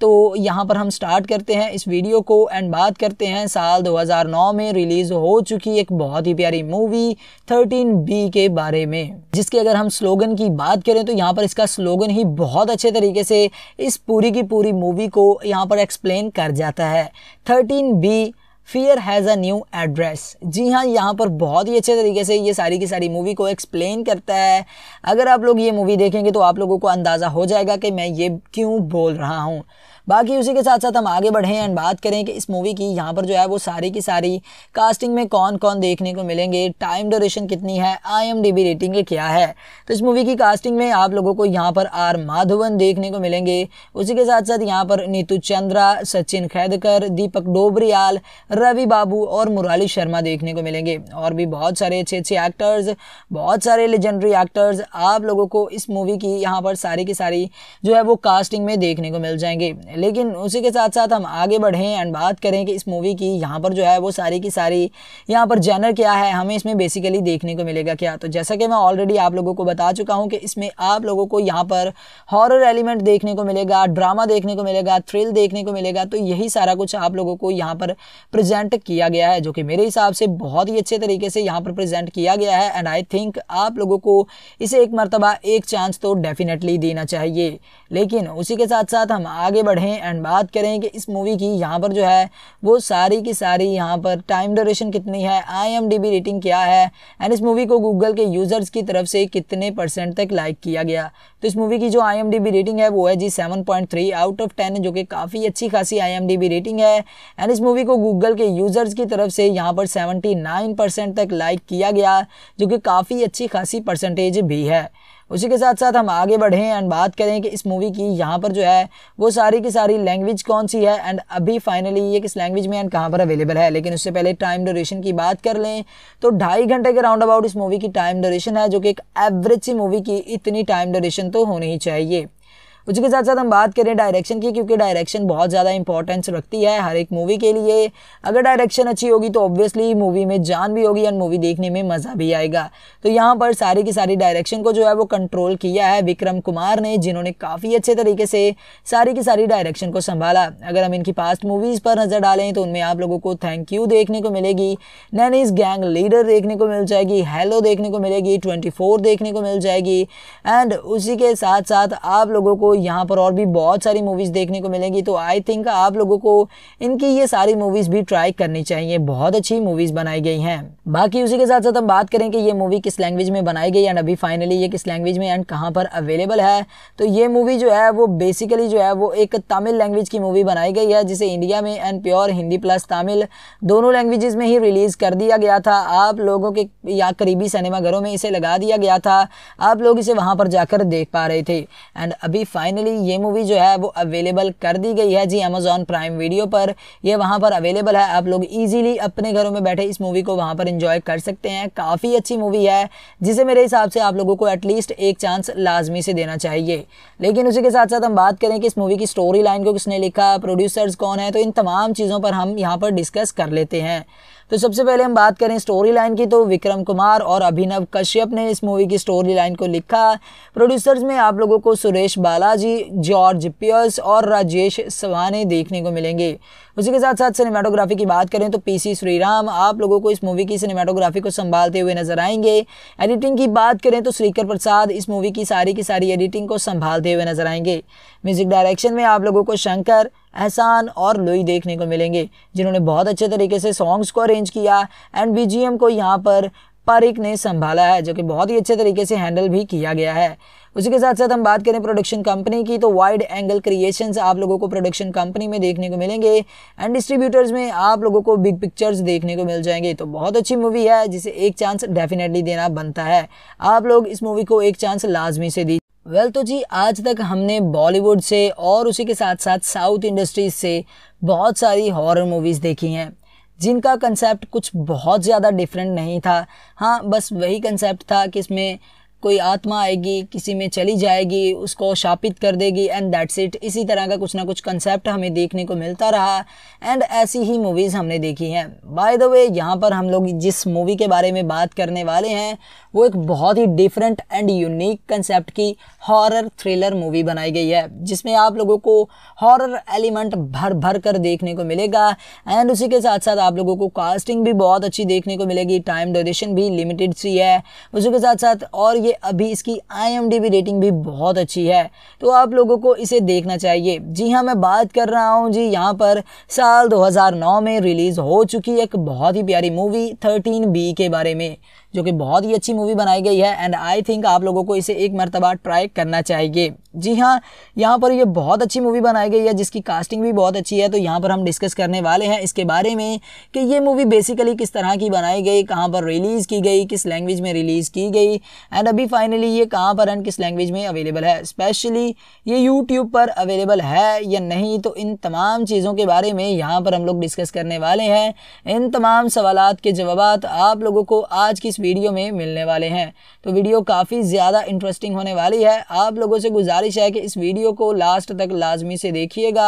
तो यहाँ पर हम स्टार्ट करते हैं इस वीडियो को एंड बात करते हैं साल 2009 में रिलीज़ हो चुकी एक बहुत ही प्यारी मूवी 13 बी के बारे में जिसके अगर हम स्लोगन की बात करें तो यहाँ पर इसका स्लोगन ही बहुत अच्छे तरीके से इस पूरी की पूरी मूवी को यहाँ पर एक्सप्लेन कर जाता है thirteen B fear has a new address जी हाँ यहाँ पर बहुत ही अच्छे तरीके से ये सारी की सारी मूवी को एक्सप्लेन करता है अगर आप लोग ये मूवी देखेंगे तो आप लोगों को अंदाज़ा हो जाएगा कि मैं ये क्यों बोल रहा हूँ बाकी उसी के साथ साथ हम आगे बढ़ें एंड बात करें कि इस मूवी की यहाँ पर जो है वो सारी की सारी कास्टिंग में कौन कौन देखने को मिलेंगे टाइम ड्यूरेशन कितनी है आई रेटिंग क्या है तो इस मूवी की कास्टिंग में आप लोगों को यहाँ पर आर माधवन देखने को मिलेंगे उसी के साथ साथ यहाँ पर नीतू चंद्रा सचिन खैदकर दीपक डोबरियाल रवि बाबू और मुराली शर्मा देखने को मिलेंगे और भी बहुत सारे अच्छे अच्छे एक्टर्स बहुत सारे लेजेंडरी एक्टर्स आप लोगों को इस मूवी की यहाँ पर सारी की सारी जो है वो कास्टिंग में देखने को मिल जाएंगे लेकिन उसी के साथ साथ हम आगे बढ़ें एंड बात करें कि इस मूवी की यहाँ पर जो है वो सारी की सारी यहाँ पर जैनर क्या है हमें इसमें बेसिकली देखने को मिलेगा क्या तो जैसा कि मैं ऑलरेडी आप लोगों को बता चुका हूँ कि इसमें आप लोगों को यहाँ पर हॉरर एलिमेंट देखने को मिलेगा ड्रामा देखने को मिलेगा थ्रिल देखने को मिलेगा तो यही सारा कुछ आप लोगों को यहाँ पर प्रजेंट किया गया है जो कि मेरे हिसाब से बहुत ही अच्छे तरीके से यहाँ पर प्रजेंट किया गया है एंड आई थिंक आप लोगों को इसे एक मरतबा एक चांस तो डेफिनेटली देना चाहिए लेकिन उसी के साथ साथ हम आगे बढ़ें हैं एंड बात करें कि इस मूवी की यहाँ पर जो है वो सारी की सारी यहाँ पर टाइम ड्यूरेशन कितनी है आईएमडीबी रेटिंग क्या है एंड इस मूवी को गूगल के यूज़र्स की तरफ से कितने परसेंट तक लाइक किया गया तो इस मूवी की जो आईएमडीबी रेटिंग है वो है जी 7.3 आउट ऑफ टेन जो कि काफ़ी अच्छी खासी आईएमडीबी रेटिंग है एंड इस मूवी को गूगल के यूज़र्स की तरफ से यहाँ पर 79 परसेंट तक लाइक किया गया जो कि काफ़ी अच्छी खासी परसेंटेज भी है उसी के साथ साथ हम आगे बढ़ें एंड बात करें कि इस मूवी की यहाँ पर जो है वो सारी की सारी लैंग्वेज कौन सी है एंड अभी फाइनली ये किस लैंग्वेज में एंड कहाँ पर अवेलेबल है लेकिन उससे पहले टाइम ड्यूरेशन की बात कर लें तो ढाई घंटे के राउंड अबाउट इस मूवी की टाइम ड्यूरेशन है जो कि एक एवरेज सी मूवी की इतनी टाइम ड्यूरेशन तो होनी ही चाहिए उसके साथ साथ हम बात करें डायरेक्शन की क्योंकि डायरेक्शन बहुत ज़्यादा इंपॉर्टेंस रखती है हर एक मूवी के लिए अगर डायरेक्शन अच्छी होगी तो ऑब्वियसली मूवी में जान भी होगी एंड मूवी देखने में मज़ा भी आएगा तो यहाँ पर सारी की सारी डायरेक्शन को जो है वो कंट्रोल किया है विक्रम कुमार ने जिन्होंने काफ़ी अच्छे तरीके से सारी की सारी डायरेक्शन को संभाला अगर हम इनकी पास्ट मूवीज़ पर नज़र डालें तो उनमें आप लोगों को थैंक यू देखने को मिलेगी नैनीज गैंग लीडर देखने को मिल जाएगी हेलो देखने को मिलेगी ट्वेंटी देखने को मिल जाएगी एंड उसी के साथ साथ आप लोगों को यहाँ पर और भी बहुत सारी मूवीज़ देखने को मिलेंगी तो आई थिंक आप लोगों को इनकी ये सारी मूवीज़ भी ट्राई करनी चाहिए बहुत अच्छी मूवीज़ बनाई गई हैं बाकी उसी के साथ साथ हम बात करें कि ये मूवी किस लैंग्वेज में बनाई गई एंड अभी फाइनली ये किस लैंग्वेज में एंड कहाँ पर अवेलेबल है तो ये मूवी जो है वो बेसिकली जो है वो एक तमिल लैंग्वेज की मूवी बनाई गई है जिसे इंडिया में and pure Hindi plus Tamil दोनों लैंग्वेजेस में ही रिलीज़ कर दिया गया था आप लोगों के या करीबी सिनेमाघरों में इसे लगा दिया गया था आप लोग इसे वहाँ पर जाकर देख पा रहे थे एंड अभी फाइन फाइनली ये मूवी जो है वो अवेलेबल कर दी गई है जी अमेजोन प्राइम वीडियो पर ये वहाँ पर अवेलेबल है आप लोग ईजिली अपने घरों में बैठे इस मूवी को वहाँ पर इंजॉय कर सकते हैं काफ़ी अच्छी मूवी है जिसे मेरे हिसाब से आप लोगों को एटलीस्ट एक चांस लाजमी से देना चाहिए लेकिन उसी के साथ साथ हम बात करें कि इस मूवी की स्टोरी लाइन को किसने लिखा प्रोड्यूसर्स कौन है तो इन तमाम चीज़ों पर हम यहाँ पर डिस्कस कर लेते हैं तो सबसे पहले हम बात करें स्टोरी लाइन की तो विक्रम कुमार और अभिनव कश्यप ने इस मूवी की स्टोरी लाइन को लिखा प्रोड्यूसर्स में आप लोगों को सुरेश बालाजी जॉर्ज पियर्स और राजेश सवाने देखने को मिलेंगे उसी के साथ साथ सिनेमाटोग्राफी की बात करें तो पीसी श्रीराम आप लोगों को इस मूवी की सिनेमाटोग्राफी को संभालते हुए नजर आएंगे एडिटिंग की बात करें तो श्रीकर प्रसाद इस मूवी की सारी की सारी एडिटिंग को संभालते हुए नजर आएंगे म्यूजिक डायरेक्शन में आप लोगों को शंकर एहसान और लोई देखने को मिलेंगे जिन्होंने बहुत अच्छे तरीके से सॉन्ग्स को अरेंज किया एंड बी को यहाँ पर पारिक ने संभाला है जो कि बहुत ही अच्छे तरीके से हैंडल भी किया गया है उसी के साथ साथ हम बात करें प्रोडक्शन कंपनी की तो वाइड एंगल क्रिएशंस आप लोगों को प्रोडक्शन कंपनी में देखने को मिलेंगे एंड डिस्ट्रीब्यूटर्स में आप लोगों को बिग पिक्चर्स देखने को मिल जाएंगे तो बहुत अच्छी मूवी है जिसे एक चांस डेफिनेटली देना बनता है आप लोग इस मूवी को एक चांस लाजमी से दी वेल well, तो जी आज तक हमने बॉलीवुड से और उसी के साथ साथ साउथ इंडस्ट्रीज से बहुत सारी हॉरर मूवीज़ देखी हैं जिनका कंसेप्ट कुछ बहुत ज़्यादा डिफरेंट नहीं था हाँ बस वही कंसेप्ट था कि इसमें कोई आत्मा आएगी किसी में चली जाएगी उसको शापित कर देगी एंड दैट्स इट इसी तरह का कुछ ना कुछ कंसेप्ट हमें देखने को मिलता रहा एंड ऐसी ही मूवीज़ हमने देखी हैं बाय द वे यहाँ पर हम लोग जिस मूवी के बारे में बात करने वाले हैं वो एक बहुत ही डिफरेंट एंड यूनिक कंसेप्ट की हॉरर थ्रिलर मूवी बनाई गई है जिसमें आप लोगों को हॉरर एलिमेंट भर भर कर देखने को मिलेगा एंड उसी के साथ साथ आप लोगों को कास्टिंग भी बहुत अच्छी देखने को मिलेगी टाइम ड्यूरेशन भी लिमिटेड सी है उसी के साथ साथ और ये अभी इसकी आई रेटिंग भी बहुत अच्छी है तो आप लोगों को इसे देखना चाहिए जी हाँ मैं बात कर रहा हूँ जी यहाँ पर साल 2009 में रिलीज़ हो चुकी एक बहुत ही प्यारी मूवी थर्टीन बी के बारे में जो कि बहुत ही अच्छी मूवी बनाई गई है एंड आई थिंक आप लोगों को इसे एक मरतबा ट्राई करना चाहिए जी हाँ यहाँ पर ये बहुत अच्छी मूवी बनाई गई है जिसकी कास्टिंग भी बहुत अच्छी है तो यहाँ पर हम डिस्कस करने वाले हैं इसके बारे में कि ये मूवी बेसिकली किस तरह की बनाई गई कहाँ पर रिलीज़ की गई किस लैंग्वेज में रिलीज़ की गई एंड अभी फाइनली ये कहाँ पर एंड किस लैंग्वेज में अवेलेबल है स्पेशली ये यूट्यूब पर अवेलेबल है या नहीं तो इन तमाम चीज़ों के बारे में यहाँ पर हम लोग डिस्कस करने वाले हैं इन तमाम सवाल के जवाब आप लोगों को आज की इस वीडियो में मिलने वाले हैं तो वीडियो काफ़ी ज़्यादा इंटरेस्टिंग होने वाली है आप लोगों से गुजारिश है कि इस वीडियो को लास्ट तक लाजमी से देखिएगा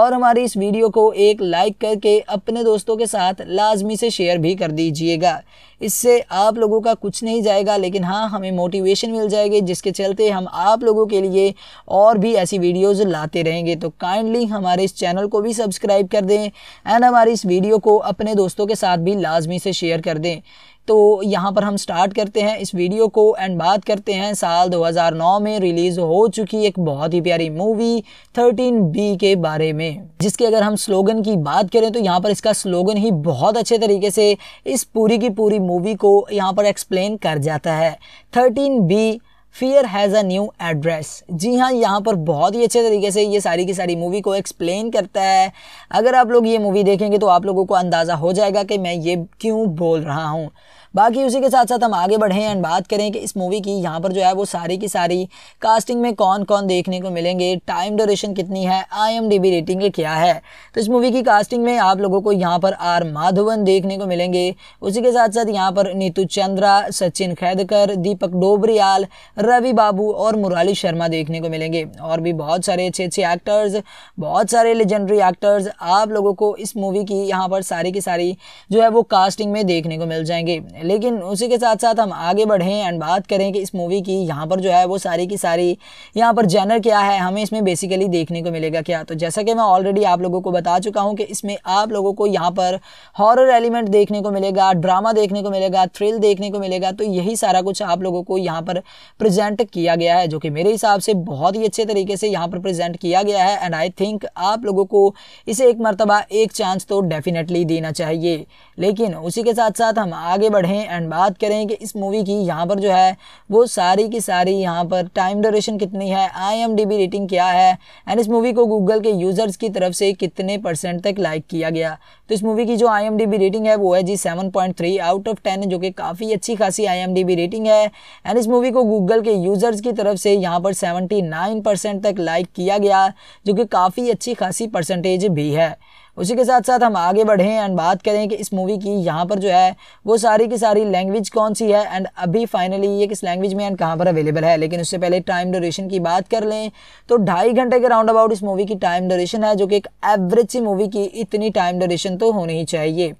और हमारी इस वीडियो को एक लाइक करके अपने दोस्तों के साथ लाजमी से शेयर भी कर दीजिएगा इससे आप लोगों का कुछ नहीं जाएगा लेकिन हाँ हमें मोटिवेशन मिल जाएगी जिसके चलते हम आप लोगों के लिए और भी ऐसी वीडियोज़ लाते रहेंगे तो काइंडली हमारे इस चैनल को भी सब्सक्राइब कर दें एंड हमारी इस वीडियो को अपने दोस्तों के साथ भी लाजमी से शेयर कर दें तो यहाँ पर हम स्टार्ट करते हैं इस वीडियो को एंड बात करते हैं साल 2009 में रिलीज़ हो चुकी एक बहुत ही प्यारी मूवी बी के बारे में जिसके अगर हम स्लोगन की बात करें तो यहाँ पर इसका स्लोगन ही बहुत अच्छे तरीके से इस पूरी की पूरी मूवी को यहाँ पर एक्सप्लेन कर जाता है thirteen B fear has a new address जी हाँ यहाँ पर बहुत ही अच्छे तरीके से ये सारी की सारी मूवी को एक्सप्लेन करता है अगर आप लोग ये मूवी देखेंगे तो आप लोगों को अंदाज़ा हो जाएगा कि मैं ये क्यों बोल रहा हूँ बाकी उसी के साथ साथ हम आगे बढ़ें एंड बात करें कि इस मूवी की यहाँ पर जो है वो सारी की सारी कास्टिंग में कौन कौन देखने को मिलेंगे टाइम ड्यूरेशन कितनी है आई रेटिंग क्या है तो इस मूवी की कास्टिंग में आप लोगों को यहाँ पर आर माधवन देखने को मिलेंगे उसी के साथ साथ यहाँ पर नीतू चंद्रा सचिन खैदकर दीपक डोबरियाल रवि बाबू और मुराली शर्मा देखने को मिलेंगे और भी बहुत सारे अच्छे अच्छे एक्टर्स बहुत सारे लेजेंडरी एक्टर्स आप लोगों को इस मूवी की यहाँ पर सारी की सारी जो है वो कास्टिंग में देखने को मिल जाएंगे लेकिन उसी के साथ साथ हम आगे बढ़ें एंड बात करें कि इस मूवी की यहाँ पर जो है वो सारी की सारी यहाँ पर जैनर क्या है हमें इसमें बेसिकली देखने को मिलेगा क्या तो जैसा कि मैं ऑलरेडी आप लोगों को बता चुका हूँ कि इसमें आप लोगों को यहाँ पर हॉरर एलिमेंट देखने को मिलेगा ड्रामा देखने को मिलेगा थ्रिल देखने को मिलेगा तो यही सारा कुछ आप लोगों को यहाँ पर प्रजेंट किया गया है जो कि मेरे हिसाब से बहुत ही अच्छे तरीके से यहाँ पर प्रजेंट किया गया है एंड आई थिंक आप लोगों को इसे एक मरतबा एक चांस तो डेफिनेटली देना चाहिए लेकिन उसी के साथ साथ हम आगे बढ़ें हैं एंड बात करें कि इस मूवी की यहाँ पर जो है वो सारी की सारी यहाँ पर टाइम ड्यूरेशन कितनी है आईएमडीबी रेटिंग क्या है एंड इस मूवी को गूगल के यूज़र्स की तरफ से कितने परसेंट तक लाइक किया गया तो इस मूवी की जो आईएमडीबी रेटिंग है वो है जी सेवन आउट ऑफ टेन जो कि काफ़ी अच्छी खासी आई रेटिंग है एंड इस मूवी को गूगल के यूज़र्स की तरफ से यहाँ पर सेवेंटी तक लाइक किया गया जो कि काफ़ी अच्छी खासी परसेंटेज भी है उसी के साथ साथ हम आगे बढ़ें एंड बात करें कि इस मूवी की यहाँ पर जो है वो सारी की सारी लैंग्वेज कौन सी है एंड अभी फाइनली ये किस लैंग्वेज में एंड कहाँ पर अवेलेबल है लेकिन उससे पहले टाइम ड्यूरेशन की बात कर लें तो ढाई घंटे के राउंड अबाउट इस मूवी की टाइम ड्यूरेशन है जो कि एक एवरेज सी मूवी की इतनी टाइम ड्यूरेशन तो होनी ही चाहिए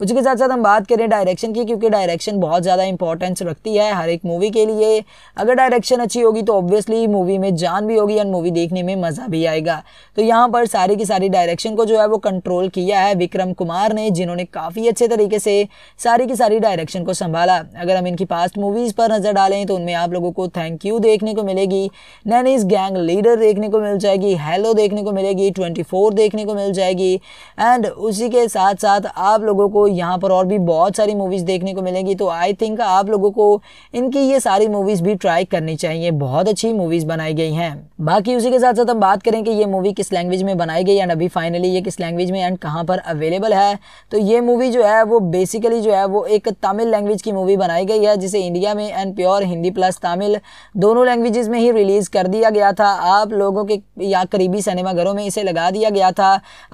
उसी के साथ साथ हम बात करें डायरेक्शन की क्योंकि डायरेक्शन बहुत ज़्यादा इंपॉर्टेंस रखती है हर एक मूवी के लिए अगर डायरेक्शन अच्छी होगी तो ऑब्वियसली मूवी में जान भी होगी और मूवी देखने में मज़ा भी आएगा तो यहाँ पर सारी की सारी डायरेक्शन को जो है वो कंट्रोल किया है विक्रम कुमार ने जिन्होंने काफ़ी अच्छे तरीके से सारी की सारी डायरेक्शन को संभाला अगर हम इनकी पास्ट मूवीज़ पर नज़र डालें तो उनमें आप लोगों को थैंक यू देखने को मिलेगी नैनीज गैंग लीडर देखने को मिल जाएगी हेलो देखने को मिलेगी ट्वेंटी देखने को मिल जाएगी एंड उसी के साथ साथ आप लोगों को यहाँ पर और भी बहुत सारी मूवीज़ देखने को मिलेंगी तो आई थिंक आप लोगों को इनकी ये सारी मूवीज़ भी ट्राई करनी चाहिए बहुत अच्छी मूवीज़ बनाई गई हैं बाकी उसी के साथ साथ हम बात करें कि ये मूवी किस लैंग्वेज में बनाई गई एंड अभी फाइनली ये किस लैंग्वेज में एंड कहाँ पर अवेलेबल है तो ये मूवी जो है वो बेसिकली जो है वो एक तमिल लैंग्वेज की मूवी बनाई गई है जिसे इंडिया में and pure Hindi plus Tamil दोनों लैंग्वेजेस में ही रिलीज़ कर दिया गया था आप लोगों के या करीबी सिनेमाघरों में इसे लगा दिया गया था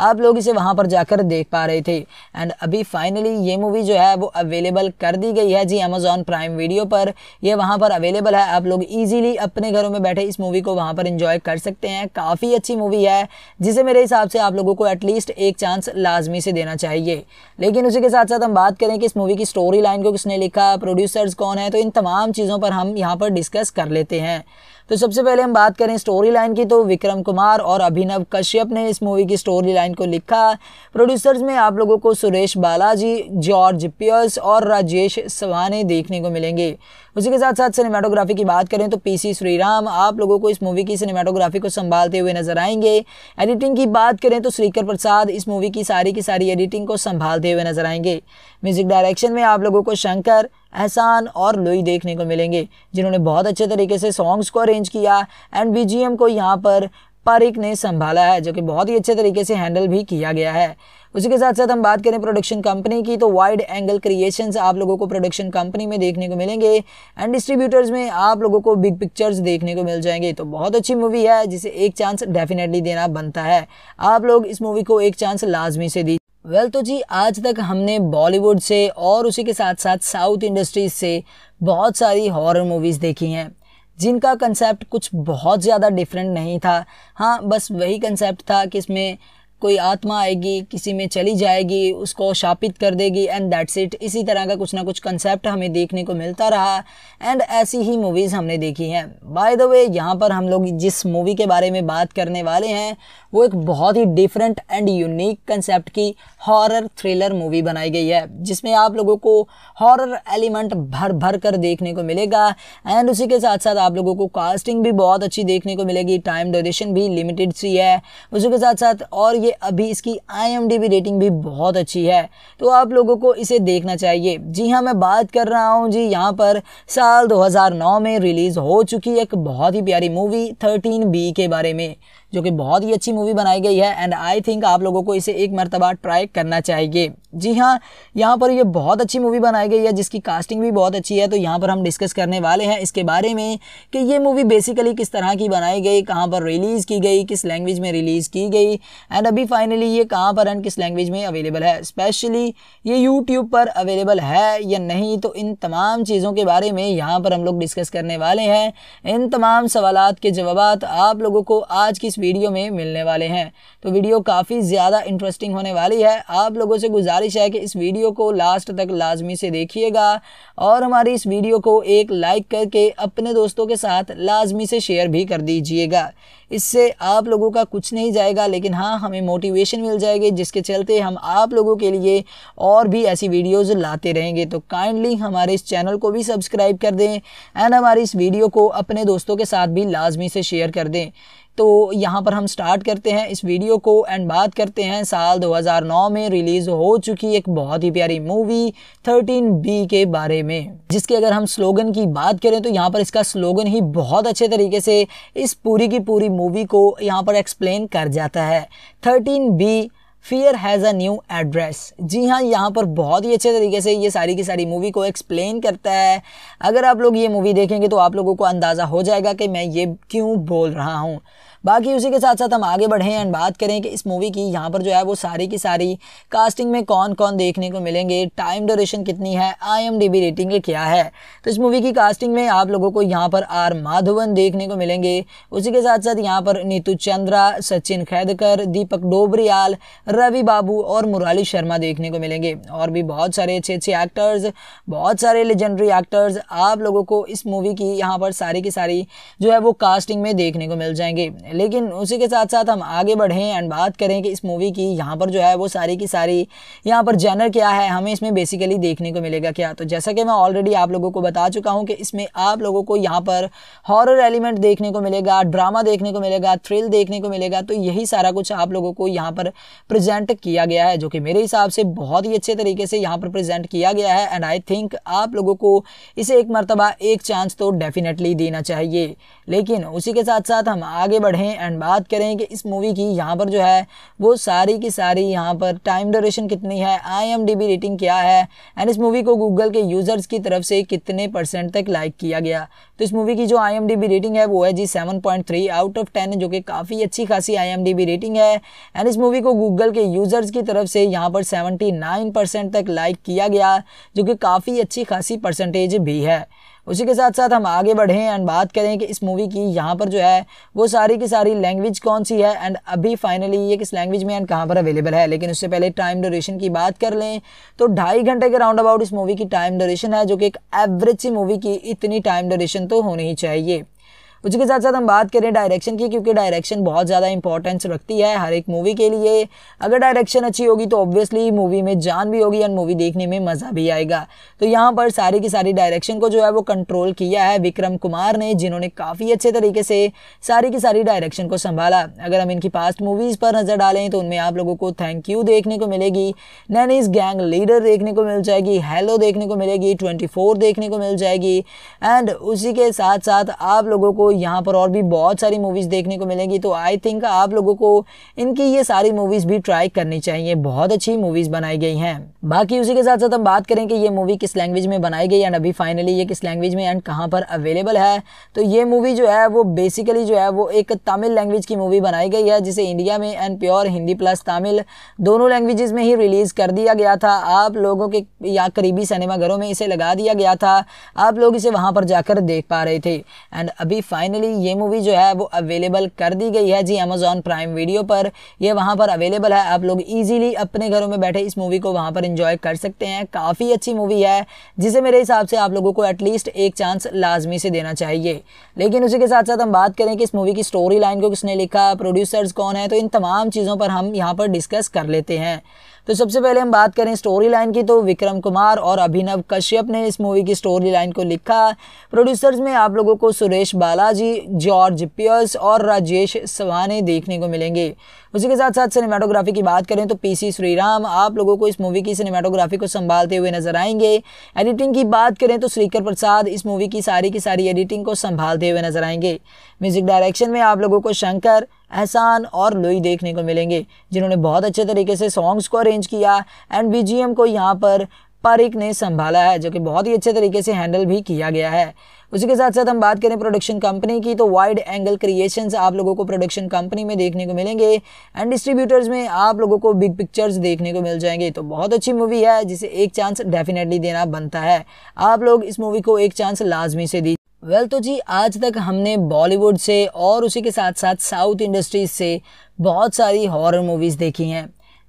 आप लोग इसे वहाँ पर जाकर देख पा रहे थे एंड अभी फाइनली ये मूवी जो है वो अवेलेबल कर दी गई है जी अमेजोन प्राइम वीडियो पर ये वहाँ पर अवेलेबल है आप लोग इजीली अपने घरों में बैठे इस मूवी को वहाँ पर इंजॉय कर सकते हैं काफ़ी अच्छी मूवी है जिसे मेरे हिसाब से आप लोगों को एटलीस्ट एक चांस लाजमी से देना चाहिए लेकिन उसी के साथ साथ हम बात करें कि इस मूवी की स्टोरी लाइन को किसने लिखा प्रोड्यूसर्स कौन है तो इन तमाम चीज़ों पर हम यहाँ पर डिस्कस कर लेते हैं तो सबसे पहले हम बात करें स्टोरी लाइन की तो विक्रम कुमार और अभिनव कश्यप ने इस मूवी की स्टोरी लाइन को लिखा प्रोड्यूसर्स में आप लोगों को सुरेश बालाजी जॉर्ज पियर्स और राजेश सवाने देखने को मिलेंगे उसी के साथ साथ सिनेमाटोग्राफी की बात करें तो पी सी श्रीराम आप लोगों को इस मूवी की सिनेमाटोग्राफी को संभालते हुए नजर आएंगे एडिटिंग की बात करें तो श्रीकर प्रसाद इस मूवी की सारी की सारी एडिटिंग को संभालते हुए नजर आएंगे म्यूजिक डायरेक्शन में आप लोगों को शंकर एहसान और लोई देखने को मिलेंगे जिन्होंने बहुत अच्छे तरीके से सॉन्ग्स को अरेंज किया एंड बीजीएम को यहाँ पर पारिक ने संभाला है जो कि बहुत ही अच्छे तरीके से हैंडल भी किया गया है उसी के साथ साथ हम बात करें प्रोडक्शन कंपनी की तो वाइड एंगल क्रिएशंस आप लोगों को प्रोडक्शन कंपनी में देखने को मिलेंगे एंड डिस्ट्रीब्यूटर्स में आप लोगों को बिग पिक्चर्स देखने को मिल जाएंगे तो बहुत अच्छी मूवी है जिसे एक चांस डेफिनेटली देना बनता है आप लोग इस मूवी को एक चांस लाजमी से दी वेल well, तो जी आज तक हमने बॉलीवुड से और उसी के साथ साथ साउथ इंडस्ट्रीज से बहुत सारी हॉरर मूवीज़ देखी हैं जिनका कंसेप्ट कुछ बहुत ज़्यादा डिफरेंट नहीं था हाँ बस वही कंसेप्ट था कि इसमें कोई आत्मा आएगी किसी में चली जाएगी उसको शापित कर देगी एंड दैट्स इट इसी तरह का कुछ ना कुछ कंसेप्ट हमें देखने को मिलता रहा एंड ऐसी ही मूवीज़ हमने देखी हैं बाय द वे यहाँ पर हम लोग जिस मूवी के बारे में बात करने वाले हैं वो एक बहुत ही डिफरेंट एंड यूनिक कंसेप्ट की हॉरर थ्रिलर मूवी बनाई गई है जिसमें आप लोगों को हॉरर एलिमेंट भर भर कर देखने को मिलेगा एंड उसी के साथ साथ आप लोगों को कास्टिंग भी बहुत अच्छी देखने को मिलेगी टाइम ड्यूरेशन भी लिमिटेड सी है उसी के साथ साथ और ये ये अभी इसकी आई रेटिंग भी बहुत अच्छी है तो आप लोगों को इसे देखना चाहिए जी हाँ मैं बात कर रहा हूँ जी यहाँ पर साल 2009 में रिलीज़ हो चुकी एक बहुत ही प्यारी मूवी 13 बी के बारे में जो कि बहुत ही अच्छी मूवी बनाई गई है एंड आई थिंक आप लोगों को इसे एक मरतबा ट्राई करना चाहिए जी हाँ यहाँ पर ये बहुत अच्छी मूवी बनाई गई है जिसकी कास्टिंग भी बहुत अच्छी है तो यहाँ पर हम डिस्कस करने वाले हैं इसके बारे में कि ये मूवी बेसिकली किस तरह की बनाई गई कहाँ पर रिलीज़ की गई किस लैंग्वेज में रिलीज़ की गई एंड अभी फाइनली ये कहाँ पर एंड किस लैंग्वेज में अवेलेबल है स्पेशली ये यूट्यूब पर अवेलेबल है या नहीं तो इन तमाम चीज़ों के बारे में यहाँ पर हम लोग डिस्कस करने वाले हैं इन तमाम सवाल के जवाब आप लोगों को आज की वीडियो में मिलने वाले हैं तो वीडियो काफ़ी ज़्यादा इंटरेस्टिंग होने वाली है आप लोगों से गुजारिश है कि इस वीडियो को लास्ट तक लाजमी से देखिएगा और हमारी इस वीडियो को एक लाइक करके अपने दोस्तों के साथ लाजमी से शेयर भी कर दीजिएगा इससे आप लोगों का कुछ नहीं जाएगा लेकिन हाँ हमें मोटिवेशन मिल जाएगी जिसके चलते हम आप लोगों के लिए और भी ऐसी वीडियोज़ लाते रहेंगे तो काइंडली हमारे इस चैनल को भी सब्सक्राइब कर दें एंड हमारी इस वीडियो को अपने दोस्तों के साथ भी लाजमी से शेयर कर दें तो यहाँ पर हम स्टार्ट करते हैं इस वीडियो को एंड बात करते हैं साल 2009 में रिलीज़ हो चुकी एक बहुत ही प्यारी मूवी 13 बी के बारे में जिसके अगर हम स्लोगन की बात करें तो यहाँ पर इसका स्लोगन ही बहुत अच्छे तरीके से इस पूरी की पूरी मूवी को यहाँ पर एक्सप्लेन कर जाता है thirteen B fear has a new address जी हाँ यहाँ पर बहुत ही अच्छे तरीके से ये सारी की सारी मूवी को एक्सप्लेन करता है अगर आप लोग ये मूवी देखेंगे तो आप लोगों को अंदाज़ा हो जाएगा कि मैं ये क्यों बोल रहा हूँ बाकी उसी के साथ साथ हम आगे बढ़ें एंड बात करें कि इस मूवी की यहाँ पर जो है वो सारी की सारी कास्टिंग में कौन कौन देखने को मिलेंगे टाइम ड्यूरेशन कितनी है आई रेटिंग क्या है तो इस मूवी की कास्टिंग में आप लोगों को यहाँ पर आर माधवन देखने को मिलेंगे उसी के साथ साथ यहाँ पर नीतू चंद्रा सचिन खैदकर दीपक डोबरियाल रवि बाबू और मुराली शर्मा देखने को मिलेंगे और भी बहुत सारे अच्छे अच्छे एक्टर्स बहुत सारे लेजेंडरी एक्टर्स आप लोगों को इस मूवी की यहाँ पर सारी की सारी जो है वो कास्टिंग में देखने को मिल जाएंगे लेकिन उसी के साथ साथ हम आगे बढ़ें एंड बात करें कि इस मूवी की यहाँ पर जो है वो सारी की सारी यहाँ पर जैनर क्या है हमें इसमें बेसिकली देखने को मिलेगा क्या तो जैसा कि मैं ऑलरेडी आप लोगों को बता चुका हूँ कि इसमें आप लोगों को यहाँ पर हॉरर एलिमेंट देखने को मिलेगा ड्रामा देखने को मिलेगा थ्रिल देखने को मिलेगा तो यही सारा कुछ आप लोगों को यहाँ पर प्रजेंट किया गया है जो कि मेरे हिसाब से बहुत ही अच्छे तरीके से यहाँ पर प्रजेंट किया गया है एंड आई थिंक आप लोगों को इसे एक मरतबा एक चांस तो डेफिनेटली देना चाहिए लेकिन उसी के साथ साथ हम आगे बढ़ें पढ़ें एंड बात करें कि इस मूवी की यहाँ पर जो है वो सारी की सारी यहाँ पर टाइम ड्यूरेशन कितनी है आईएमडीबी रेटिंग क्या है एंड इस मूवी को गूगल के यूज़र्स की तरफ से कितने परसेंट तक लाइक किया गया तो इस मूवी की जो आईएमडीबी रेटिंग है वो है जी 7.3 आउट ऑफ टेन जो कि काफ़ी अच्छी खासी आईएमडीबी रेटिंग है एंड इस मूवी को गूगल के यूज़र्स की तरफ से यहाँ पर 79 परसेंट तक लाइक किया गया जो कि काफ़ी अच्छी खासी परसेंटेज भी है उसी के साथ साथ हम आगे बढ़ें एंड बात करें कि इस मूवी की यहाँ पर जो है वो सारी की सारी लैंग्वेज कौन सी है एंड अभी फाइनली ये किस लैंग्वेज में एंड कहाँ पर अवेलेबल है लेकिन उससे पहले टाइम ड्यूरेशन की बात कर लें तो ढाई घंटे के राउंड अबाउट इस मूवी की टाइम ड्यूरेशन है जो कि एक एवरेज सी मूवी की इतनी टाइम ड्यूरेशन तो होनी ही चाहिए उसी के साथ साथ हम बात करें डायरेक्शन की क्योंकि डायरेक्शन बहुत ज़्यादा इंपॉर्टेंस रखती है हर एक मूवी के लिए अगर डायरेक्शन अच्छी होगी तो ऑब्वियसली मूवी में जान भी होगी एंड मूवी देखने में मज़ा भी आएगा तो यहाँ पर सारी की सारी डायरेक्शन को जो है वो कंट्रोल किया है विक्रम कुमार ने जिन्होंने काफ़ी अच्छे तरीके से सारी की सारी डायरेक्शन को संभाला अगर हम इनकी पास्ट मूवीज़ पर नज़र डालें तो उनमें आप लोगों को थैंक यू देखने को मिलेगी नैनीज गैंग लीडर देखने को मिल जाएगी हेलो देखने को मिलेगी ट्वेंटी देखने को मिल जाएगी एंड उसी के साथ साथ आप लोगों को यहाँ पर और भी बहुत सारी मूवीज़ देखने को मिलेंगी तो आई थिंक आप लोगों को इनकी ये सारी मूवीज़ भी ट्राई करनी चाहिए बहुत अच्छी मूवीज़ बनाई गई हैं बाकी उसी के साथ साथ हम बात करें कि ये मूवी किस लैंग्वेज में बनाई गई एंड अभी फाइनली ये किस लैंग्वेज में एंड कहाँ पर अवेलेबल है तो ये मूवी जो है वो बेसिकली जो है वो एक तमिल लैंग्वेज की मूवी बनाई गई है जिसे इंडिया में and pure Hindi plus Tamil दोनों लैंग्वेजेस में ही रिलीज़ कर दिया गया था आप लोगों के या करीबी सिनेमाघरों में इसे लगा दिया गया था आप लोग इसे वहाँ पर जाकर देख पा रहे थे एंड अभी फाइनली ये मूवी जो है वो अवेलेबल कर दी गई है जी अमेजोन प्राइम वीडियो पर यह वहाँ पर अवेलेबल है आप लोग ईजिली अपने घरों में बैठे इस मूवी को वहाँ पर इंजॉय कर सकते हैं काफ़ी अच्छी मूवी है जिसे मेरे हिसाब से आप लोगों को एटलीस्ट एक चांस लाजमी से देना चाहिए लेकिन उसी के साथ साथ हम बात करें कि इस मूवी की स्टोरी लाइन को किसने लिखा प्रोड्यूसर्स कौन है तो इन तमाम चीज़ों पर हम यहाँ पर डिस्कस कर लेते हैं तो सबसे पहले हम बात करें स्टोरी लाइन की तो विक्रम कुमार और अभिनव कश्यप ने इस मूवी की स्टोरी लाइन को लिखा प्रोड्यूसर्स में आप लोगों को सुरेश बालाजी जॉर्ज पियर्स और राजेश सवाने देखने को मिलेंगे उसी के साथ साथ सिनेमाटोग्राफी की बात करें तो पीसी श्रीराम आप लोगों को इस मूवी की सिनेमाटोग्राफी को संभालते हुए नजर आएंगे एडिटिंग की बात करें तो श्रीकर प्रसाद इस मूवी की सारी की सारी एडिटिंग को संभालते हुए नजर आएंगे म्यूजिक डायरेक्शन में आप लोगों को शंकर एहसान और लोई देखने को मिलेंगे जिन्होंने बहुत अच्छे तरीके से सॉन्ग्स को अरेंज किया एंड बी को यहाँ पर पारिक ने संभाला है जो कि बहुत ही अच्छे तरीके से हैंडल भी किया गया है उसी के साथ साथ हम बात करें प्रोडक्शन कंपनी की तो वाइड एंगल क्रिएशंस आप लोगों को प्रोडक्शन कंपनी में देखने को मिलेंगे एंड डिस्ट्रीब्यूटर्स में आप लोगों को बिग पिक्चर्स देखने को मिल जाएंगे तो बहुत अच्छी मूवी है जिसे एक चांस डेफिनेटली देना बनता है आप लोग इस मूवी को एक चांस लाजमी से दी वेल well, तो जी आज तक हमने बॉलीवुड से और उसी के साथ साथ साउथ इंडस्ट्रीज से बहुत सारी हॉरर मूवीज़ देखी हैं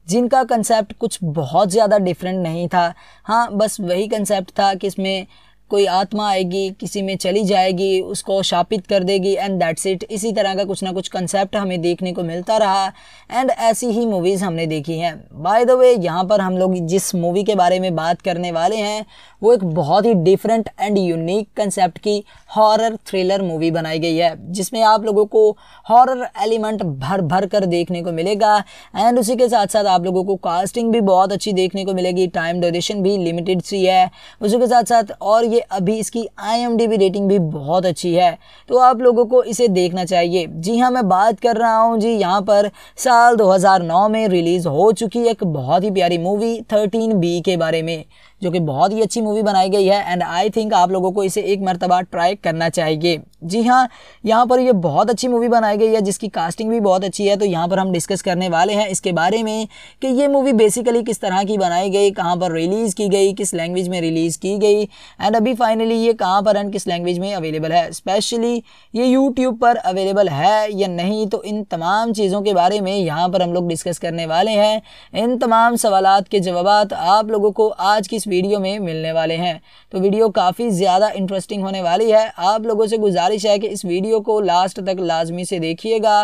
जिनका कंसेप्ट कुछ बहुत ज़्यादा डिफरेंट नहीं था हाँ बस वही कंसेप्ट था कि इसमें कोई आत्मा आएगी किसी में चली जाएगी उसको शापित कर देगी एंड दैट्स इट इसी तरह का कुछ ना कुछ कंसेप्ट हमें देखने को मिलता रहा एंड ऐसी ही मूवीज़ हमने देखी हैं बाय द वे यहाँ पर हम लोग जिस मूवी के बारे में बात करने वाले हैं वो एक बहुत ही डिफरेंट एंड यूनिक कंसेप्ट की हॉरर थ्रिलर मूवी बनाई गई है जिसमें आप लोगों को हॉरर एलिमेंट भर भर कर देखने को मिलेगा एंड उसी के साथ साथ आप लोगों को कास्टिंग भी बहुत अच्छी देखने को मिलेगी टाइम ड्यूरेशन भी लिमिटेड सी है उसी के साथ साथ और ये अभी इसकी आई रेटिंग भी बहुत अच्छी है तो आप लोगों को इसे देखना चाहिए जी हाँ मैं बात कर रहा हूँ जी यहाँ पर साल 2009 में रिलीज़ हो चुकी एक बहुत ही प्यारी मूवी 13 बी के बारे में जो कि बहुत ही अच्छी मूवी बनाई गई है एंड आई थिंक आप लोगों को इसे एक मरतबा ट्राई करना चाहिए जी हाँ यहाँ पर ये बहुत अच्छी मूवी बनाई गई है जिसकी कास्टिंग भी बहुत अच्छी है तो यहाँ पर हम डिस्कस करने वाले हैं इसके बारे में कि ये मूवी बेसिकली किस तरह की बनाई गई कहाँ पर रिलीज़ की गई किस लैंग्वेज में रिलीज़ की गई एंड अभी फाइनली ये कहाँ पर एंड किस लैंग्वेज में अवेलेबल है स्पेशली ये यूट्यूब पर अवेलेबल है या नहीं तो इन तमाम चीज़ों के बारे में यहाँ पर हम लोग डिस्कस करने वाले हैं इन तमाम सवाल के जवाब आप लोगों को आज की इस वीडियो में मिलने वाले हैं तो वीडियो काफ़ी ज़्यादा इंटरेस्टिंग होने वाली है आप लोगों से गुजारिश है कि इस वीडियो को लास्ट तक लाजमी से देखिएगा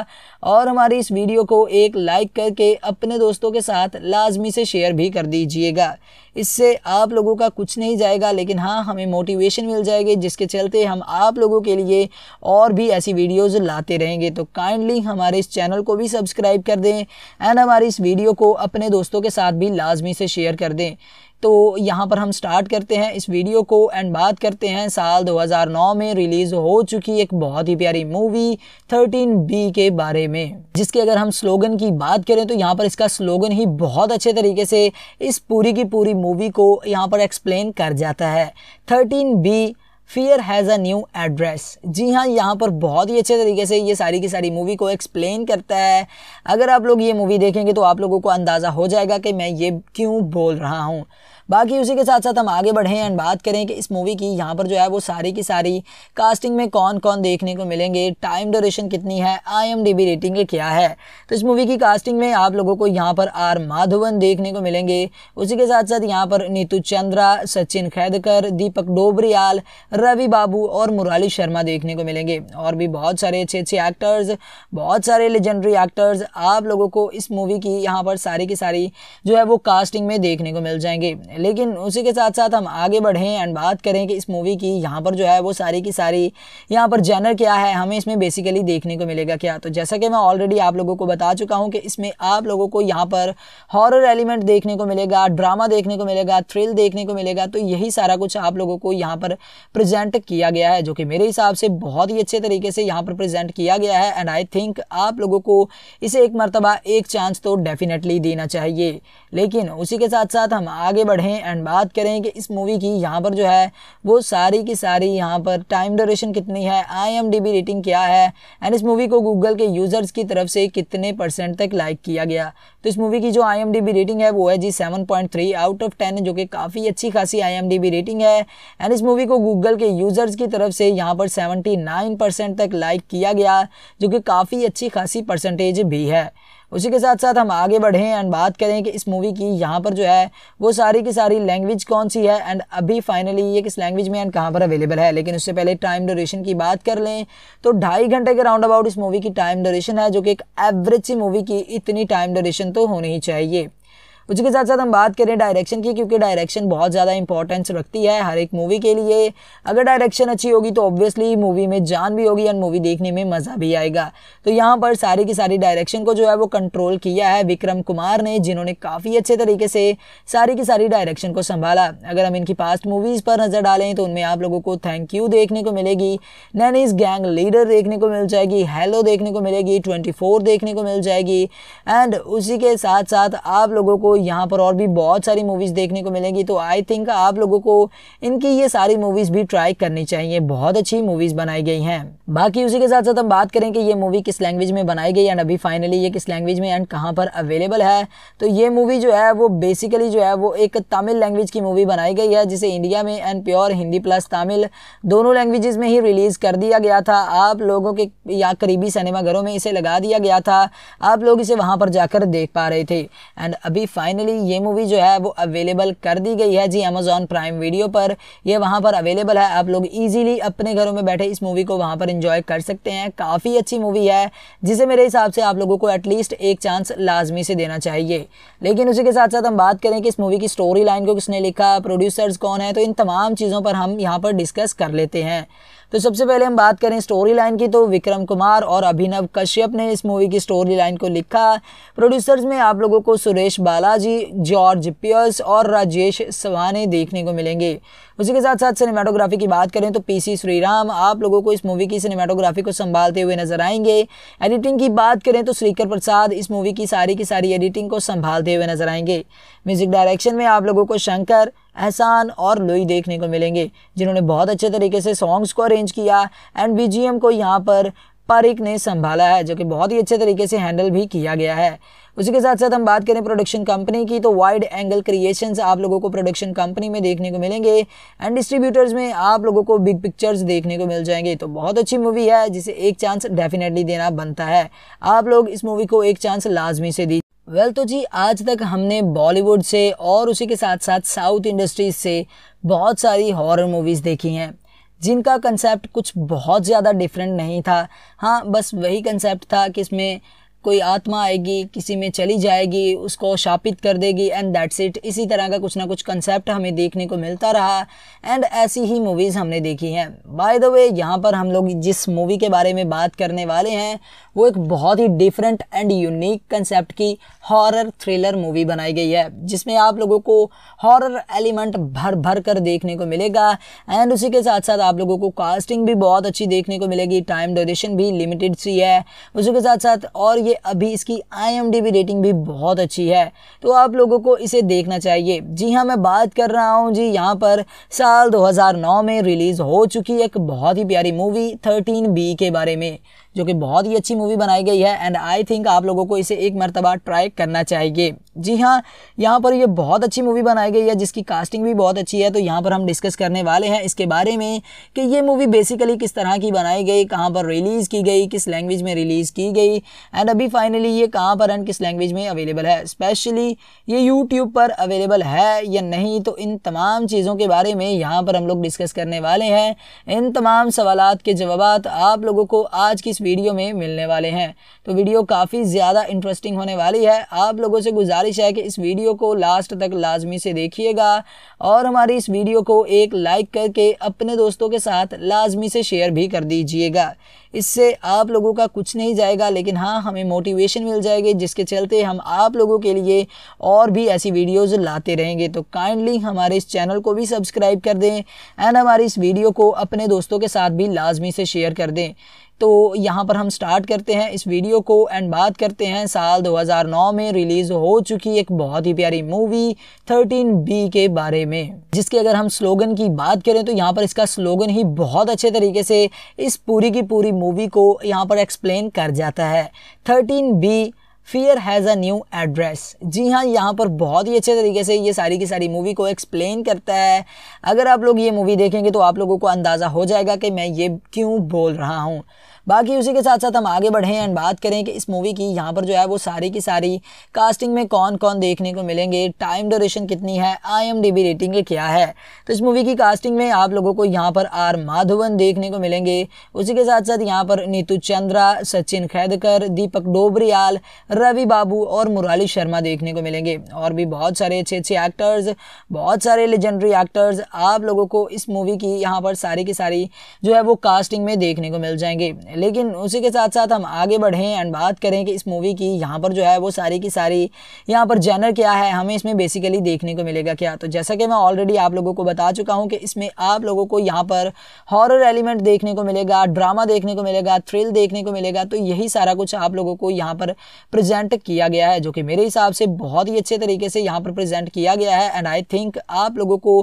और हमारी इस वीडियो को एक लाइक करके अपने दोस्तों के साथ लाजमी से शेयर भी कर दीजिएगा इससे आप लोगों का कुछ नहीं जाएगा लेकिन हाँ हमें मोटिवेशन मिल जाएगी जिसके चलते हम आप लोगों के लिए और भी ऐसी वीडियोज़ लाते रहेंगे तो काइंडली हमारे इस चैनल को भी सब्सक्राइब कर दें एंड हमारी इस वीडियो को अपने दोस्तों के साथ भी लाजमी से शेयर कर दें तो यहाँ पर हम स्टार्ट करते हैं इस वीडियो को एंड बात करते हैं साल 2009 में रिलीज़ हो चुकी एक बहुत ही प्यारी मूवी बी के बारे में जिसके अगर हम स्लोगन की बात करें तो यहाँ पर इसका स्लोगन ही बहुत अच्छे तरीके से इस पूरी की पूरी मूवी को यहाँ पर एक्सप्लेन कर जाता है thirteen B fear has a new address जी हाँ यहाँ पर बहुत ही अच्छे तरीके से ये सारी की सारी मूवी को एक्सप्लेन करता है अगर आप लोग ये मूवी देखेंगे तो आप लोगों को अंदाज़ा हो जाएगा कि मैं ये क्यों बोल रहा हूँ बाकी उसी के साथ साथ हम आगे बढ़ें एंड बात करें कि इस मूवी की यहाँ पर जो है वो सारी की सारी कास्टिंग में कौन कौन देखने को मिलेंगे टाइम ड्यूरेशन कितनी है आई रेटिंग क्या है तो इस मूवी की कास्टिंग में आप लोगों को यहाँ पर आर माधवन देखने को मिलेंगे उसी के साथ साथ यहाँ पर नीतू चंद्रा सचिन खैदकर दीपक डोबरियाल रवि बाबू और मुराली शर्मा देखने को मिलेंगे और भी बहुत सारे अच्छे अच्छे एक्टर्स बहुत सारे लेजेंडरी एक्टर्स आप लोगों को इस मूवी की यहाँ पर सारी की सारी जो है वो कास्टिंग में देखने को मिल जाएंगे लेकिन उसी के साथ साथ हम आगे बढ़ें एंड बात करें कि इस मूवी की यहाँ पर जो है वो सारी की सारी यहाँ पर जैनर क्या है हमें इसमें बेसिकली देखने को मिलेगा क्या तो जैसा कि मैं ऑलरेडी आप लोगों को बता चुका हूँ कि इसमें आप लोगों को यहाँ पर हॉरर एलिमेंट देखने को मिलेगा ड्रामा देखने को मिलेगा थ्रिल देखने को मिलेगा तो यही सारा कुछ आप लोगों को यहाँ पर प्रजेंट किया गया है जो कि मेरे हिसाब से बहुत ही अच्छे तरीके से यहाँ पर प्रजेंट किया गया है एंड आई थिंक आप लोगों को इसे एक मरतबा एक चांस तो डेफिनेटली देना चाहिए लेकिन उसी के साथ साथ हम आगे बढ़ें पढ़ें एंड बात करें कि इस मूवी की यहाँ पर जो है वो सारी की सारी यहाँ पर टाइम ड्यूरेशन कितनी है आईएमडीबी रेटिंग क्या है एंड इस मूवी को गूगल के यूज़र्स की तरफ से कितने परसेंट तक लाइक किया गया तो इस मूवी की जो आईएमडीबी रेटिंग है वो है जी 7.3 आउट ऑफ 10 जो कि काफ़ी अच्छी खासी आईएमडीबी रेटिंग है एंड इस मूवी को गूगल के यूज़र्स की तरफ से यहाँ पर 79 परसेंट तक लाइक किया गया जो कि काफ़ी अच्छी खासी परसेंटेज भी है उसी के साथ साथ हम आगे बढ़ें एंड बात करें कि इस मूवी की यहाँ पर जो है वो सारी की सारी लैंग्वेज कौन सी है एंड अभी फाइनली ये किस लैंग्वेज में एंड कहाँ पर अवेलेबल है लेकिन उससे पहले टाइम ड्यूरेशन की बात कर लें तो ढाई घंटे के राउंड अबाउट इस मूवी की टाइम ड्यूरेशन है जो कि एक एवरेज सी मूवी की इतनी टाइम ड्यूरेशन तो होनी ही चाहिए उसी के साथ साथ हम बात करें डायरेक्शन की क्योंकि डायरेक्शन बहुत ज़्यादा इंपॉर्टेंस रखती है हर एक मूवी के लिए अगर डायरेक्शन अच्छी होगी तो ऑब्वियसली मूवी में जान भी होगी एंड मूवी देखने में मज़ा भी आएगा तो यहाँ पर सारी की सारी डायरेक्शन को जो है वो कंट्रोल किया है विक्रम कुमार ने जिन्होंने काफ़ी अच्छे तरीके से सारी की सारी डायरेक्शन को संभाला अगर हम इनकी पास्ट मूवीज़ पर नज़र डालें तो उनमें आप लोगों को थैंक यू देखने को मिलेगी नैनीज गैंग लीडर देखने को मिल जाएगी हेलो देखने को मिलेगी ट्वेंटी देखने को मिल जाएगी एंड उसी के साथ साथ आप लोगों को यहाँ पर और भी बहुत सारी मूवीज़ देखने को मिलेंगी तो आई थिंक आप लोगों को इनकी ये सारी मूवीज़ भी ट्राई करनी चाहिए बहुत अच्छी मूवीज़ बनाई गई हैं बाकी उसी के साथ साथ हम बात करें कि ये मूवी किस लैंग्वेज में बनाई गई एंड अभी फाइनली ये किस लैंग्वेज में एंड कहाँ पर अवेलेबल है तो ये मूवी जो है वो बेसिकली जो है वो एक तमिल लैंग्वेज की मूवी बनाई गई है जिसे इंडिया में and pure Hindi plus Tamil दोनों लैंग्वेजेस में ही रिलीज़ कर दिया गया था आप लोगों के या करीबी सिनेमाघरों में इसे लगा दिया गया था आप लोग इसे वहाँ पर जाकर देख पा रहे थे एंड अभी फाइनली ये मूवी जो है वो अवेलेबल कर दी गई है जी अमेजोन प्राइम वीडियो पर ये वहाँ पर अवेलेबल है आप लोग इजीली अपने घरों में बैठे इस मूवी को वहाँ पर इंजॉय कर सकते हैं काफ़ी अच्छी मूवी है जिसे मेरे हिसाब से आप लोगों को एटलीस्ट एक चांस लाजमी से देना चाहिए लेकिन उसी के साथ साथ हम बात करें कि इस मूवी की स्टोरी लाइन को किसने लिखा प्रोड्यूसर्स कौन है तो इन तमाम चीज़ों पर हम यहाँ पर डिस्कस कर लेते हैं तो सबसे पहले हम बात करें स्टोरी लाइन की तो विक्रम कुमार और अभिनव कश्यप ने इस मूवी की स्टोरी लाइन को लिखा प्रोड्यूसर्स में आप लोगों को सुरेश बालाजी जॉर्ज पियर्स और राजेश सवाने देखने को मिलेंगे उसी के साथ साथ सिनेमाटोग्राफी की बात करें तो पीसी श्रीराम आप लोगों को इस मूवी की सिनेमाटोग्राफी को संभालते हुए नजर आएंगे एडिटिंग की बात करें तो श्रीकर प्रसाद इस मूवी की सारी की सारी एडिटिंग को संभालते हुए नजर आएंगे म्यूजिक डायरेक्शन में आप लोगों को शंकर एहसान और लोई देखने को मिलेंगे जिन्होंने बहुत अच्छे तरीके से सॉन्ग्स को अरेंज किया एंड बीजीएम को यहाँ पर पारिक ने संभाला है जो कि बहुत ही अच्छे तरीके से हैंडल भी किया गया है उसी के साथ साथ हम बात करें प्रोडक्शन कंपनी की तो वाइड एंगल क्रिएशन आप लोगों को प्रोडक्शन कंपनी में देखने को मिलेंगे एंड डिस्ट्रीब्यूटर्स में आप लोगों को बिग पिक्चर्स देखने को मिल जाएंगे तो बहुत अच्छी मूवी है जिसे एक चांस डेफिनेटली देना बनता है आप लोग इस मूवी को एक चांस लाजमी से दी वेल well, तो जी आज तक हमने बॉलीवुड से और उसी के साथ साथ साउथ इंडस्ट्रीज से बहुत सारी हॉरर मूवीज़ देखी हैं जिनका कंसेप्ट कुछ बहुत ज़्यादा डिफरेंट नहीं था हाँ बस वही कंसेप्ट था कि इसमें कोई आत्मा आएगी किसी में चली जाएगी उसको शापित कर देगी एंड दैट्स इट इसी तरह का कुछ ना कुछ कंसेप्ट हमें देखने को मिलता रहा एंड ऐसी ही मूवीज़ हमने देखी हैं बाय द वे यहाँ पर हम लोग जिस मूवी के बारे में बात करने वाले हैं वो एक बहुत ही डिफरेंट एंड यूनिक कंसेप्ट की हॉरर थ्रिलर मूवी बनाई गई है जिसमें आप लोगों को हॉरर एलिमेंट भर भर कर देखने को मिलेगा एंड उसी के साथ साथ आप लोगों को कास्टिंग भी बहुत अच्छी देखने को मिलेगी टाइम डोरेशन भी लिमिटेड सी है उसी के साथ साथ और ये अभी इसकी आई रेटिंग भी बहुत अच्छी है तो आप लोगों को इसे देखना चाहिए जी हाँ मैं बात कर रहा हूँ जी यहाँ पर साल 2009 में रिलीज़ हो चुकी एक बहुत ही प्यारी मूवी 13 बी के बारे में जो कि बहुत ही अच्छी मूवी बनाई गई है एंड आई थिंक आप लोगों को इसे एक मरतबा ट्राई करना चाहिए जी हाँ यहाँ पर ये बहुत अच्छी मूवी बनाई गई है जिसकी कास्टिंग भी बहुत अच्छी है तो यहाँ पर हम डिस्कस करने वाले हैं इसके बारे में कि ये मूवी बेसिकली किस तरह की बनाई गई कहाँ पर रिलीज़ की गई किस लैंग्वेज में रिलीज़ की गई एंड अभी फाइनली ये कहाँ पर एंड किस लैंग्वेज में अवेलेबल है स्पेशली ये यूट्यूब पर अवेलेबल है या नहीं तो इन तमाम चीज़ों के बारे में यहाँ पर हम लोग डिस्कस करने वाले हैं इन तमाम सवाल के जवाब आप लोगों को आज की इस वीडियो में मिलने वाले हैं तो वीडियो काफ़ी ज़्यादा इंटरेस्टिंग होने वाली है आप लोगों से गुजारिश है कि इस वीडियो को लास्ट तक लाजमी से देखिएगा और हमारी इस वीडियो को एक लाइक करके अपने दोस्तों के साथ लाजमी से शेयर भी कर दीजिएगा इससे आप लोगों का कुछ नहीं जाएगा लेकिन हाँ हमें मोटिवेशन मिल जाएगी जिसके चलते हम आप लोगों के लिए और भी ऐसी वीडियोस लाते रहेंगे तो काइंडली हमारे इस चैनल को भी सब्सक्राइब कर दें एंड हमारी इस वीडियो को अपने दोस्तों के साथ भी लाजमी से शेयर कर दें तो यहाँ पर हम स्टार्ट करते हैं इस वीडियो को एंड बात करते हैं साल 2009 में रिलीज़ हो चुकी एक बहुत ही प्यारी मूवी बी के बारे में जिसके अगर हम स्लोगन की बात करें तो यहाँ पर इसका स्लोगन ही बहुत अच्छे तरीके से इस पूरी की पूरी मूवी को यहाँ पर एक्सप्लेन कर जाता है thirteen B fear has a new address जी हाँ यहाँ पर बहुत ही अच्छे तरीके से ये सारी की सारी मूवी को एक्सप्लेन करता है अगर आप लोग ये मूवी देखेंगे तो आप लोगों को अंदाज़ा हो जाएगा कि मैं ये क्यों बोल रहा हूँ बाकी उसी के साथ साथ हम आगे बढ़ें एंड बात करें कि इस मूवी की यहाँ पर जो है वो सारी की सारी कास्टिंग में कौन कौन देखने को मिलेंगे टाइम ड्यूरेशन कितनी है आई एम रेटिंग क्या है तो इस मूवी की कास्टिंग में आप लोगों को यहाँ पर आर माधवन देखने को मिलेंगे उसी के साथ साथ यहाँ पर नीतू चंद्रा सचिन खैदकर दीपक डोबरियाल रवि बाबू और मुराली शर्मा देखने को मिलेंगे और भी बहुत सारे अच्छे अच्छे एक्टर्स बहुत सारे लेजेंडरी एक्टर्स आप लोगों को इस मूवी की यहाँ पर सारी की सारी जो है वो कास्टिंग में देखने को मिल जाएंगे हैं लेकिन उसी के साथ साथ हम आगे बढ़ें एंड बात करें कि इस मूवी की यहाँ पर जो है वो सारी की सारी यहाँ पर जैनर क्या है हमें इसमें बेसिकली देखने को मिलेगा क्या तो जैसा कि मैं ऑलरेडी आप लोगों को बता चुका हूँ कि इसमें आप लोगों को यहाँ पर हॉरर एलिमेंट देखने को मिलेगा ड्रामा देखने को मिलेगा थ्रिल देखने को मिलेगा तो यही सारा कुछ आप लोगों को यहाँ पर प्रजेंट किया गया है जो कि मेरे हिसाब से बहुत ही अच्छे तरीके से यहाँ पर प्रजेंट किया गया है एंड आई थिंक आप लोगों को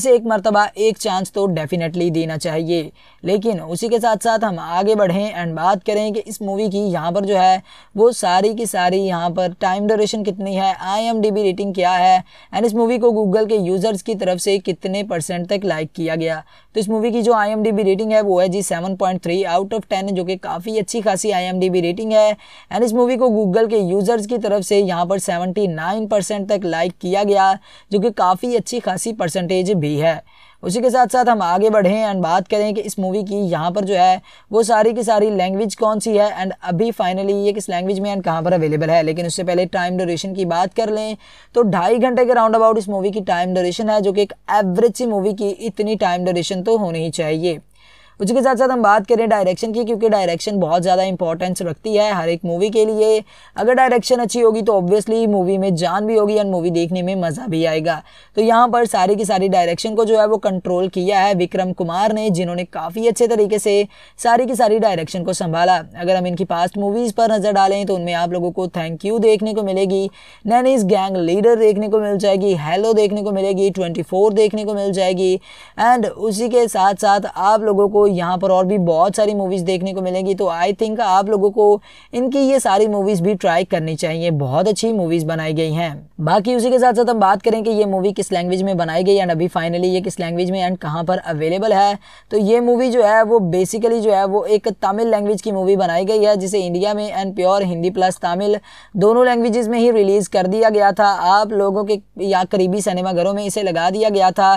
इसे एक मरतबा एक चांस तो डेफिनेटली देना चाहिए लेकिन उसी के साथ साथ हम आगे बढ़ें चाहें एंड बात करें कि इस मूवी की यहाँ पर जो है वो सारी की सारी यहाँ पर टाइम ड्यूरेशन कितनी है आईएमडीबी रेटिंग क्या है एंड इस मूवी को गूगल के यूज़र्स की तरफ से कितने परसेंट तक लाइक किया गया तो इस मूवी की जो आईएमडीबी रेटिंग है वो है जी 7.3 आउट ऑफ 10 जो कि काफ़ी अच्छी खासी आईएमडीबी रेटिंग है एंड इस मूवी को गूगल के यूज़र्स की तरफ से यहाँ पर 79 परसेंट तक लाइक किया गया जो कि काफ़ी अच्छी खासी परसेंटेज भी है उसी के साथ साथ हम आगे बढ़ें एंड बात करें कि इस मूवी की यहाँ पर जो है वो सारी की सारी लैंग्वेज कौन सी है एंड अभी फाइनली ये किस लैंग्वेज में एंड कहाँ पर अवेलेबल है लेकिन उससे पहले टाइम ड्यूरेशन की बात कर लें तो ढाई घंटे के राउंड अबाउट इस मूवी की टाइम ड्यूरेशन है जो कि एक एवरेज सी मूवी की इतनी टाइम ड्यूरेशन तो होनी ही चाहिए उसी के साथ साथ हम बात करें डायरेक्शन की क्योंकि डायरेक्शन बहुत ज़्यादा इंपॉर्टेंस रखती है हर एक मूवी के लिए अगर डायरेक्शन अच्छी होगी तो ऑब्वियसली मूवी में जान भी होगी एंड मूवी देखने में मज़ा भी आएगा तो यहाँ पर सारी की सारी डायरेक्शन को जो है वो कंट्रोल किया है विक्रम कुमार ने जिन्होंने काफ़ी अच्छे तरीके से सारी की सारी डायरेक्शन को संभाला अगर हम इनकी पास्ट मूवीज़ पर नज़र डालें तो उनमें आप लोगों को थैंक यू देखने को मिलेगी नैनीज गैंग लीडर देखने को मिल जाएगी हेलो देखने को मिलेगी ट्वेंटी देखने को मिल जाएगी एंड उसी के साथ साथ आप लोगों को यहाँ पर और भी बहुत सारी मूवीज़ देखने को मिलेंगी तो आई थिंक आप लोगों को इनकी ये सारी मूवीज़ भी ट्राई करनी चाहिए बहुत अच्छी मूवीज़ बनाई गई हैं बाकी उसी के साथ साथ हम बात करें कि ये मूवी किस लैंग्वेज में बनाई गई एंड अभी फाइनली ये किस लैंग्वेज में एंड कहाँ पर अवेलेबल है तो ये मूवी जो है वो बेसिकली जो है वो एक तमिल लैंग्वेज की मूवी बनाई गई है जिसे इंडिया में and pure Hindi plus Tamil दोनों लैंग्वेजेस में ही रिलीज़ कर दिया गया था आप लोगों के या करीबी सिनेमाघरों में इसे लगा दिया गया था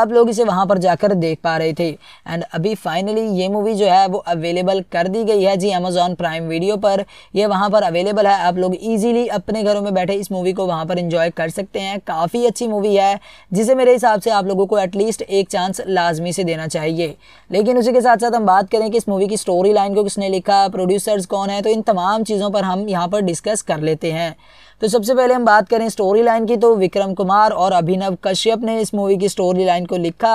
आप लोग इसे वहाँ पर जाकर देख पा रहे थे एंड अभी फाइनली ये मूवी जो है वो अवेलेबल कर दी गई है जी अमेजोन प्राइम वीडियो पर ये वहाँ पर अवेलेबल है आप लोग ईजिली अपने घरों में बैठे इस मूवी को वहाँ पर इंजॉय कर सकते हैं काफ़ी अच्छी मूवी है जिसे मेरे हिसाब से आप लोगों को एटलीस्ट एक चांस लाजमी से देना चाहिए लेकिन उसी के साथ साथ हम बात करें कि इस मूवी की स्टोरी लाइन को किसने लिखा प्रोड्यूसर्स कौन है तो इन तमाम चीज़ों पर हम यहाँ पर डिस्कस कर लेते हैं तो सबसे पहले हम बात करें स्टोरी लाइन की तो विक्रम कुमार और अभिनव कश्यप ने इस मूवी की स्टोरी लाइन को लिखा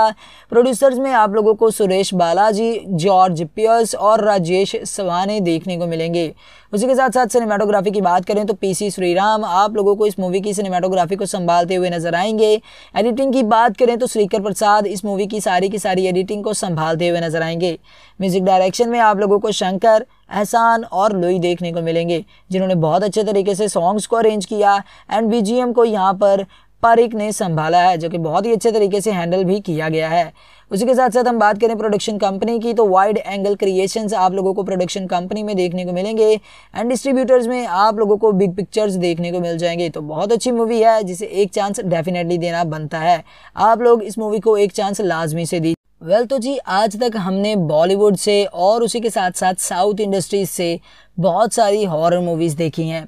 प्रोड्यूसर्स में आप लोगों को सुरेश बालाजी जॉर्ज पियर्स और राजेश सवाने देखने को मिलेंगे उसी के साथ साथ सिनेमाटोग्राफी की बात करें तो पीसी श्रीराम आप लोगों को इस मूवी की सिनेमाटोग्राफी को संभालते हुए नजर आएंगे एडिटिंग की बात करें तो श्रीकर प्रसाद इस मूवी की सारी की सारी एडिटिंग को संभालते हुए नजर आएंगे म्यूजिक डायरेक्शन में आप लोगों को शंकर एहसान और लोई देखने को मिलेंगे जिन्होंने बहुत अच्छे तरीके से सॉन्ग्स को अरेंज किया एंड बी को यहाँ पर पारिक ने संभाला है जो कि बहुत ही अच्छे तरीके से हैंडल भी किया गया है उसी के साथ साथ हम बात करें प्रोडक्शन कंपनी की तो वाइड एंगल क्रिएशंस आप लोगों को प्रोडक्शन कंपनी में देखने को मिलेंगे एंड डिस्ट्रीब्यूटर्स में आप लोगों को बिग पिक्चर्स देखने को मिल जाएंगे तो बहुत अच्छी मूवी है जिसे एक चांस डेफिनेटली देना बनता है आप लोग इस मूवी को एक चांस लाजमी से दी वेल well, तो जी आज तक हमने बॉलीवुड से और उसी के साथ साथ साउथ इंडस्ट्रीज से बहुत सारी हॉरर मूवीज़ देखी हैं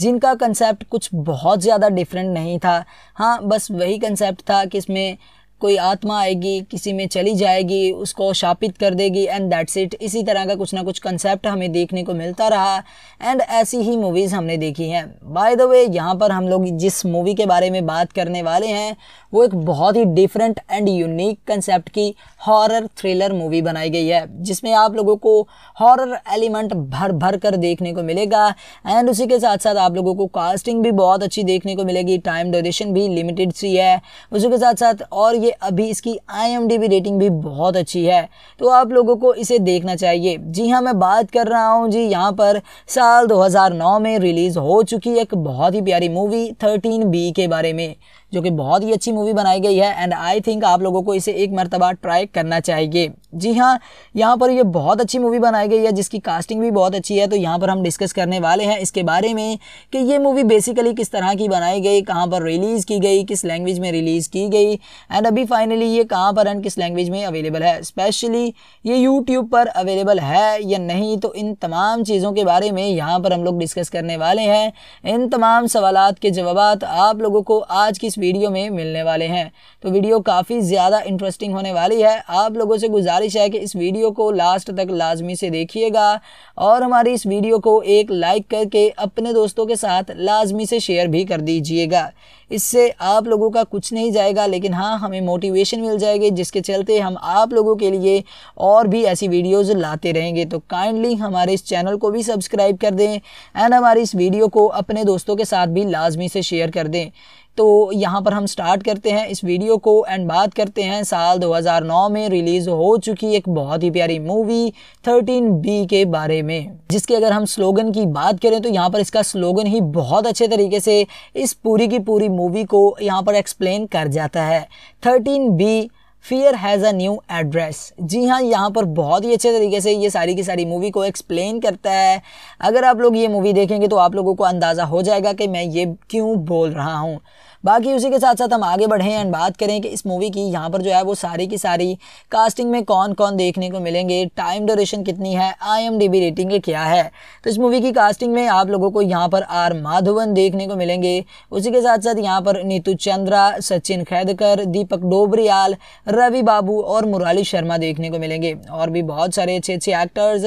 जिनका कंसेप्ट कुछ बहुत ज़्यादा डिफरेंट नहीं था हाँ बस वही कंसेप्ट था कि इसमें कोई आत्मा आएगी किसी में चली जाएगी उसको शापित कर देगी एंड दैट्स इट इसी तरह का कुछ ना कुछ कंसेप्ट हमें देखने को मिलता रहा एंड ऐसी ही मूवीज़ हमने देखी हैं बाय द वे यहाँ पर हम लोग जिस मूवी के बारे में बात करने वाले हैं वो एक बहुत ही डिफरेंट एंड यूनिक कंसेप्ट की हॉरर थ्रिलर मूवी बनाई गई है जिसमें आप लोगों को हॉरर एलिमेंट भर भर कर देखने को मिलेगा एंड उसी के साथ साथ आप लोगों को कास्टिंग भी बहुत अच्छी देखने को मिलेगी टाइम ड्यूरेशन भी लिमिटेड सी है उसी के साथ साथ और ये अभी इसकी आई रेटिंग भी बहुत अच्छी है तो आप लोगों को इसे देखना चाहिए जी हाँ मैं बात कर रहा हूँ जी यहाँ पर साल 2009 में रिलीज़ हो चुकी एक बहुत ही प्यारी मूवी 13 बी के बारे में जो कि बहुत ही अच्छी मूवी बनाई गई है एंड आई थिंक आप लोगों को इसे एक मरतबा ट्राई करना चाहिए जी हाँ यहाँ पर ये बहुत अच्छी मूवी बनाई गई है जिसकी कास्टिंग भी बहुत अच्छी है तो यहाँ पर हम डिस्कस करने वाले हैं इसके बारे में कि ये मूवी बेसिकली किस तरह की बनाई गई कहाँ पर रिलीज़ की गई किस लैंग्वेज में रिलीज़ की गई एंड अभी फाइनली ये कहाँ पर एंड किस लैंग्वेज में अवेलेबल है स्पेशली ये यूट्यूब पर अवेलेबल है या नहीं तो इन तमाम चीज़ों के बारे में यहाँ पर हम लोग डिस्कस करने वाले हैं इन तमाम सवाल के जवाब आप लोगों को आज की इस वीडियो में मिलने वाले हैं तो वीडियो काफ़ी ज़्यादा इंटरेस्टिंग होने वाली है आप लोगों से गुजारिश गुजारिश है कि इस वीडियो को लास्ट तक लाजमी से देखिएगा और हमारी इस वीडियो को एक लाइक करके अपने दोस्तों के साथ लाजमी से शेयर भी कर दीजिएगा इससे आप लोगों का कुछ नहीं जाएगा लेकिन हाँ हमें मोटिवेशन मिल जाएगी जिसके चलते हम आप लोगों के लिए और भी ऐसी वीडियोस लाते रहेंगे तो काइंडली हमारे इस चैनल को भी सब्सक्राइब कर दें एंड हमारी इस वीडियो को अपने दोस्तों के साथ भी लाजमी से शेयर कर दें तो यहाँ पर हम स्टार्ट करते हैं इस वीडियो को एंड बात करते हैं साल 2009 में रिलीज़ हो चुकी एक बहुत ही प्यारी मूवी 13 बी के बारे में जिसके अगर हम स्लोगन की बात करें तो यहाँ पर इसका स्लोगन ही बहुत अच्छे तरीके से इस पूरी की पूरी मूवी को यहाँ पर एक्सप्लेन कर जाता है thirteen B fear has a new address जी हाँ यहाँ पर बहुत ही अच्छे तरीके से ये सारी की सारी मूवी को एक्सप्लेन करता है अगर आप लोग ये मूवी देखेंगे तो आप लोगों को अंदाज़ा हो जाएगा कि मैं ये क्यों बोल रहा हूँ बाकी उसी के साथ साथ हम आगे बढ़ें एंड बात करें कि इस मूवी की यहाँ पर जो है वो सारी की सारी कास्टिंग में कौन कौन देखने को मिलेंगे टाइम ड्यूरेशन कितनी है आई रेटिंग क्या है तो इस मूवी की कास्टिंग में आप लोगों को यहाँ पर आर माधवन देखने को मिलेंगे उसी के साथ साथ यहाँ पर नीतू चंद्रा सचिन खैदकर दीपक डोबरियाल रवि बाबू और मुराली शर्मा देखने को मिलेंगे और भी बहुत सारे अच्छे अच्छे एक्टर्स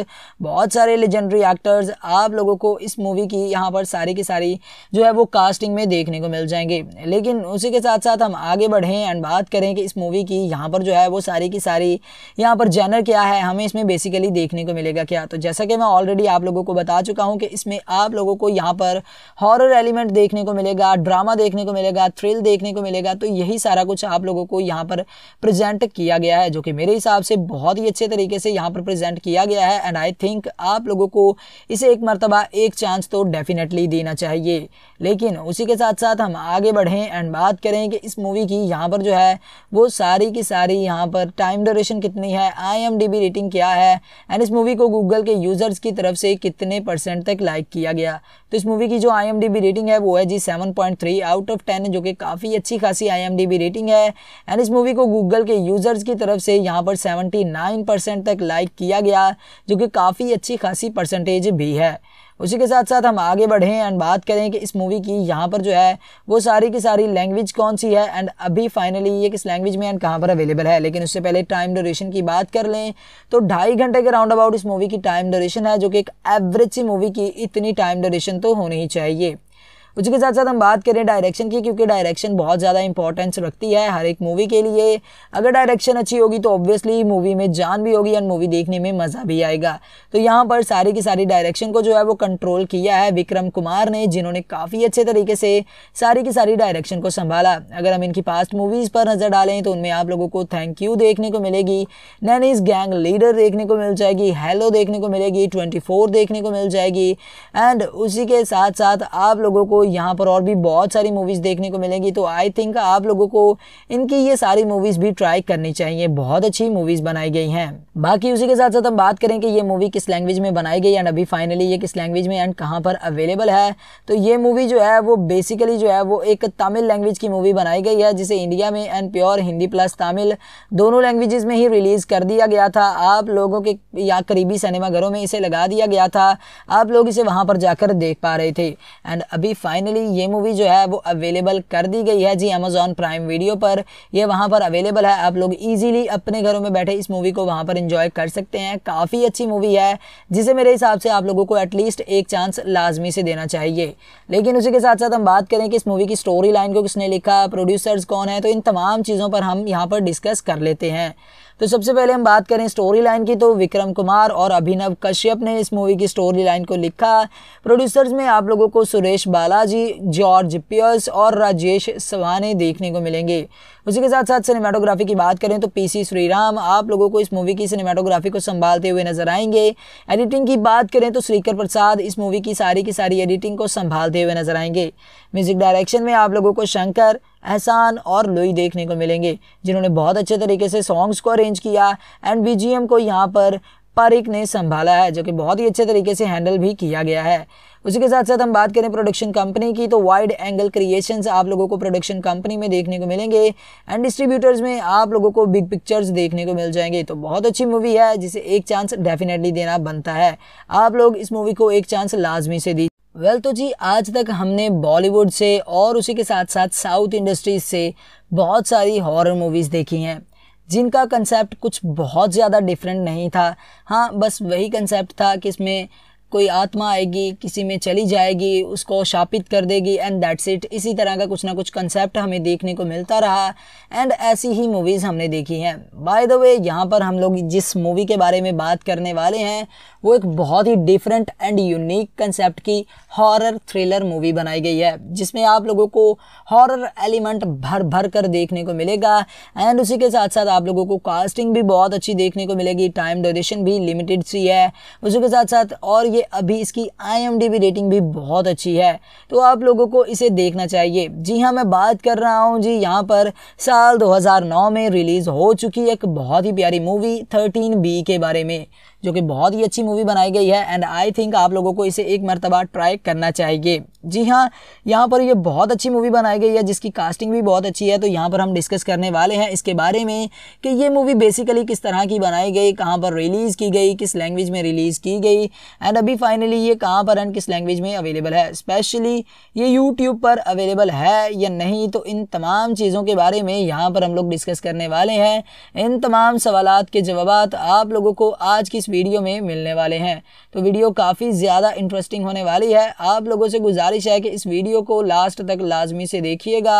बहुत सारे लेजेंडरी एक्टर्स आप लोगों को इस मूवी की यहाँ पर सारी की सारी जो है वो कास्टिंग में देखने को मिल जाएंगे लेकिन उसी के साथ साथ हम आगे बढ़ें एंड बात करें कि इस मूवी की यहाँ पर जो है वो सारी की सारी यहाँ पर जैनर क्या है हमें इसमें बेसिकली देखने को मिलेगा क्या तो जैसा कि मैं ऑलरेडी आप लोगों को बता चुका हूँ कि इसमें आप लोगों को यहाँ पर हॉरर एलिमेंट देखने को मिलेगा ड्रामा देखने को मिलेगा थ्रिल देखने को मिलेगा तो यही सारा कुछ आप लोगों को यहाँ पर प्रजेंट किया गया है जो कि मेरे हिसाब से बहुत ही अच्छे तरीके से यहाँ पर प्रजेंट किया गया है एंड आई थिंक आप लोगों को इसे एक मरतबा एक चांस तो डेफिनेटली देना चाहिए लेकिन उसी के साथ साथ हम आगे बढ़ें हैं एंड बात करें कि इस मूवी की यहाँ पर जो है वो सारी की सारी यहाँ पर टाइम ड्यूरेशन कितनी है आईएमडीबी रेटिंग क्या है एंड इस मूवी को गूगल के यूज़र्स की तरफ से कितने परसेंट तक लाइक किया गया तो इस मूवी की जो आईएमडीबी रेटिंग है वो है जी seven point three out of ten जो कि काफ़ी अच्छी खासी आईएमडीबी रेटिंग है एंड इस मूवी को गूगल के यूज़र्स की तरफ से यहाँ पर सेवेंटी नाइन परसेंट तक लाइक किया गया जो कि काफ़ी अच्छी खासी परसेंटेज भी है उसी के साथ साथ हम आगे बढ़ें एंड बात करें कि इस मूवी की यहाँ पर जो है वो सारी की सारी लैंग्वेज कौन सी है एंड अभी फाइनली ये किस लैंग्वेज में एंड कहाँ पर अवेलेबल है लेकिन उससे पहले टाइम डोरेशन की बात कर लें तो ढाई घंटे के राउंड अबाउट इस मूवी की टाइम डोरेशन है जो कि एक एवरेज सी मूवी की इतनी टाइम डोरेशन तो होनी ही चाहिए उसके साथ साथ हम बात करें डायरेक्शन की क्योंकि डायरेक्शन बहुत ज़्यादा इंपॉर्टेंस रखती है हर एक मूवी के लिए अगर डायरेक्शन अच्छी होगी तो ऑब्वियसली मूवी में जान भी होगी एंड मूवी देखने में मज़ा भी आएगा तो यहाँ पर सारी की सारी डायरेक्शन को जो है वो कंट्रोल किया है विक्रम कुमार ने जिन्होंने काफ़ी अच्छे तरीके से सारी की सारी डायरेक्शन को संभाला अगर हम इनकी पास्ट मूवीज़ पर नज़र डालें तो उनमें आप लोगों को थैंक यू देखने को मिलेगी नैनीज गैंग लीडर देखने को मिल जाएगी हेलो देखने को मिलेगी ट्वेंटी देखने को मिल जाएगी एंड उसी के साथ साथ आप लोगों को यहाँ पर और भी बहुत सारी मूवीज़ देखने को मिलेंगी तो आई थिंक आप लोगों को इनकी ये सारी मूवीज़ भी ट्राई करनी चाहिए बहुत अच्छी मूवीज़ बनाई गई हैं बाकी उसी के साथ साथ हम बात करें कि ये मूवी किस लैंग्वेज में बनाई गई एंड अभी फाइनली ये किस लैंग्वेज में एंड कहाँ पर अवेलेबल है तो ये मूवी जो है वो बेसिकली जो है वो एक तमिल लैंग्वेज की मूवी बनाई गई है जिसे इंडिया में and pure Hindi plus Tamil दोनों लैंग्वेजेस में ही रिलीज़ कर दिया गया था आप लोगों के या करीबी सिनेमाघरों में इसे लगा दिया गया था आप लोग इसे वहाँ पर जाकर देख पा रहे थे एंड अभी फाइन फाइनली ये मूवी जो है वो अवेलेबल कर दी गई है जी अमेजोन प्राइम वीडियो पर ये वहाँ पर अवेलेबल है आप लोग ईजिली अपने घरों में बैठे इस मूवी को वहाँ पर इंजॉय कर सकते हैं काफ़ी अच्छी मूवी है जिसे मेरे हिसाब से आप लोगों को एटलीस्ट एक चांस लाजमी से देना चाहिए लेकिन उसी के साथ साथ हम बात करें कि इस मूवी की स्टोरी लाइन को किसने लिखा प्रोड्यूसर्स कौन है तो इन तमाम चीज़ों पर हम यहाँ पर डिस्कस कर लेते हैं तो सबसे पहले हम बात करें स्टोरी लाइन की तो विक्रम कुमार और अभिनव कश्यप ने इस मूवी की स्टोरी लाइन को लिखा प्रोड्यूसर्स में आप लोगों को सुरेश बालाजी जॉर्ज पियर्स और राजेश सवाने देखने को मिलेंगे उसी के साथ साथ सिनेमाटोग्राफी की बात करें तो पीसी श्रीराम आप लोगों को इस मूवी की सिनेमाटोग्राफी को संभालते हुए नजर आएंगे एडिटिंग की बात करें तो श्रीकर प्रसाद इस मूवी की सारी की सारी एडिटिंग को संभालते हुए नजर आएंगे म्यूजिक डायरेक्शन में आप लोगों को शंकर एहसान और लोई देखने को मिलेंगे जिन्होंने बहुत अच्छे तरीके से सॉन्ग्स को अरेंज किया एंड बीजीएम को यहाँ पर पारिक ने संभाला है जो कि बहुत ही अच्छे तरीके से हैंडल भी किया गया है उसी के साथ साथ हम बात करें प्रोडक्शन कंपनी की तो वाइड एंगल क्रिएशंस आप लोगों को प्रोडक्शन कंपनी में देखने को मिलेंगे एंड डिस्ट्रीब्यूटर्स में आप लोगों को बिग पिक्चर्स देखने को मिल जाएंगे तो बहुत अच्छी मूवी है जिसे एक चांस डेफिनेटली देना बनता है आप लोग इस मूवी को एक चांस लाजमी से दी वेल well, तो जी आज तक हमने बॉलीवुड से और उसी के साथ साथ साउथ इंडस्ट्रीज से बहुत सारी हॉरर मूवीज़ देखी हैं जिनका कंसेप्ट कुछ बहुत ज़्यादा डिफरेंट नहीं था हाँ बस वही कंसेप्ट था कि इसमें कोई आत्मा आएगी किसी में चली जाएगी उसको शापित कर देगी एंड दैट्स इट इसी तरह का कुछ ना कुछ कंसेप्ट हमें देखने को मिलता रहा एंड ऐसी ही मूवीज़ हमने देखी हैं बाय द वे यहाँ पर हम लोग जिस मूवी के बारे में बात करने वाले हैं वो एक बहुत ही डिफरेंट एंड यूनिक कंसेप्ट की हॉरर थ्रिलर मूवी बनाई गई है जिसमें आप लोगों को हॉरर एलिमेंट भर भर कर देखने को मिलेगा एंड उसी के साथ साथ आप लोगों को कास्टिंग भी बहुत अच्छी देखने को मिलेगी टाइम ड्यूरेशन भी लिमिटेड सी है उसी के साथ साथ और ये अभी इसकी आई रेटिंग भी बहुत अच्छी है तो आप लोगों को इसे देखना चाहिए जी हाँ मैं बात कर रहा हूँ जी यहाँ पर साल 2009 में रिलीज़ हो चुकी एक बहुत ही प्यारी मूवी 13 बी के बारे में जो कि बहुत ही अच्छी मूवी बनाई गई है एंड आई थिंक आप लोगों को इसे एक मरतबा ट्राई करना चाहिए जी हाँ यहाँ पर ये बहुत अच्छी मूवी बनाई गई है जिसकी कास्टिंग भी बहुत अच्छी है तो यहाँ पर हम डिस्कस करने वाले हैं इसके बारे में कि ये मूवी बेसिकली किस तरह की बनाई गई कहाँ पर रिलीज़ की गई किस लैंग्वेज में रिलीज़ की गई एंड अभी फाइनली ये कहाँ पर एंड किस लैंग्वेज में अवेलेबल है स्पेशली ये यूट्यूब पर अवेलेबल है या नहीं तो इन तमाम चीज़ों के बारे में यहाँ पर हम लोग डिस्कस करने वाले हैं इन तमाम सवाल के जवाब आप लोगों को आज की वीडियो में मिलने वाले हैं तो वीडियो काफ़ी ज़्यादा इंटरेस्टिंग होने वाली है आप लोगों से गुजारिश है कि इस वीडियो को लास्ट तक लाजमी से देखिएगा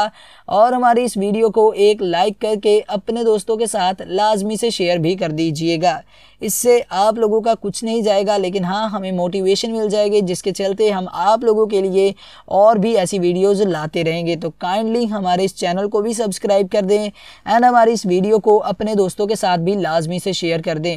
और हमारी इस वीडियो को एक लाइक करके अपने दोस्तों के साथ लाजमी से शेयर भी कर दीजिएगा इससे आप लोगों का कुछ नहीं जाएगा लेकिन हाँ हमें मोटिवेशन मिल जाएगी जिसके चलते हम आप लोगों के लिए और भी ऐसी वीडियोज़ लाते रहेंगे तो काइंडली हमारे इस चैनल को भी सब्सक्राइब कर दें एंड हमारी इस वीडियो को अपने दोस्तों के साथ भी लाजमी से शेयर कर दें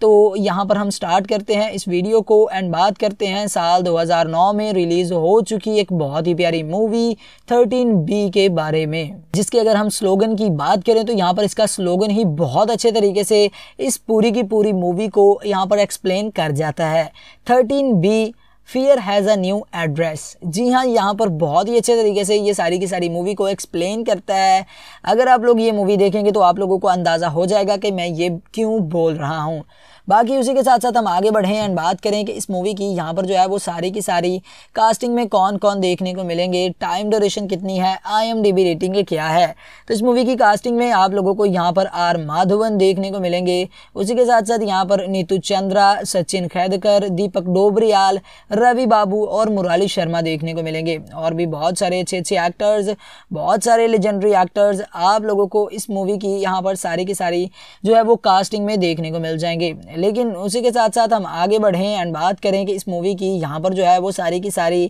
तो यहाँ पर हम स्टार्ट करते हैं इस वीडियो को एंड बात करते हैं साल 2009 में रिलीज़ हो चुकी एक बहुत ही प्यारी मूवी बी के बारे में जिसके अगर हम स्लोगन की बात करें तो यहाँ पर इसका स्लोगन ही बहुत अच्छे तरीके से इस पूरी की पूरी मूवी को यहाँ पर एक्सप्लेन कर जाता है thirteen B fear has a new address जी हाँ यहाँ पर बहुत ही अच्छे तरीके से ये सारी की सारी मूवी को एक्सप्लेन करता है अगर आप लोग ये मूवी देखेंगे तो आप लोगों को अंदाज़ा हो जाएगा कि मैं ये क्यों बोल रहा हूँ बाकी उसी के साथ साथ हम आगे बढ़ें एंड बात करें कि इस मूवी की यहाँ पर जो है वो सारी की सारी कास्टिंग में कौन कौन देखने को मिलेंगे टाइम ड्यूरेशन कितनी है आई रेटिंग क्या है तो इस मूवी की कास्टिंग में आप लोगों को यहाँ पर आर माधवन देखने को मिलेंगे उसी के साथ साथ यहाँ पर नीतू चंद्रा सचिन खैदकर दीपक डोबरियाल रवि बाबू और मुराली शर्मा देखने को मिलेंगे और भी बहुत सारे अच्छे अच्छे एक्टर्स बहुत सारे लेजेंडरी एक्टर्स आप लोगों को इस मूवी की यहाँ पर सारी की सारी जो है वो कास्टिंग में देखने को मिल जाएंगे लेकिन उसी के साथ साथ हम आगे बढ़ें एंड बात करें कि इस मूवी की यहाँ पर जो है वो सारी की सारी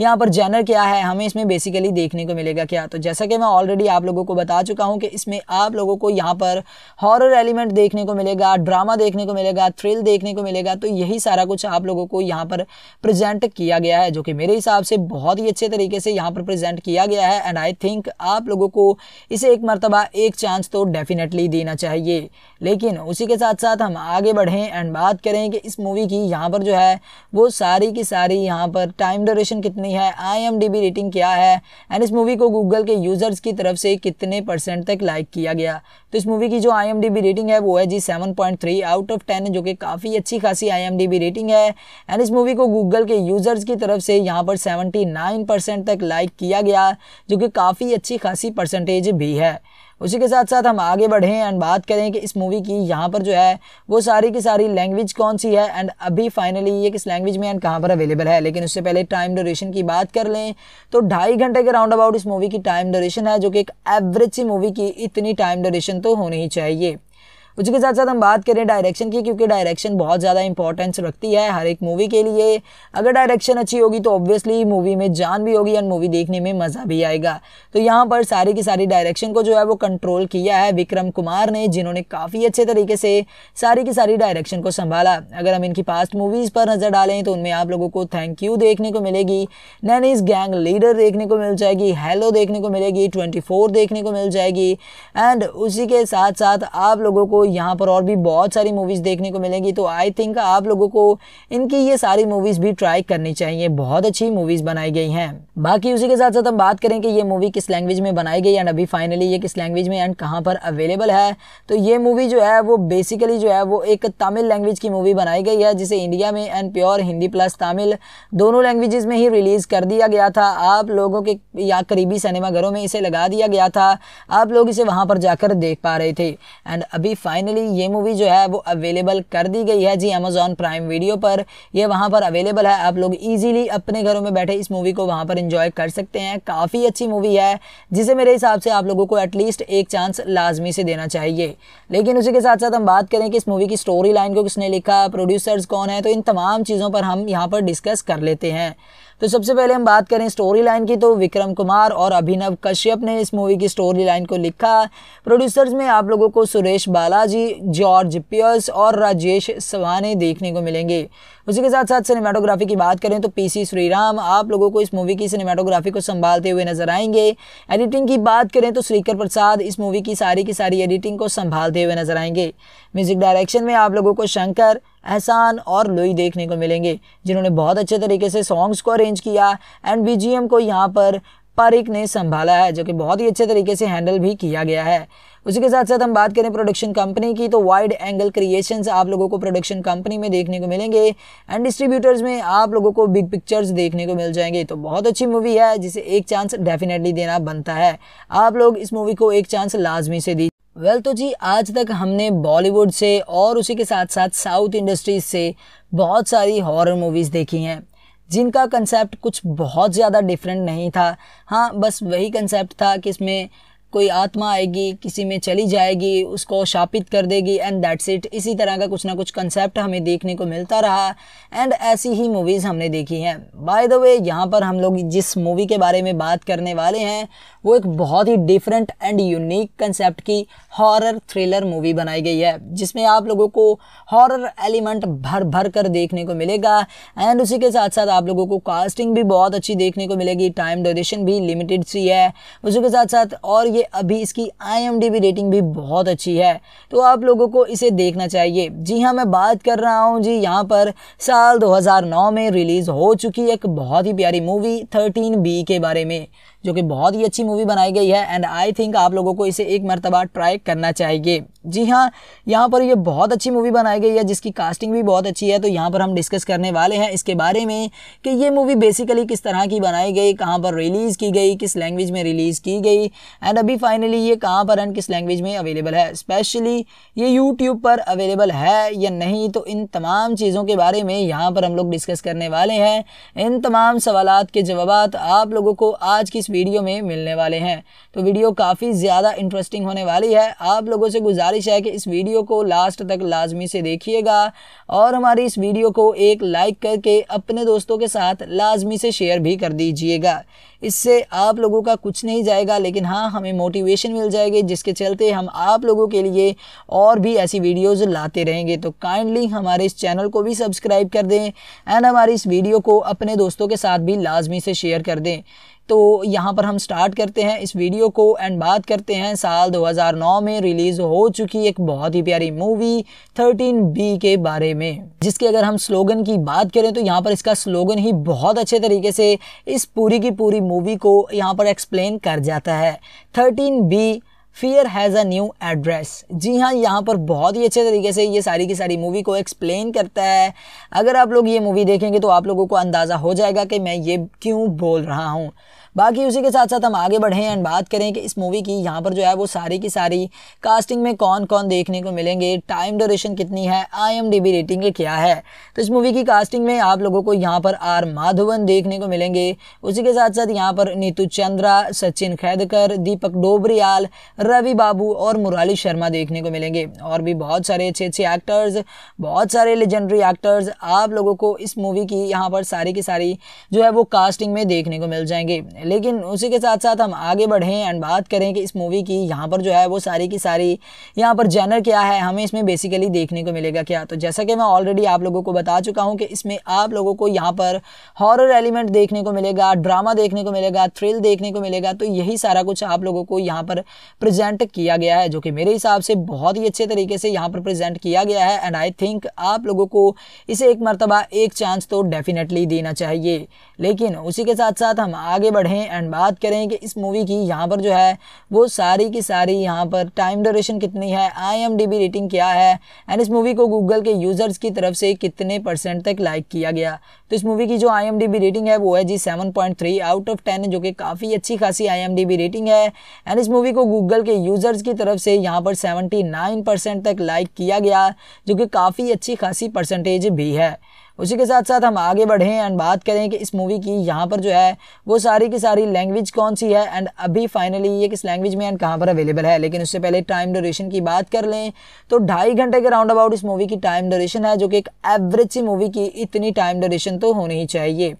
यहाँ पर जैनर क्या है हमें इसमें बेसिकली देखने को मिलेगा क्या तो जैसा कि मैं ऑलरेडी आप लोगों को बता चुका हूँ कि इसमें आप लोगों को यहाँ पर हॉरर एलिमेंट देखने को मिलेगा ड्रामा देखने को मिलेगा थ्रिल देखने को मिलेगा तो यही सारा कुछ आप लोगों को यहाँ पर प्रजेंट किया गया है जो कि मेरे हिसाब से बहुत ही अच्छे तरीके से यहाँ पर प्रजेंट किया गया है एंड आई थिंक आप लोगों को इसे एक मरतबा एक चांस तो डेफिनेटली देना चाहिए लेकिन उसी के साथ साथ हम आगे बढ़ें पढ़ें एंड बात करें कि इस मूवी की यहाँ पर जो है वो सारी की सारी यहाँ पर टाइम ड्यूरेशन कितनी है आईएमडीबी रेटिंग क्या है एंड इस मूवी को गूगल के यूज़र्स की तरफ से कितने परसेंट तक लाइक किया गया तो इस मूवी की जो आईएमडीबी रेटिंग है वो है जी seven point three out of ten जो कि काफ़ी अच्छी खासी आईएमडीबी रेटिंग है एंड इस मूवी को गूगल के यूज़र्स की तरफ से यहाँ पर सेवेंटी नाइन परसेंट तक लाइक किया गया जो कि काफ़ी अच्छी खासी परसेंटेज भी है उसी के साथ साथ हम आगे बढ़ें एंड बात करें कि इस मूवी की यहाँ पर जो है वो सारी की सारी लैंग्वेज कौन सी है एंड अभी फाइनली ये किस लैंग्वेज में एंड कहाँ पर अवेलेबल है लेकिन उससे पहले टाइम ड्यूरेशन की बात कर लें तो ढाई घंटे के राउंड अबाउट इस मूवी की टाइम ड्यूरेशन है जो कि एक एवरेज सी मूवी की इतनी टाइम ड्यूरेशन तो होनी ही चाहिए उसी के साथ साथ हम बात करें डायरेक्शन की क्योंकि डायरेक्शन बहुत ज़्यादा इंपॉर्टेंस रखती है हर एक मूवी के लिए अगर डायरेक्शन अच्छी होगी तो ऑब्वियसली मूवी में जान भी होगी और मूवी देखने में मज़ा भी आएगा तो यहाँ पर सारी की सारी डायरेक्शन को जो है वो कंट्रोल किया है विक्रम कुमार ने जिन्होंने काफ़ी अच्छे तरीके से सारी की सारी डायरेक्शन को संभाला अगर हम इनकी पास्ट मूवीज़ पर नज़र डालें तो उनमें आप लोगों को थैंक यू देखने को मिलेगी नैनीज गैंग लीडर देखने को मिल जाएगी हेलो देखने को मिलेगी ट्वेंटी देखने को मिल जाएगी एंड उसी के साथ साथ आप लोगों को यहाँ पर और भी बहुत सारी मूवीज़ देखने को मिलेंगी तो आई थिंक आप लोगों को इनकी ये सारी मूवीज़ भी ट्राई करनी चाहिए बहुत अच्छी मूवीज़ बनाई गई हैं बाकी उसी के साथ साथ हम बात करें कि ये मूवी किस लैंग्वेज में बनाई गई एंड अभी फाइनली ये किस लैंग्वेज में एंड कहाँ पर अवेलेबल है तो ये मूवी जो है वो बेसिकली जो है वो एक तमिल लैंग्वेज की मूवी बनाई गई है जिसे इंडिया में and pure Hindi plus Tamil दोनों लैंग्वेजेस में ही रिलीज़ कर दिया गया था आप लोगों के या करीबी सिनेमाघरों में इसे लगा दिया गया था आप लोग इसे वहाँ पर जाकर देख पा रहे थे एंड अभी फाइनली ये मूवी जो है वो अवेलेबल कर दी गई है जी अमेजोन प्राइम वीडियो पर ये वहाँ पर अवेलेबल है आप लोग ईजिली अपने घरों में बैठे इस मूवी को वहाँ पर इंजॉय कर सकते हैं काफ़ी अच्छी मूवी है जिसे मेरे हिसाब से आप लोगों को एटलीस्ट एक चांस लाजमी से देना चाहिए लेकिन उसी के साथ साथ हम बात करें कि इस मूवी की स्टोरी लाइन को किसने लिखा प्रोड्यूसर्स कौन है तो इन तमाम चीज़ों पर हम यहाँ पर डिस्कस कर लेते हैं तो सबसे पहले हम बात करें स्टोरी लाइन की तो विक्रम कुमार और अभिनव कश्यप ने इस मूवी की स्टोरी लाइन को लिखा प्रोड्यूसर्स में आप लोगों को सुरेश बालाजी जॉर्ज पियर्स और राजेश सवाने देखने को मिलेंगे उसी के साथ साथ सिनेमाटोग्राफी की बात करें तो पीसी श्रीराम आप लोगों को इस मूवी की सिनेमाटोग्राफी को संभालते हुए नजर आएंगे एडिटिंग की बात करें तो श्रीकर प्रसाद इस मूवी की सारी की सारी एडिटिंग को संभालते हुए नजर आएंगे म्यूजिक डायरेक्शन में आप लोगों को शंकर एहसान और लोई देखने को मिलेंगे जिन्होंने बहुत अच्छे तरीके से सॉन्ग्स को अरेंज किया एंड बी को यहाँ पर पारिक ने संभाला है जो कि बहुत ही अच्छे तरीके से हैंडल भी किया गया है उसी के साथ साथ हम बात करें प्रोडक्शन कंपनी की तो वाइड एंगल क्रिएशंस आप लोगों को प्रोडक्शन कंपनी में देखने को मिलेंगे एंड डिस्ट्रीब्यूटर्स में आप लोगों को बिग पिक्चर्स देखने को मिल जाएंगे तो बहुत अच्छी मूवी है जिसे एक चांस डेफिनेटली देना बनता है आप लोग इस मूवी को एक चांस लाजमी से दीजिए वेल well, तो जी आज तक हमने बॉलीवुड से और उसी के साथ साथ साउथ इंडस्ट्रीज से बहुत सारी हॉरर मूवीज़ देखी हैं जिनका कंसेप्ट कुछ बहुत ज़्यादा डिफरेंट नहीं था हाँ बस वही कंसेप्ट था कि इसमें कोई आत्मा आएगी किसी में चली जाएगी उसको शापित कर देगी एंड दैट्स इट इसी तरह का कुछ ना कुछ कंसेप्ट हमें देखने को मिलता रहा एंड ऐसी ही मूवीज़ हमने देखी हैं बाय द वे यहाँ पर हम लोग जिस मूवी के बारे में बात करने वाले हैं वो एक बहुत ही डिफरेंट एंड यूनिक कंसेप्ट की हॉरर थ्रिलर मूवी बनाई गई है जिसमें आप लोगों को हॉरर एलिमेंट भर भर कर देखने को मिलेगा एंड उसी के साथ साथ आप लोगों को कास्टिंग भी बहुत अच्छी देखने को मिलेगी टाइम ड्यूरेशन भी लिमिटेड सी है उसी के साथ साथ और ये अभी इसकी आई रेटिंग भी बहुत अच्छी है तो आप लोगों को इसे देखना चाहिए जी हाँ मैं बात कर रहा हूँ जी यहाँ पर साल 2009 में रिलीज़ हो चुकी एक बहुत ही प्यारी मूवी थर्टीन बी के बारे में जो कि बहुत ही अच्छी मूवी बनाई गई है एंड आई थिंक आप लोगों को इसे एक मरतबा ट्राई करना चाहिए जी हाँ यहाँ पर ये बहुत अच्छी मूवी बनाई गई है जिसकी कास्टिंग भी बहुत अच्छी है तो यहाँ पर हम डिस्कस करने वाले हैं इसके बारे में कि ये मूवी बेसिकली किस तरह की बनाई गई कहाँ पर रिलीज़ की गई किस लैंग्वेज में रिलीज़ की गई एंड अभी फाइनली ये कहाँ पर एंड किस लैंग्वेज में अवेलेबल है स्पेशली ये यूट्यूब पर अवेलेबल है या नहीं तो इन तमाम चीज़ों के बारे में यहाँ पर हम लोग डिस्कस करने वाले हैं इन तमाम सवाल के जवाब आप लोगों को आज की इस वीडियो में मिलने वाले हैं तो वीडियो काफ़ी ज़्यादा इंटरेस्टिंग होने वाली है आप लोगों से गुजारिश है कि इस वीडियो को लास्ट तक लाजमी से देखिएगा और हमारी इस वीडियो को एक लाइक करके अपने दोस्तों के साथ लाजमी से शेयर भी कर दीजिएगा इससे आप लोगों का कुछ नहीं जाएगा लेकिन हाँ हमें मोटिवेशन मिल जाएगी जिसके चलते हम आप लोगों के लिए और भी ऐसी वीडियोज़ लाते रहेंगे तो काइंडली हमारे इस चैनल को भी सब्सक्राइब कर दें एंड हमारी इस वीडियो को अपने दोस्तों के साथ भी लाजमी से शेयर कर दें तो यहाँ पर हम स्टार्ट करते हैं इस वीडियो को एंड बात करते हैं साल 2009 में रिलीज़ हो चुकी एक बहुत ही प्यारी मूवी बी के बारे में जिसके अगर हम स्लोगन की बात करें तो यहाँ पर इसका स्लोगन ही बहुत अच्छे तरीके से इस पूरी की पूरी मूवी को यहाँ पर एक्सप्लेन कर जाता है thirteen B fear has a new address जी हाँ यहाँ पर बहुत ही अच्छे तरीके से ये सारी की सारी मूवी को एक्सप्लेन करता है अगर आप लोग ये मूवी देखेंगे तो आप लोगों को अंदाज़ा हो जाएगा कि मैं ये क्यों बोल रहा हूँ बाकी उसी के साथ साथ हम आगे बढ़ें एंड बात करें कि इस मूवी की यहाँ पर जो है वो सारी की सारी कास्टिंग में कौन कौन देखने को मिलेंगे टाइम ड्यूरेशन कितनी है आई रेटिंग क्या है तो इस मूवी की कास्टिंग में आप लोगों को यहाँ पर आर माधवन देखने को मिलेंगे उसी के साथ साथ यहाँ पर नीतू चंद्रा सचिन खैदकर दीपक डोबरियाल रवि बाबू और मुराली शर्मा देखने को मिलेंगे और भी बहुत सारे अच्छे अच्छे एक्टर्स बहुत सारे लेजेंडरी एक्टर्स आप लोगों को इस मूवी की यहाँ पर सारी की सारी जो है वो कास्टिंग में देखने को मिल जाएंगे लेकिन उसी के साथ साथ हम आगे बढ़ें एंड बात करें कि इस मूवी की यहाँ पर जो है वो सारी की सारी यहाँ पर जैनर क्या है हमें इसमें बेसिकली देखने को मिलेगा क्या तो जैसा कि मैं ऑलरेडी आप लोगों को बता चुका हूँ कि इसमें आप लोगों को यहाँ पर हॉरर एलिमेंट देखने को मिलेगा ड्रामा देखने को मिलेगा थ्रिल देखने को मिलेगा तो यही सारा कुछ आप लोगों को यहाँ पर प्रजेंट किया गया है जो कि मेरे हिसाब से बहुत ही अच्छे तरीके से यहाँ पर प्रजेंट किया गया है एंड आई थिंक आप लोगों को इसे एक मरतबा एक चांस तो डेफिनेटली देना चाहिए लेकिन उसी के साथ साथ हम आगे बढ़ें पढ़ें एंड बात करें कि इस मूवी की यहाँ पर जो है वो सारी की सारी यहाँ पर टाइम ड्यूरेशन कितनी है आईएमडीबी रेटिंग क्या है एंड इस मूवी को गूगल के यूज़र्स की तरफ से कितने परसेंट तक लाइक किया गया तो इस मूवी की जो आईएमडीबी रेटिंग है वो है जी 7.3 आउट ऑफ टेन जो कि काफ़ी अच्छी खासी आईएमडीबी रेटिंग है एंड इस मूवी को गूगल के यूज़र्स की तरफ से यहाँ पर 79 परसेंट तक लाइक किया गया जो कि काफ़ी अच्छी खासी परसेंटेज भी है उसी के साथ साथ हम आगे बढ़ें एंड बात करें कि इस मूवी की यहाँ पर जो है वो सारी की सारी लैंग्वेज कौन सी है एंड अभी फाइनली ये किस लैंग्वेज में एंड कहाँ पर अवेलेबल है लेकिन उससे पहले टाइम ड्यूरेशन की बात कर लें तो ढाई घंटे के राउंड अबाउट इस मूवी की टाइम ड्यूरेशन है जो कि एक एवरेज सी मूवी की इतनी टाइम ड्यूरेशन तो होनी ही चाहिए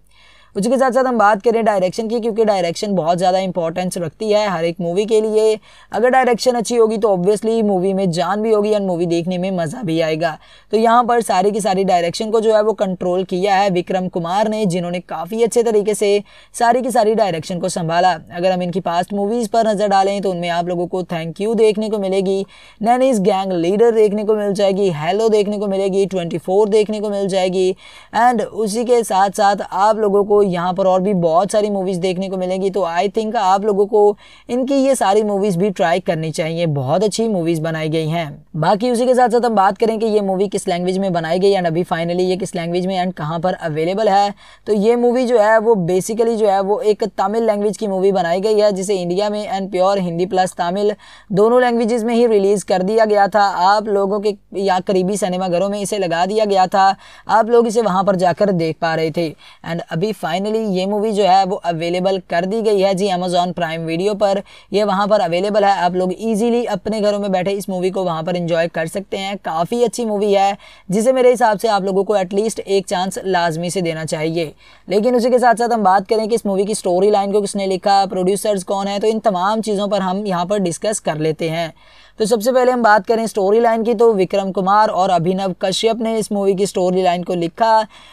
उसी के साथ साथ हम बात करें डायरेक्शन की क्योंकि डायरेक्शन बहुत ज़्यादा इंपॉर्टेंस रखती है हर एक मूवी के लिए अगर डायरेक्शन अच्छी होगी तो ऑब्वियसली मूवी में जान भी होगी एंड मूवी देखने में मज़ा भी आएगा तो यहाँ पर सारी की सारी डायरेक्शन को जो है वो कंट्रोल किया है विक्रम कुमार ने जिन्होंने काफ़ी अच्छे तरीके से सारी की सारी डायरेक्शन को संभाला अगर हम इनकी पास्ट मूवीज़ पर नज़र डालें तो उनमें आप लोगों को थैंक यू देखने को मिलेगी नैनीज गैंग लीडर देखने को मिल जाएगी हेलो देखने को मिलेगी ट्वेंटी देखने को मिल जाएगी एंड उसी के साथ साथ आप लोगों को यहाँ पर और भी बहुत सारी मूवीज़ देखने को मिलेंगी तो आई थिंक आप लोगों को इनकी ये सारी मूवीज़ भी ट्राई करनी चाहिए बहुत अच्छी मूवीज़ बनाई गई हैं बाकी उसी के साथ साथ हम बात करें कि ये मूवी किस लैंग्वेज में बनाई गई एंड अभी फाइनली ये किस लैंग्वेज में एंड कहाँ पर अवेलेबल है तो ये मूवी जो है वो बेसिकली जो है वो एक तमिल लैंग्वेज की मूवी बनाई गई है जिसे इंडिया में and pure Hindi plus Tamil दोनों लैंग्वेजेस में ही रिलीज़ कर दिया गया था आप लोगों के या करीबी सिनेमाघरों में इसे लगा दिया गया था आप लोग इसे वहाँ पर जाकर देख पा रहे थे एंड अभी फाइनली ये मूवी जो है वो अवेलेबल कर दी गई है जी अमेजोन प्राइम वीडियो पर ये वहाँ पर अवेलेबल है आप लोग ईजिली अपने घरों में बैठे इस मूवी को वहाँ पर इंजॉय कर सकते हैं काफ़ी अच्छी मूवी है जिसे मेरे हिसाब से आप लोगों को एटलीस्ट एक चांस लाजमी से देना चाहिए लेकिन उसी के साथ साथ हम बात करें कि इस मूवी की स्टोरी लाइन को किसने लिखा प्रोड्यूसर्स कौन है तो इन तमाम चीज़ों पर हम यहाँ पर डिस्कस कर लेते हैं तो सबसे पहले हम बात करें स्टोरी लाइन की तो विक्रम कुमार और अभिनव कश्यप ने इस मूवी की स्टोरी लाइन को लिखा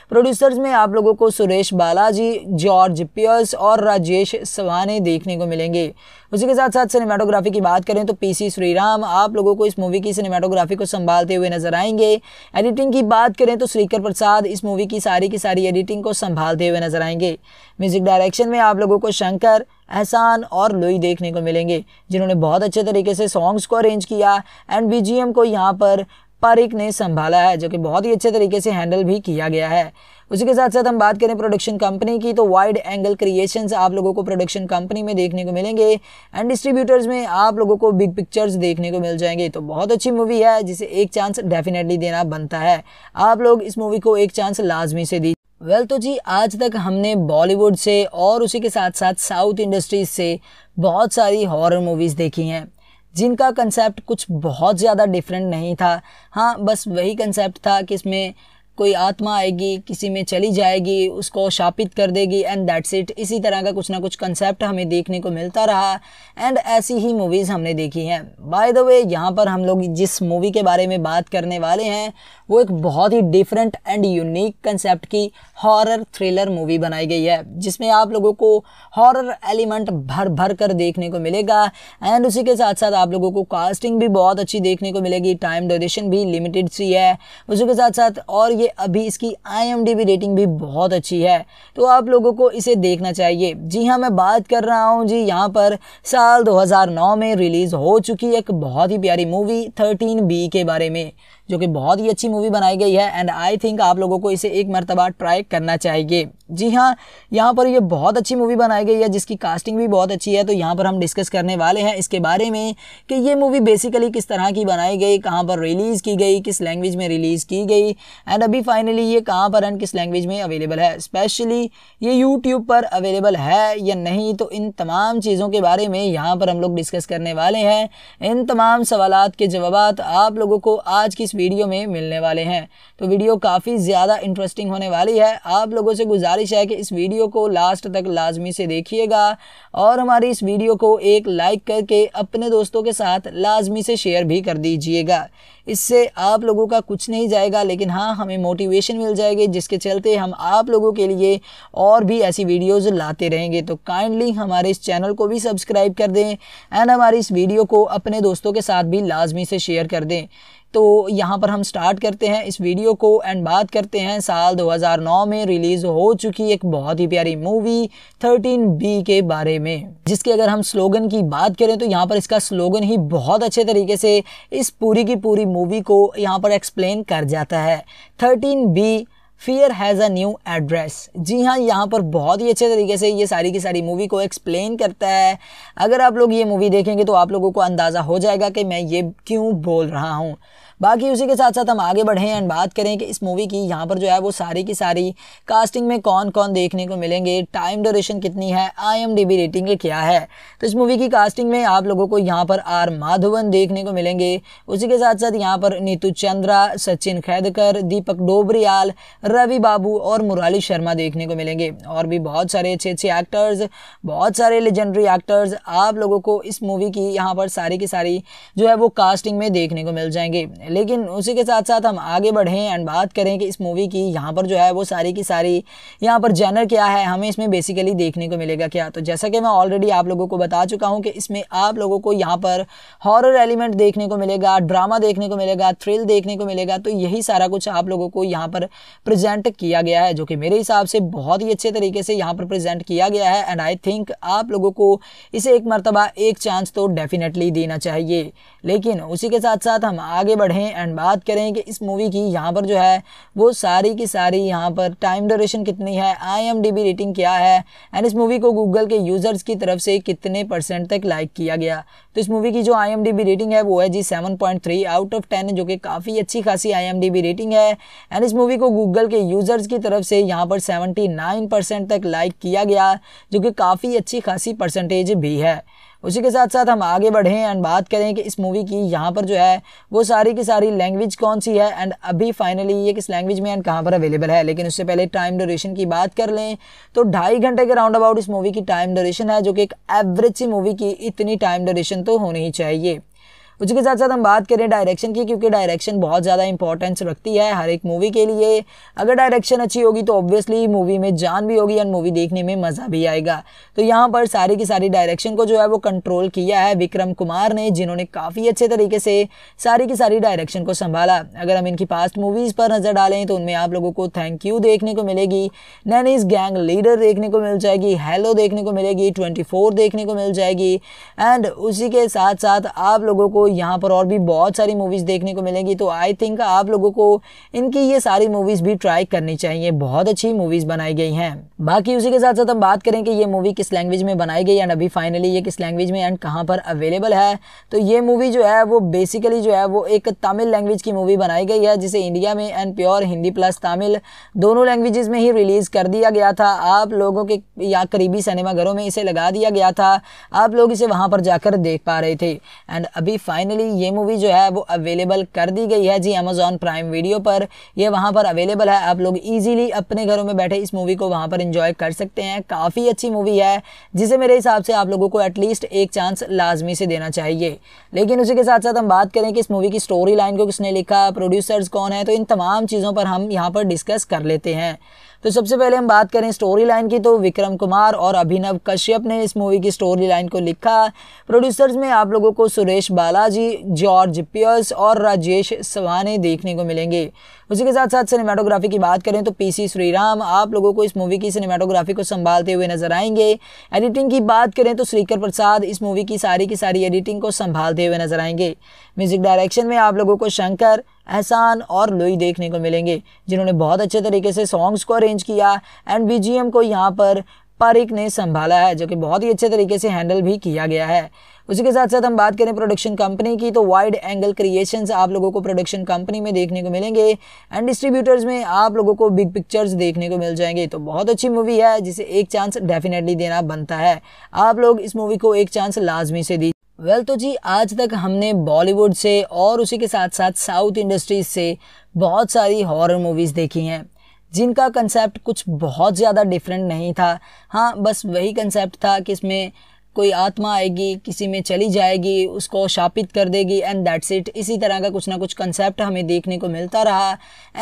प्रोड्यूसर्स में आप लोगों को सुरेश बालाजी जॉर्ज पियर्स और राजेश सवाने देखने को मिलेंगे उसी के साथ साथ सिनेमाटोग्राफी की बात करें तो पी सी श्रीराम आप लोगों को इस मूवी की सिनेमाटोग्राफी को संभालते हुए नजर आएंगे एडिटिंग की बात करें तो श्रीकर प्रसाद इस मूवी की सारी की सारी एडिटिंग को संभालते हुए नजर आएंगे म्यूजिक डायरेक्शन में आप लोगों को शंकर एहसान और लोई देखने को मिलेंगे जिन्होंने बहुत अच्छे तरीके से सॉन्ग्स को अरेंज किया एंड बीजीएम को यहाँ पर पारिक ने संभाला है जो कि बहुत ही अच्छे तरीके से हैंडल भी किया गया है उसी के साथ साथ हम बात करें प्रोडक्शन कंपनी की तो वाइड एंगल क्रिएशन आप लोगों को प्रोडक्शन कंपनी में देखने को मिलेंगे एंड डिस्ट्रीब्यूटर्स में आप लोगों को बिग पिक्चर्स देखने को मिल जाएंगे तो बहुत अच्छी मूवी है जिसे एक चांस डेफिनेटली देना बनता है आप लोग इस मूवी को एक चांस लाजमी से दी वेल well, तो जी आज तक हमने बॉलीवुड से और उसी के साथ साथ साउथ इंडस्ट्रीज से बहुत सारी हॉरर मूवीज़ देखी हैं जिनका कंसेप्ट कुछ बहुत ज़्यादा डिफरेंट नहीं था हाँ बस वही कंसेप्ट था कि इसमें कोई आत्मा आएगी किसी में चली जाएगी उसको शापित कर देगी एंड दैट्स इट इसी तरह का कुछ ना कुछ कंसेप्ट हमें देखने को मिलता रहा एंड ऐसी ही मूवीज़ हमने देखी हैं बाय द वे यहाँ पर हम लोग जिस मूवी के बारे में बात करने वाले हैं वो एक बहुत ही डिफरेंट एंड यूनिक कंसेप्ट की हॉरर थ्रिलर मूवी बनाई गई है जिसमें आप लोगों को हॉरर एलिमेंट भर भर कर देखने को मिलेगा एंड उसी के साथ साथ आप लोगों को कास्टिंग भी बहुत अच्छी देखने को मिलेगी टाइम ड्यूरेशन भी लिमिटेड सी है उसी के साथ साथ और ये अभी इसकी आई रेटिंग भी बहुत अच्छी है तो आप लोगों को इसे देखना चाहिए जी हाँ मैं बात कर रहा हूँ जी यहाँ पर साल 2009 में रिलीज़ हो चुकी एक बहुत ही प्यारी मूवी 13 बी के बारे में जो कि बहुत ही अच्छी मूवी बनाई गई है एंड आई थिंक आप लोगों को इसे एक मरतबा ट्राई करना चाहिए जी हाँ यहाँ पर ये बहुत अच्छी मूवी बनाई गई है जिसकी कास्टिंग भी बहुत अच्छी है तो यहाँ पर हम डिस्कस करने वाले हैं इसके बारे में कि ये मूवी बेसिकली किस तरह की बनाई गई कहाँ पर रिलीज़ की गई किस लैंग्वेज में रिलीज़ की गई एंड अभी फाइनली ये कहाँ पर एंड किस लैंग्वेज में अवेलेबल है स्पेशली ये यूट्यूब पर अवेलेबल है या नहीं तो इन तमाम चीज़ों के बारे में यहाँ पर हम लोग डिस्कस करने वाले हैं इन तमाम सवाल के जवाब आप लोगों को आज की इस वीडियो में मिलने वाले हैं तो वीडियो काफ़ी ज़्यादा इंटरेस्टिंग होने वाली है आप लोगों से गुजारिश है कि इस वीडियो को लास्ट तक लाजमी से देखिएगा और हमारी इस वीडियो को एक लाइक करके अपने दोस्तों के साथ लाजमी से शेयर भी कर दीजिएगा इससे आप लोगों का कुछ नहीं जाएगा लेकिन हाँ हमें मोटिवेशन मिल जाएगी जिसके चलते हम आप लोगों के लिए और भी ऐसी वीडियोस लाते रहेंगे तो काइंडली हमारे इस चैनल को भी सब्सक्राइब कर दें एंड हमारी इस वीडियो को अपने दोस्तों के साथ भी लाजमी से शेयर कर दें तो यहाँ पर हम स्टार्ट करते हैं इस वीडियो को एंड बात करते हैं साल 2009 में रिलीज़ हो चुकी एक बहुत ही प्यारी मूवी बी के बारे में जिसके अगर हम स्लोगन की बात करें तो यहाँ पर इसका स्लोगन ही बहुत अच्छे तरीके से इस पूरी की पूरी मूवी को यहाँ पर एक्सप्लेन कर जाता है thirteen B fear has a new address जी हाँ यहाँ पर बहुत ही अच्छे तरीके से ये सारी की सारी मूवी को एक्सप्लेन करता है अगर आप लोग ये मूवी देखेंगे तो आप लोगों को अंदाज़ा हो जाएगा कि मैं ये क्यों बोल रहा हूँ बाकी उसी के साथ साथ हम आगे बढ़ें एंड बात करें कि इस मूवी की यहाँ पर जो है वो सारी की सारी कास्टिंग में कौन कौन देखने को मिलेंगे टाइम ड्यूरेशन कितनी है आई रेटिंग क्या है तो इस मूवी की कास्टिंग में आप लोगों को यहाँ पर आर माधवन देखने को मिलेंगे उसी के साथ साथ यहाँ पर नीतू चंद्रा सचिन खैदकर दीपक डोबरियाल रवि बाबू और मुराली शर्मा देखने को मिलेंगे और भी बहुत सारे अच्छे अच्छे एक्टर्स बहुत सारे लेजेंडरी एक्टर्स आप लोगों को इस मूवी की यहाँ पर सारी की सारी जो है वो कास्टिंग में देखने को मिल जाएंगे लेकिन उसी के साथ साथ हम आगे बढ़ें एंड बात करें कि इस मूवी की यहाँ पर जो है वो सारी की सारी यहाँ पर जैनर क्या है हमें इसमें बेसिकली देखने को मिलेगा क्या तो जैसा कि मैं ऑलरेडी आप लोगों को बता चुका हूँ कि इसमें आप लोगों को यहाँ पर हॉरर एलिमेंट देखने को मिलेगा ड्रामा देखने को मिलेगा थ्रिल देखने को मिलेगा तो यही सारा कुछ आप लोगों को यहाँ पर प्रजेंट किया गया है जो कि मेरे हिसाब से बहुत ही अच्छे तरीके से यहाँ पर प्रजेंट किया गया है एंड आई थिंक आप लोगों को इसे एक मरतबा एक चांस तो डेफिनेटली देना चाहिए लेकिन उसी के साथ साथ हम आगे बढ़ें हैं एंड बात करें कि इस मूवी की यहाँ पर जो है वो सारी की सारी यहाँ पर टाइम ड्यूरेशन कितनी है आईएमडीबी रेटिंग क्या है एंड इस मूवी को गूगल के यूज़र्स की तरफ से कितने परसेंट तक लाइक किया गया तो इस मूवी की जो आईएमडीबी रेटिंग है वो है जी सेवन आउट ऑफ टेन जो कि काफ़ी अच्छी खासी आई रेटिंग है एंड इस मूवी को गूगल के यूज़र्स की तरफ से यहाँ पर सेवेंटी तक लाइक किया गया जो कि काफ़ी अच्छी खासी परसेंटेज भी है उसी के साथ साथ हम आगे बढ़ें एंड बात करें कि इस मूवी की यहाँ पर जो है वो सारी की सारी लैंग्वेज कौन सी है एंड अभी फाइनली ये किस लैंग्वेज में एंड कहाँ पर अवेलेबल है लेकिन उससे पहले टाइम ड्यूरेशन की बात कर लें तो ढाई घंटे के राउंड अबाउट इस मूवी की टाइम ड्यूरेशन है जो कि एक एवरेज सी मूवी की इतनी टाइम ड्यूरेशन तो होनी ही चाहिए उसके साथ साथ हम बात करें डायरेक्शन की क्योंकि डायरेक्शन बहुत ज़्यादा इंपॉर्टेंस रखती है हर एक मूवी के लिए अगर डायरेक्शन अच्छी होगी तो ऑब्वियसली मूवी में जान भी होगी एंड मूवी देखने में मज़ा भी आएगा तो यहाँ पर सारी की सारी डायरेक्शन को जो है वो कंट्रोल किया है विक्रम कुमार ने जिन्होंने काफ़ी अच्छे तरीके से सारी की सारी डायरेक्शन को संभाला अगर हम इनकी पास्ट मूवीज़ पर नज़र डालें तो उनमें आप लोगों को थैंक यू देखने को मिलेगी नैनीज गैंग लीडर देखने को मिल जाएगी हेलो देखने को मिलेगी ट्वेंटी देखने को मिल जाएगी एंड उसी के साथ साथ आप लोगों को यहाँ पर और भी बहुत सारी मूवीज़ देखने को मिलेंगी तो आई थिंक आप लोगों को इनकी ये सारी मूवीज़ भी ट्राई करनी चाहिए बहुत अच्छी मूवीज़ बनाई गई हैं बाकी उसी के साथ साथ हम बात करें कि ये मूवी किस लैंग्वेज में बनाई गई एंड अभी फाइनली ये किस लैंग्वेज में एंड कहाँ पर अवेलेबल है तो ये मूवी जो है वो बेसिकली जो है वो एक तमिल लैंग्वेज की मूवी बनाई गई है जिसे इंडिया में and pure Hindi plus Tamil दोनों लैंग्वेजेस में ही रिलीज़ कर दिया गया था आप लोगों के या करीबी सिनेमाघरों में इसे लगा दिया गया था आप लोग इसे वहाँ पर जाकर देख पा रहे थे एंड अभी फाइनली ये मूवी जो है वो अवेलेबल कर दी गई है जी अमेजोन प्राइम वीडियो पर ये वहाँ पर अवेलेबल है आप लोग इजीली अपने घरों में बैठे इस मूवी को वहाँ पर इंजॉय कर सकते हैं काफ़ी अच्छी मूवी है जिसे मेरे हिसाब से आप लोगों को एटलीस्ट एक चांस लाजमी से देना चाहिए लेकिन उसी के साथ साथ हम बात करें कि इस मूवी की स्टोरी लाइन को किसने लिखा प्रोड्यूसर्स कौन है तो इन तमाम चीज़ों पर हम यहाँ पर डिस्कस कर लेते हैं तो सबसे पहले हम बात करें स्टोरी लाइन की तो विक्रम कुमार और अभिनव कश्यप ने इस मूवी की स्टोरी लाइन को लिखा प्रोड्यूसर्स में आप लोगों को सुरेश बालाजी जॉर्ज पियर्स और राजेश सवाने देखने को मिलेंगे उसी के साथ साथ सिनेमाटोग्राफी की बात करें तो पीसी श्रीराम आप लोगों को इस मूवी की सिनेमाटोग्राफी को संभालते हुए नजर आएंगे एडिटिंग की बात करें तो श्रीकर प्रसाद इस मूवी की सारी की सारी एडिटिंग को संभालते हुए नजर आएंगे म्यूजिक डायरेक्शन में आप लोगों को शंकर एहसान और लोई देखने को मिलेंगे जिन्होंने बहुत अच्छे तरीके से सॉन्ग्स को अरेंज किया एंड बी को यहाँ पर पारिक ने संभाला है जो कि बहुत ही अच्छे तरीके से हैंडल भी किया गया है उसी के साथ साथ हम बात करें प्रोडक्शन कंपनी की तो वाइड एंगल क्रिएशंस आप लोगों को प्रोडक्शन कंपनी में देखने को मिलेंगे एंड डिस्ट्रीब्यूटर्स में आप लोगों को बिग पिक्चर्स देखने को मिल जाएंगे तो बहुत अच्छी मूवी है जिसे एक चांस डेफिनेटली देना बनता है आप लोग इस मूवी को एक चांस लाजमी से दी वेल well, तो जी आज तक हमने बॉलीवुड से और उसी के साथ साथ साउथ इंडस्ट्रीज से बहुत सारी हॉरर मूवीज़ देखी हैं जिनका कंसेप्ट कुछ बहुत ज़्यादा डिफरेंट नहीं था हाँ बस वही कंसेप्ट था कि इसमें कोई आत्मा आएगी किसी में चली जाएगी उसको शापित कर देगी एंड दैट्स इट इसी तरह का कुछ ना कुछ कंसेप्ट हमें देखने को मिलता रहा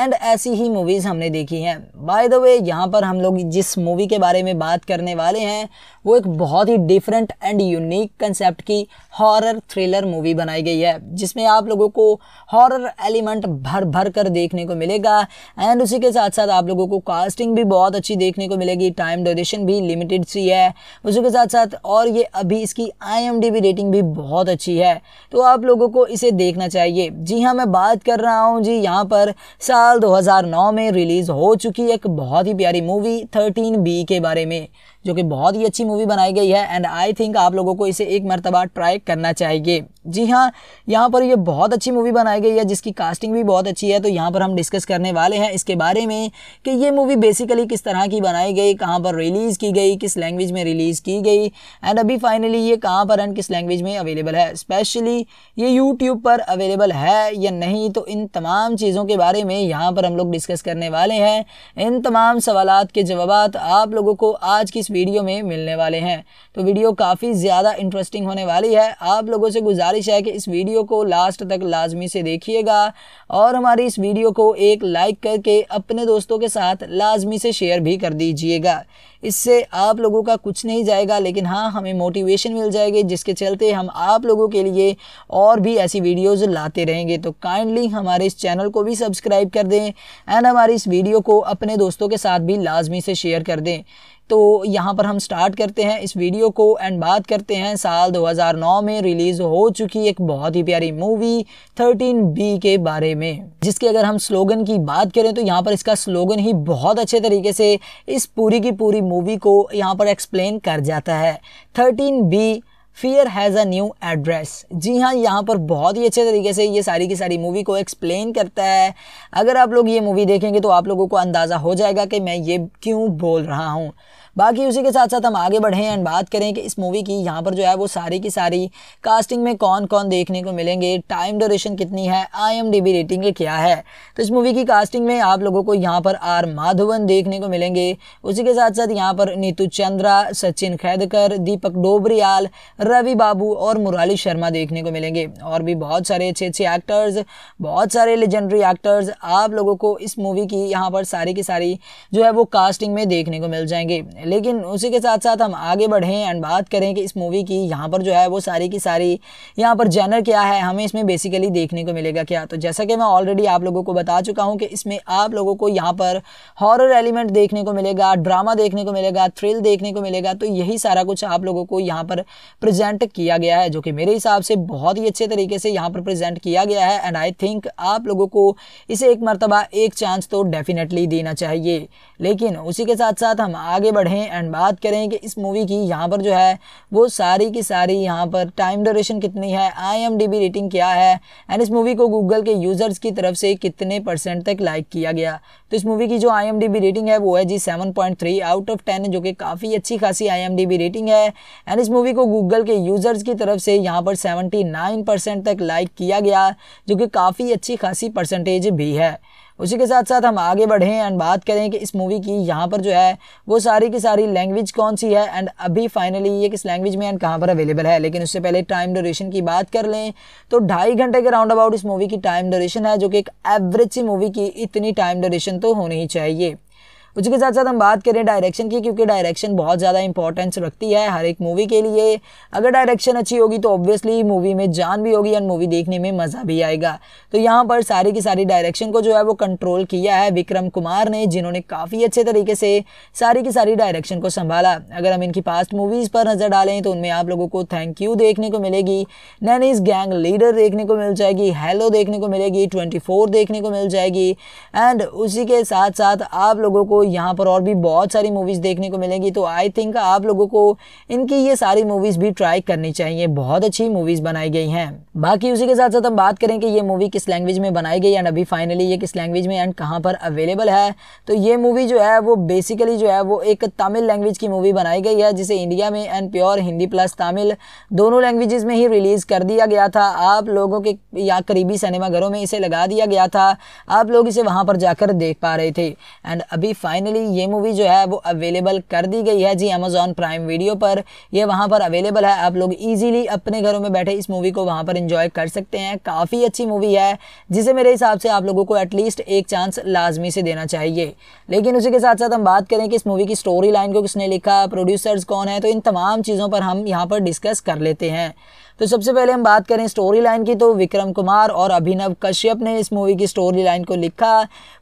एंड ऐसी ही मूवीज़ हमने देखी हैं बाय द वे यहाँ पर हम लोग जिस मूवी के बारे में बात करने वाले हैं वो एक बहुत ही डिफरेंट एंड यूनिक कंसेप्ट की हॉरर थ्रिलर मूवी बनाई गई है जिसमें आप लोगों को हॉरर एलिमेंट भर भर कर देखने को मिलेगा एंड उसी के साथ साथ आप लोगों को कास्टिंग भी बहुत अच्छी देखने को मिलेगी टाइम ड्यूरेशन भी लिमिटेड सी है उसी के साथ साथ और ये अभी इसकी आई रेटिंग भी बहुत अच्छी है तो आप लोगों को इसे देखना चाहिए जी हाँ मैं बात कर रहा हूँ जी यहाँ पर साल 2009 में रिलीज़ हो चुकी एक बहुत ही प्यारी मूवी 13 बी के बारे में जो कि बहुत ही अच्छी मूवी बनाई गई है एंड आई थिंक आप लोगों को इसे एक मरतबा ट्राई करना चाहिए जी हाँ यहाँ पर ये बहुत अच्छी मूवी बनाई गई है जिसकी कास्टिंग भी बहुत अच्छी है तो यहाँ पर हम डिस्कस करने वाले हैं इसके बारे में कि ये मूवी बेसिकली किस तरह की बनाई गई कहाँ पर रिलीज़ की गई किस लैंग्वेज में रिलीज़ की गई एंड अभी फाइनली ये कहाँ पर एंड किस लैंग्वेज में अवेलेबल है स्पेशली ये यूट्यूब पर अवेलेबल है या नहीं तो इन तमाम चीज़ों के बारे में यहाँ पर हम लोग डिस्कस करने वाले हैं इन तमाम सवाल के जवाब आप लोगों को आज की इस वीडियो में मिलने वाले हैं तो वीडियो काफ़ी ज़्यादा इंटरेस्टिंग होने वाली है आप लोगों से गुजारिश है कि इस वीडियो को लास्ट तक लाजमी से देखिएगा और हमारी इस वीडियो को एक लाइक करके अपने दोस्तों के साथ लाजमी से शेयर भी कर दीजिएगा इससे आप लोगों का कुछ नहीं जाएगा लेकिन हाँ हमें मोटिवेशन मिल जाएगी जिसके चलते हम आप लोगों के लिए और भी ऐसी वीडियोस लाते रहेंगे तो काइंडली हमारे इस चैनल को भी सब्सक्राइब कर दें एंड हमारी इस वीडियो को अपने दोस्तों के साथ भी लाजमी से शेयर कर दें तो यहाँ पर हम स्टार्ट करते हैं इस वीडियो को एंड बात करते हैं साल 2009 में रिलीज़ हो चुकी एक बहुत ही प्यारी मूवी बी के बारे में जिसके अगर हम स्लोगन की बात करें तो यहाँ पर इसका स्लोगन ही बहुत अच्छे तरीके से इस पूरी की पूरी मूवी को यहाँ पर एक्सप्लेन कर जाता है thirteen B fear has a new address जी हाँ यहाँ पर बहुत ही अच्छे तरीके से ये सारी की सारी मूवी को एक्सप्लेन करता है अगर आप लोग ये मूवी देखेंगे तो आप लोगों को अंदाज़ा हो जाएगा कि मैं ये क्यों बोल रहा हूँ बाकी उसी के साथ साथ हम आगे बढ़ें एंड बात करें कि इस मूवी की यहाँ पर जो है वो सारी की सारी कास्टिंग में कौन कौन देखने को मिलेंगे टाइम ड्यूरेशन कितनी है आई एम रेटिंग क्या है तो इस मूवी की कास्टिंग में आप लोगों को यहाँ पर आर माधवन देखने को मिलेंगे उसी के साथ साथ यहाँ पर नीतू चंद्रा सचिन खैदकर दीपक डोबरियाल रवि बाबू और मुराली शर्मा देखने को मिलेंगे और भी बहुत सारे अच्छे अच्छे एक्टर्स बहुत सारे लेजेंडरी एक्टर्स आप लोगों को इस मूवी की यहाँ पर सारी की सारी जो है वो कास्टिंग में देखने को मिल जाएंगे हैं लेकिन उसी के साथ साथ हम आगे बढ़ें एंड बात करें कि इस मूवी की यहाँ पर जो है वो सारी की सारी यहाँ पर जैनर क्या है हमें इसमें बेसिकली देखने को मिलेगा क्या तो जैसा कि मैं ऑलरेडी आप लोगों को बता चुका हूँ कि इसमें आप लोगों को यहाँ पर हॉरर एलिमेंट देखने को मिलेगा ड्रामा देखने को मिलेगा थ्रिल देखने को मिलेगा तो यही सारा कुछ आप लोगों को यहाँ पर प्रजेंट किया गया है जो कि मेरे हिसाब से बहुत ही अच्छे तरीके से यहाँ पर प्रजेंट किया गया है एंड आई थिंक आप लोगों को इसे एक मरतबा एक चांस तो डेफिनेटली देना चाहिए लेकिन उसी के साथ साथ हम आगे बढ़ें पढ़ें एंड बात करें कि इस मूवी की यहाँ पर जो है वो सारी की सारी यहाँ पर टाइम ड्यूरेशन कितनी है आईएमडीबी रेटिंग क्या है एंड इस मूवी को गूगल के यूज़र्स की तरफ से कितने परसेंट तक लाइक किया गया तो इस मूवी की जो आईएमडीबी रेटिंग है वो है जी 7.3 आउट ऑफ टेन जो कि काफ़ी अच्छी खासी आईएमडीबी रेटिंग है एंड इस मूवी को गूगल के यूज़र्स की तरफ से यहाँ पर 79 परसेंट तक लाइक किया गया जो कि काफ़ी अच्छी खासी परसेंटेज भी है उसी के साथ साथ हम आगे बढ़ें एंड बात करें कि इस मूवी की यहाँ पर जो है वो सारी की सारी लैंग्वेज कौन सी है एंड अभी फाइनली ये किस लैंग्वेज में एंड कहाँ पर अवेलेबल है लेकिन उससे पहले टाइम ड्यूरेशन की बात कर लें तो ढाई घंटे के राउंड अबाउट इस मूवी की टाइम ड्यूरेशन है जो कि एक एवरेज सी मूवी की इतनी टाइम ड्यूरेशन तो होनी ही चाहिए उसी के साथ साथ हम बात करें डायरेक्शन की क्योंकि डायरेक्शन बहुत ज़्यादा इंपॉर्टेंस रखती है हर एक मूवी के लिए अगर डायरेक्शन अच्छी होगी तो ऑब्वियसली मूवी में जान भी होगी एंड मूवी देखने में मज़ा भी आएगा तो यहाँ पर सारी की सारी डायरेक्शन को जो है वो कंट्रोल किया है विक्रम कुमार ने जिन्होंने काफ़ी अच्छे तरीके से सारी की सारी डायरेक्शन को संभाला अगर हम इनकी पास्ट मूवीज़ पर नज़र डालें तो उनमें आप लोगों को थैंक यू देखने को मिलेगी नैनीज गैंग लीडर देखने को मिल जाएगी हेलो देखने को मिलेगी ट्वेंटी देखने को मिल जाएगी एंड उसी के साथ साथ आप लोगों को यहाँ पर और भी बहुत सारी मूवीज़ देखने को मिलेंगी तो आई थिंक आप लोगों को इनकी ये सारी मूवीज़ भी ट्राई करनी चाहिए बहुत अच्छी मूवीज़ बनाई गई हैं बाकी उसी के साथ साथ हम बात करें कि ये मूवी किस लैंग्वेज में बनाई गई एंड अभी फाइनली ये किस लैंग्वेज में एंड कहाँ पर अवेलेबल है तो ये मूवी जो है वो बेसिकली जो है वो एक तमिल लैंग्वेज की मूवी बनाई गई है जिसे इंडिया में and pure Hindi plus Tamil दोनों लैंग्वेजेस में ही रिलीज़ कर दिया गया था आप लोगों के या करीबी सिनेमाघरों में इसे लगा दिया गया था आप लोग इसे वहाँ पर जाकर देख पा रहे थे एंड अभी फाइन फाइनली ये मूवी जो है वो अवेलेबल कर दी गई है जी अमेजोन प्राइम वीडियो पर ये वहाँ पर अवेलेबल है आप लोग ईजिली अपने घरों में बैठे इस मूवी को वहाँ पर इंजॉय कर सकते हैं काफ़ी अच्छी मूवी है जिसे मेरे हिसाब से आप लोगों को एटलीस्ट एक चांस लाजमी से देना चाहिए लेकिन उसी के साथ साथ हम बात करें कि इस मूवी की स्टोरी लाइन को किसने लिखा प्रोड्यूसर्स कौन है तो इन तमाम चीज़ों पर हम यहाँ पर डिस्कस कर लेते हैं तो सबसे पहले हम बात करें स्टोरी लाइन की तो विक्रम कुमार और अभिनव कश्यप ने इस मूवी की स्टोरी लाइन को लिखा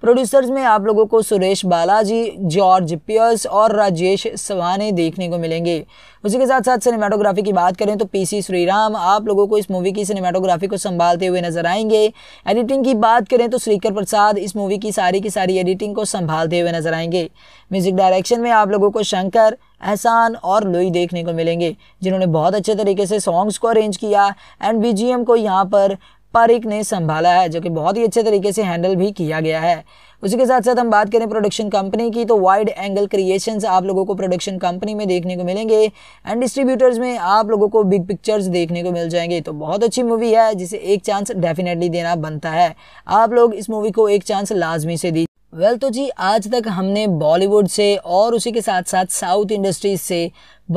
प्रोड्यूसर्स में आप लोगों को सुरेश बालाजी जॉर्ज पियर्स और राजेश सवाने देखने को मिलेंगे उसी के साथ साथ सिनेमाटोग्राफी की बात करें तो पीसी श्रीराम आप लोगों को इस मूवी की सिनेमाटोग्राफी को संभालते हुए नजर आएंगे एडिटिंग की बात करें तो श्रीकर प्रसाद इस मूवी की सारी की सारी एडिटिंग को संभालते हुए नजर आएंगे म्यूजिक डायरेक्शन में आप लोगों को शंकर एहसान और लोई देखने को मिलेंगे जिन्होंने बहुत अच्छे तरीके से सॉन्ग्स को अरेंज किया एंड बीजीएम को यहाँ पर पारिक ने संभाला है जो कि बहुत ही अच्छे तरीके से हैंडल भी किया गया है उसी के साथ साथ हम बात करें प्रोडक्शन कंपनी की तो वाइड एंगल क्रिएशन आप लोगों को प्रोडक्शन कंपनी में देखने को मिलेंगे एंड डिस्ट्रीब्यूटर्स में आप लोगों को बिग पिक्चर्स देखने को मिल जाएंगे तो बहुत अच्छी मूवी है जिसे एक चांस डेफिनेटली देना बनता है आप लोग इस मूवी को एक चांस लाजमी से दी वेल well, तो जी आज तक हमने बॉलीवुड से और उसी के साथ साथ साउथ इंडस्ट्रीज से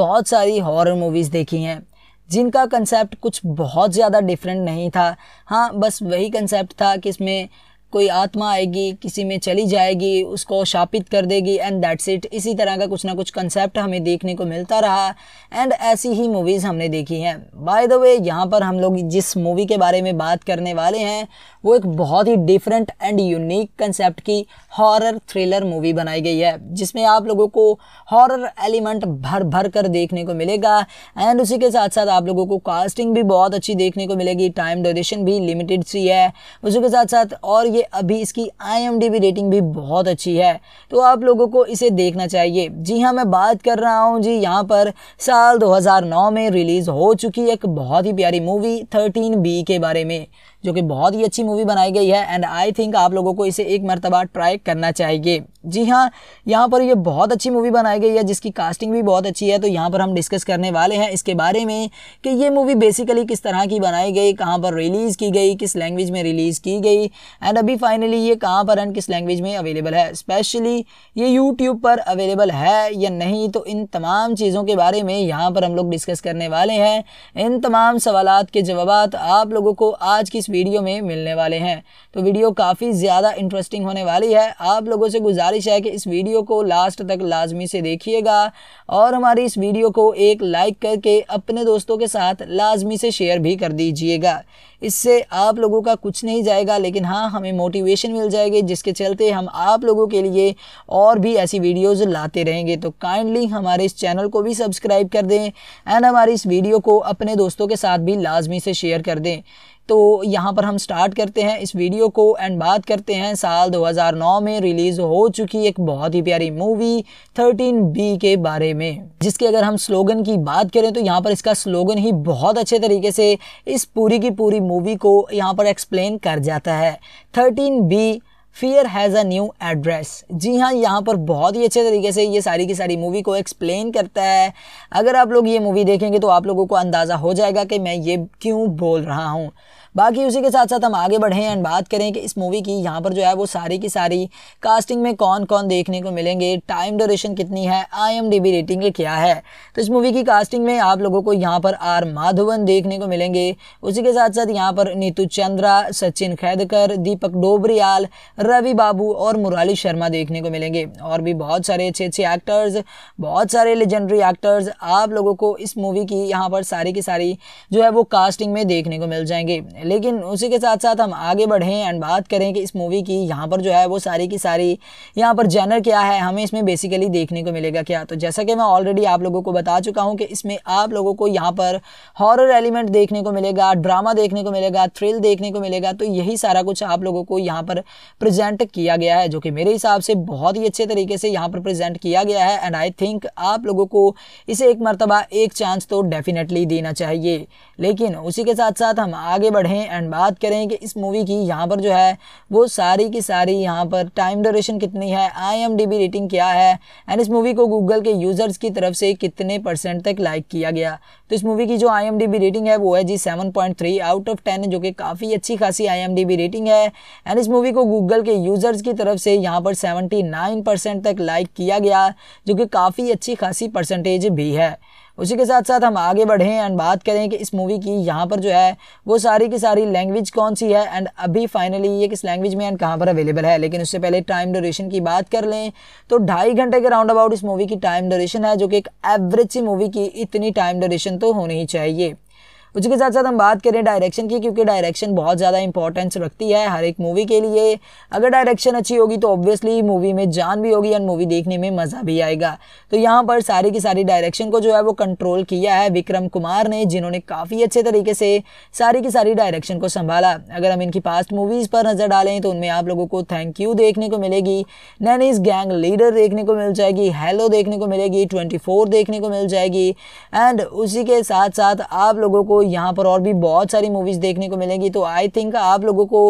बहुत सारी हॉरर मूवीज़ देखी हैं जिनका कंसेप्ट कुछ बहुत ज़्यादा डिफरेंट नहीं था हाँ बस वही कंसेप्ट था कि इसमें कोई आत्मा आएगी किसी में चली जाएगी उसको शापित कर देगी एंड दैट्स इट इसी तरह का कुछ ना कुछ कंसेप्ट हमें देखने को मिलता रहा एंड ऐसी ही मूवीज़ हमने देखी हैं बाय द वे यहाँ पर हम लोग जिस मूवी के बारे में बात करने वाले हैं वो एक बहुत ही डिफरेंट एंड यूनिक कंसेप्ट की हॉरर थ्रिलर मूवी बनाई गई है जिसमें आप लोगों को हॉरर एलिमेंट भर भर कर देखने को मिलेगा एंड उसी के साथ साथ आप लोगों को कास्टिंग भी बहुत अच्छी देखने को मिलेगी टाइम ड्यूरेशन भी लिमिटेड सी है उसी के साथ साथ और ये अभी इसकी आई रेटिंग भी बहुत अच्छी है तो आप लोगों को इसे देखना चाहिए जी हाँ मैं बात कर रहा हूँ जी यहाँ पर साल 2009 में रिलीज़ हो चुकी एक बहुत ही प्यारी मूवी 13 बी के बारे में जो कि बहुत ही अच्छी मूवी बनाई गई है एंड आई थिंक आप लोगों को इसे एक मरतबा ट्राई करना चाहिए जी हाँ यहाँ पर ये बहुत अच्छी मूवी बनाई गई है जिसकी कास्टिंग भी बहुत अच्छी है तो यहाँ पर हम डिस्कस करने वाले हैं इसके बारे में कि ये मूवी बेसिकली किस तरह की बनाई गई कहाँ पर रिलीज़ की गई किस लैंग्वेज में रिलीज़ की गई एंड अभी फाइनली ये कहाँ पर एंड किस लैंग्वेज में अवेलेबल है स्पेशली ये यूट्यूब पर अवेलेबल है या नहीं तो इन तमाम चीज़ों के बारे में यहाँ पर हम लोग डिस्कस करने वाले हैं इन तमाम सवाल के जवाब आप लोगों को आज की इस वीडियो में मिलने वाले हैं तो वीडियो काफ़ी ज़्यादा इंटरेस्टिंग होने वाली है आप लोगों से गुजारिश है कि इस वीडियो को लास्ट तक लाजमी से देखिएगा और हमारी इस वीडियो को एक लाइक करके अपने दोस्तों के साथ लाजमी से शेयर भी कर दीजिएगा इससे आप लोगों का कुछ नहीं जाएगा लेकिन हाँ हमें मोटिवेशन मिल जाएगी जिसके चलते हम आप लोगों के लिए और भी ऐसी वीडियोस लाते रहेंगे तो काइंडली हमारे इस चैनल को भी सब्सक्राइब कर दें एंड हमारी इस वीडियो को अपने दोस्तों के साथ भी लाजमी से शेयर कर दें तो यहाँ पर हम स्टार्ट करते हैं इस वीडियो को एंड बात करते हैं साल 2009 में रिलीज़ हो चुकी एक बहुत ही प्यारी मूवी 13 बी के बारे में जिसके अगर हम स्लोगन की बात करें तो यहाँ पर इसका स्लोगन ही बहुत अच्छे तरीके से इस पूरी की पूरी मूवी को यहाँ पर एक्सप्लेन कर जाता है thirteen B fear has a new address जी हाँ यहाँ पर बहुत ही अच्छे तरीके से ये सारी की सारी मूवी को एक्सप्लेन करता है अगर आप लोग ये मूवी देखेंगे तो आप लोगों को अंदाज़ा हो जाएगा कि मैं ये क्यों बोल रहा हूँ बाकी उसी के साथ साथ हम आगे बढ़ें एंड बात करें कि इस मूवी की यहाँ पर जो है वो सारी की सारी कास्टिंग में कौन कौन देखने को मिलेंगे टाइम ड्यूरेशन कितनी है आई रेटिंग क्या है तो इस मूवी की कास्टिंग में आप लोगों को यहाँ पर आर माधवन देखने को मिलेंगे उसी के साथ साथ यहाँ पर नीतू चंद्रा सचिन खैदकर दीपक डोबरियाल रवि बाबू और मुराली शर्मा देखने को मिलेंगे और भी बहुत सारे अच्छे अच्छे एक्टर्स बहुत सारे लेजेंडरी एक्टर्स आप लोगों को इस मूवी की यहाँ पर सारी की सारी जो है वो कास्टिंग में देखने को मिल जाएंगे लेकिन उसी के साथ साथ हम आगे बढ़ें एंड बात करें कि इस मूवी की यहाँ पर जो है वो सारी की सारी यहाँ पर जैनर क्या है हमें इसमें बेसिकली देखने को मिलेगा क्या तो जैसा कि मैं ऑलरेडी आप लोगों को बता चुका हूँ कि इसमें आप लोगों को यहाँ पर हॉरर एलिमेंट देखने को मिलेगा ड्रामा देखने को मिलेगा थ्रिल देखने को मिलेगा तो यही सारा कुछ आप लोगों को यहाँ पर प्रजेंट किया गया है जो कि मेरे हिसाब से बहुत ही अच्छे तरीके से यहाँ पर प्रजेंट किया गया है एंड आई थिंक आप लोगों को इसे एक मरतबा एक चांस तो डेफिनेटली देना चाहिए लेकिन उसी के साथ साथ हम आगे बढ़ें हैं एंड बात करें कि इस मूवी की यहाँ पर जो है वो सारी की सारी यहाँ पर टाइम ड्यूरेशन कितनी है आईएमडीबी रेटिंग क्या है एंड इस मूवी को गूगल के यूज़र्स की तरफ से कितने परसेंट तक लाइक किया गया तो इस मूवी की जो आईएमडीबी रेटिंग है वो है जी 7.3 आउट ऑफ 10 जो कि काफ़ी अच्छी खासी आईएमडीबी रेटिंग है एंड इस मूवी को गूगल के यूज़र्स की तरफ से यहाँ पर 79 परसेंट तक लाइक किया गया जो कि काफ़ी अच्छी खासी परसेंटेज भी है उसी के साथ साथ हम आगे बढ़ें एंड बात करें कि इस मूवी की यहाँ पर जो है वो सारी की सारी लैंग्वेज कौन सी है एंड अभी फाइनली ये किस लैंग्वेज में एंड कहाँ पर अवेलेबल है लेकिन उससे पहले टाइम ड्यूरेशन की बात कर लें तो ढाई घंटे के राउंड अबाउट इस मूवी की टाइम ड्यूरेशन है जो कि एक एवरेज सी मूवी की इतनी टाइम ड्यूरेशन तो होनी ही चाहिए उसके साथ साथ हम बात करें डायरेक्शन की क्योंकि डायरेक्शन बहुत ज़्यादा इंपॉर्टेंस रखती है हर एक मूवी के लिए अगर डायरेक्शन अच्छी होगी तो ऑब्वियसली मूवी में जान भी होगी एंड मूवी देखने में मज़ा भी आएगा तो यहाँ पर सारी की सारी डायरेक्शन को जो है वो कंट्रोल किया है विक्रम कुमार ने जिन्होंने काफ़ी अच्छे तरीके से सारी की सारी डायरेक्शन को संभाला अगर हम इनकी पास्ट मूवीज़ पर नज़र डालें तो उनमें आप लोगों को थैंक यू देखने को मिलेगी नैनीज गैंग लीडर देखने को मिल जाएगी हेलो देखने को मिलेगी ट्वेंटी देखने को मिल जाएगी एंड उसी के साथ साथ आप लोगों को यहाँ पर और भी बहुत सारी मूवीज़ देखने को मिलेंगी तो आई थिंक आप लोगों को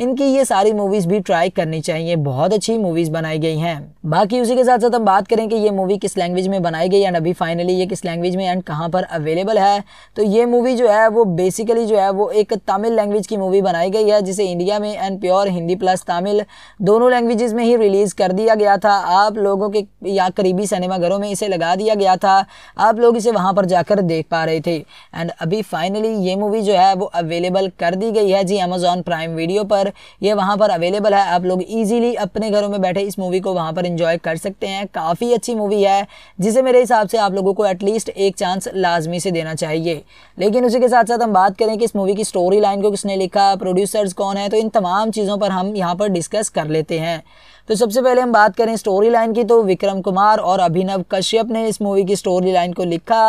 इनकी ये सारी मूवीज़ भी ट्राई करनी चाहिए बहुत अच्छी मूवीज़ बनाई गई हैं बाकी उसी के साथ साथ हम बात करें कि ये मूवी किस लैंग्वेज में बनाई गई एंड अभी फाइनली ये किस लैंग्वेज में एंड कहाँ पर अवेलेबल है तो ये मूवी जो है वो बेसिकली जो है वो एक तमिल लैंग्वेज की मूवी बनाई गई है जिसे इंडिया में and pure Hindi plus Tamil दोनों लैंग्वेजेस में ही रिलीज़ कर दिया गया था आप लोगों के या करीबी सिनेमाघरों में इसे लगा दिया गया था आप लोग इसे वहाँ पर जाकर देख पा रहे थे एंड अभी फाइन फाइनली ये मूवी जो है वो अवेलेबल कर दी गई है जी अमेजोन प्राइम वीडियो पर ये वहाँ पर अवेलेबल है आप लोग ईजिली अपने घरों में बैठे इस मूवी को वहाँ पर इंजॉय कर सकते हैं काफ़ी अच्छी मूवी है जिसे मेरे हिसाब से आप लोगों को एटलीस्ट एक चांस लाजमी से देना चाहिए लेकिन उसी के साथ साथ हम बात करें कि इस मूवी की स्टोरी लाइन को किसने लिखा प्रोड्यूसर्स कौन है तो इन तमाम चीज़ों पर हम यहाँ पर डिस्कस कर लेते हैं तो सबसे पहले हम बात करें स्टोरी लाइन की तो विक्रम कुमार और अभिनव कश्यप ने इस मूवी की स्टोरी लाइन को लिखा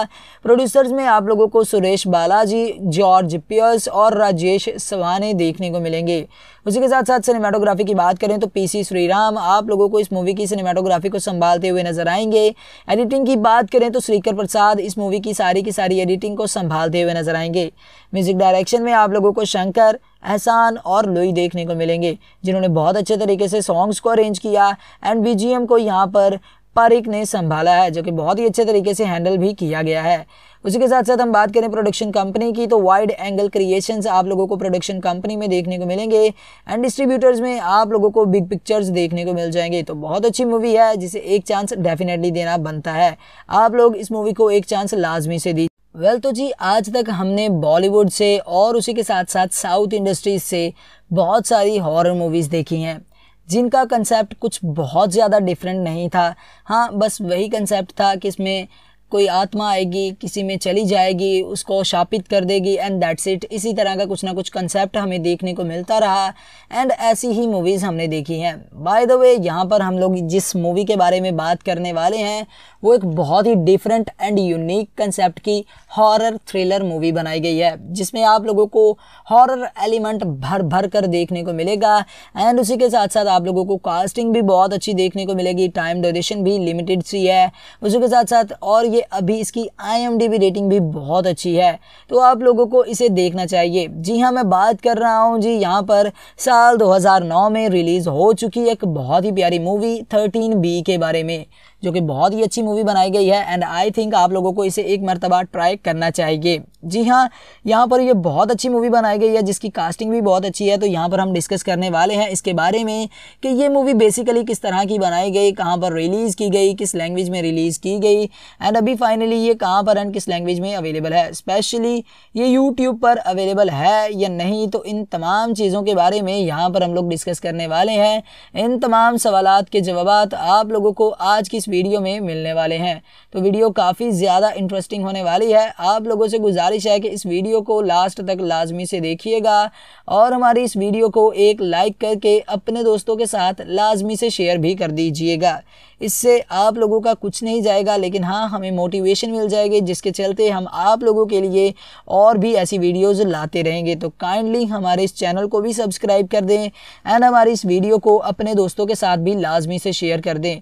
प्रोड्यूसर्स में आप लोगों को सुरेश बालाजी जॉर्ज पियर्स और राजेश सवाने देखने को मिलेंगे उसी के साथ साथ सिनेमाटोग्राफी की बात करें तो पीसी श्रीराम आप लोगों को इस मूवी की सिनेमाटोग्राफी को संभालते हुए नजर आएंगे एडिटिंग की बात करें तो श्रीकर प्रसाद इस मूवी की सारी की सारी एडिटिंग को संभालते हुए नजर आएंगे म्यूजिक डायरेक्शन में आप लोगों को शंकर एहसान और लोई देखने को मिलेंगे जिन्होंने बहुत अच्छे तरीके से सॉन्ग्स को अरेंज किया एंड बी को यहाँ पर पारिक ने संभाला है जो कि बहुत ही अच्छे तरीके से हैंडल भी किया गया है उसी के साथ साथ हम बात करें प्रोडक्शन कंपनी की तो वाइड एंगल क्रिएशंस आप लोगों को प्रोडक्शन कंपनी में देखने को मिलेंगे एंड डिस्ट्रीब्यूटर्स में आप लोगों को बिग पिक्चर्स देखने को मिल जाएंगे तो बहुत अच्छी मूवी है जिसे एक चांस डेफिनेटली देना बनता है आप लोग इस मूवी को एक चांस लाजमी से दी वेल well, तो जी आज तक हमने बॉलीवुड से और उसी के साथ साथ साउथ इंडस्ट्रीज से बहुत सारी हॉरर मूवीज़ देखी हैं जिनका कंसेप्ट कुछ बहुत ज़्यादा डिफरेंट नहीं था हाँ बस वही कंसेप्ट था कि इसमें कोई आत्मा आएगी किसी में चली जाएगी उसको शापित कर देगी एंड दैट्स इट इसी तरह का कुछ ना कुछ कंसेप्ट हमें देखने को मिलता रहा एंड ऐसी ही मूवीज़ हमने देखी हैं बाय द वे यहाँ पर हम लोग जिस मूवी के बारे में बात करने वाले हैं वो एक बहुत ही डिफरेंट एंड यूनिक कंसेप्ट की हॉरर थ्रिलर मूवी बनाई गई है जिसमें आप लोगों को हॉरर एलिमेंट भर भर कर देखने को मिलेगा एंड उसी के साथ साथ आप लोगों को कास्टिंग भी बहुत अच्छी देखने को मिलेगी टाइम डोरेशन भी लिमिटेड सी है उसी के साथ साथ और ये ये अभी इसकी आई रेटिंग भी बहुत अच्छी है तो आप लोगों को इसे देखना चाहिए जी हाँ मैं बात कर रहा हूँ जी यहाँ पर साल 2009 में रिलीज़ हो चुकी एक बहुत ही प्यारी मूवी 13 बी के बारे में जो कि बहुत ही अच्छी मूवी बनाई गई है एंड आई थिंक आप लोगों को इसे एक मरतबा ट्राई करना चाहिए जी हाँ यहाँ पर ये बहुत अच्छी मूवी बनाई गई है जिसकी कास्टिंग भी बहुत अच्छी है तो यहाँ पर हम डिस्कस करने वाले हैं इसके बारे में कि ये मूवी बेसिकली किस तरह की बनाई गई कहाँ पर रिलीज़ की गई किस लैंग्वेज में रिलीज़ की गई एंड अभी फाइनली ये कहाँ पर एंड किस लैंग्वेज में अवेलेबल है स्पेशली ये यूट्यूब पर अवेलेबल है या नहीं तो इन तमाम चीज़ों के बारे में यहाँ पर हम लोग डिस्कस करने वाले हैं इन तमाम सवाल के जवाब आप लोगों को आज की इस वीडियो में मिलने वाले हैं तो वीडियो काफ़ी ज़्यादा इंटरेस्टिंग होने वाली है आप लोगों से गुजारिश गुजारिश है कि इस वीडियो को लास्ट तक लाजमी से देखिएगा और हमारी इस वीडियो को एक लाइक करके अपने दोस्तों के साथ लाजमी से शेयर भी कर दीजिएगा इससे आप लोगों का कुछ नहीं जाएगा लेकिन हाँ हमें मोटिवेशन मिल जाएगी जिसके चलते हम आप लोगों के लिए और भी ऐसी वीडियोज़ लाते रहेंगे तो काइंडली हमारे इस चैनल को भी सब्सक्राइब कर दें एंड हमारी इस वीडियो को अपने दोस्तों के साथ भी लाजमी से शेयर कर दें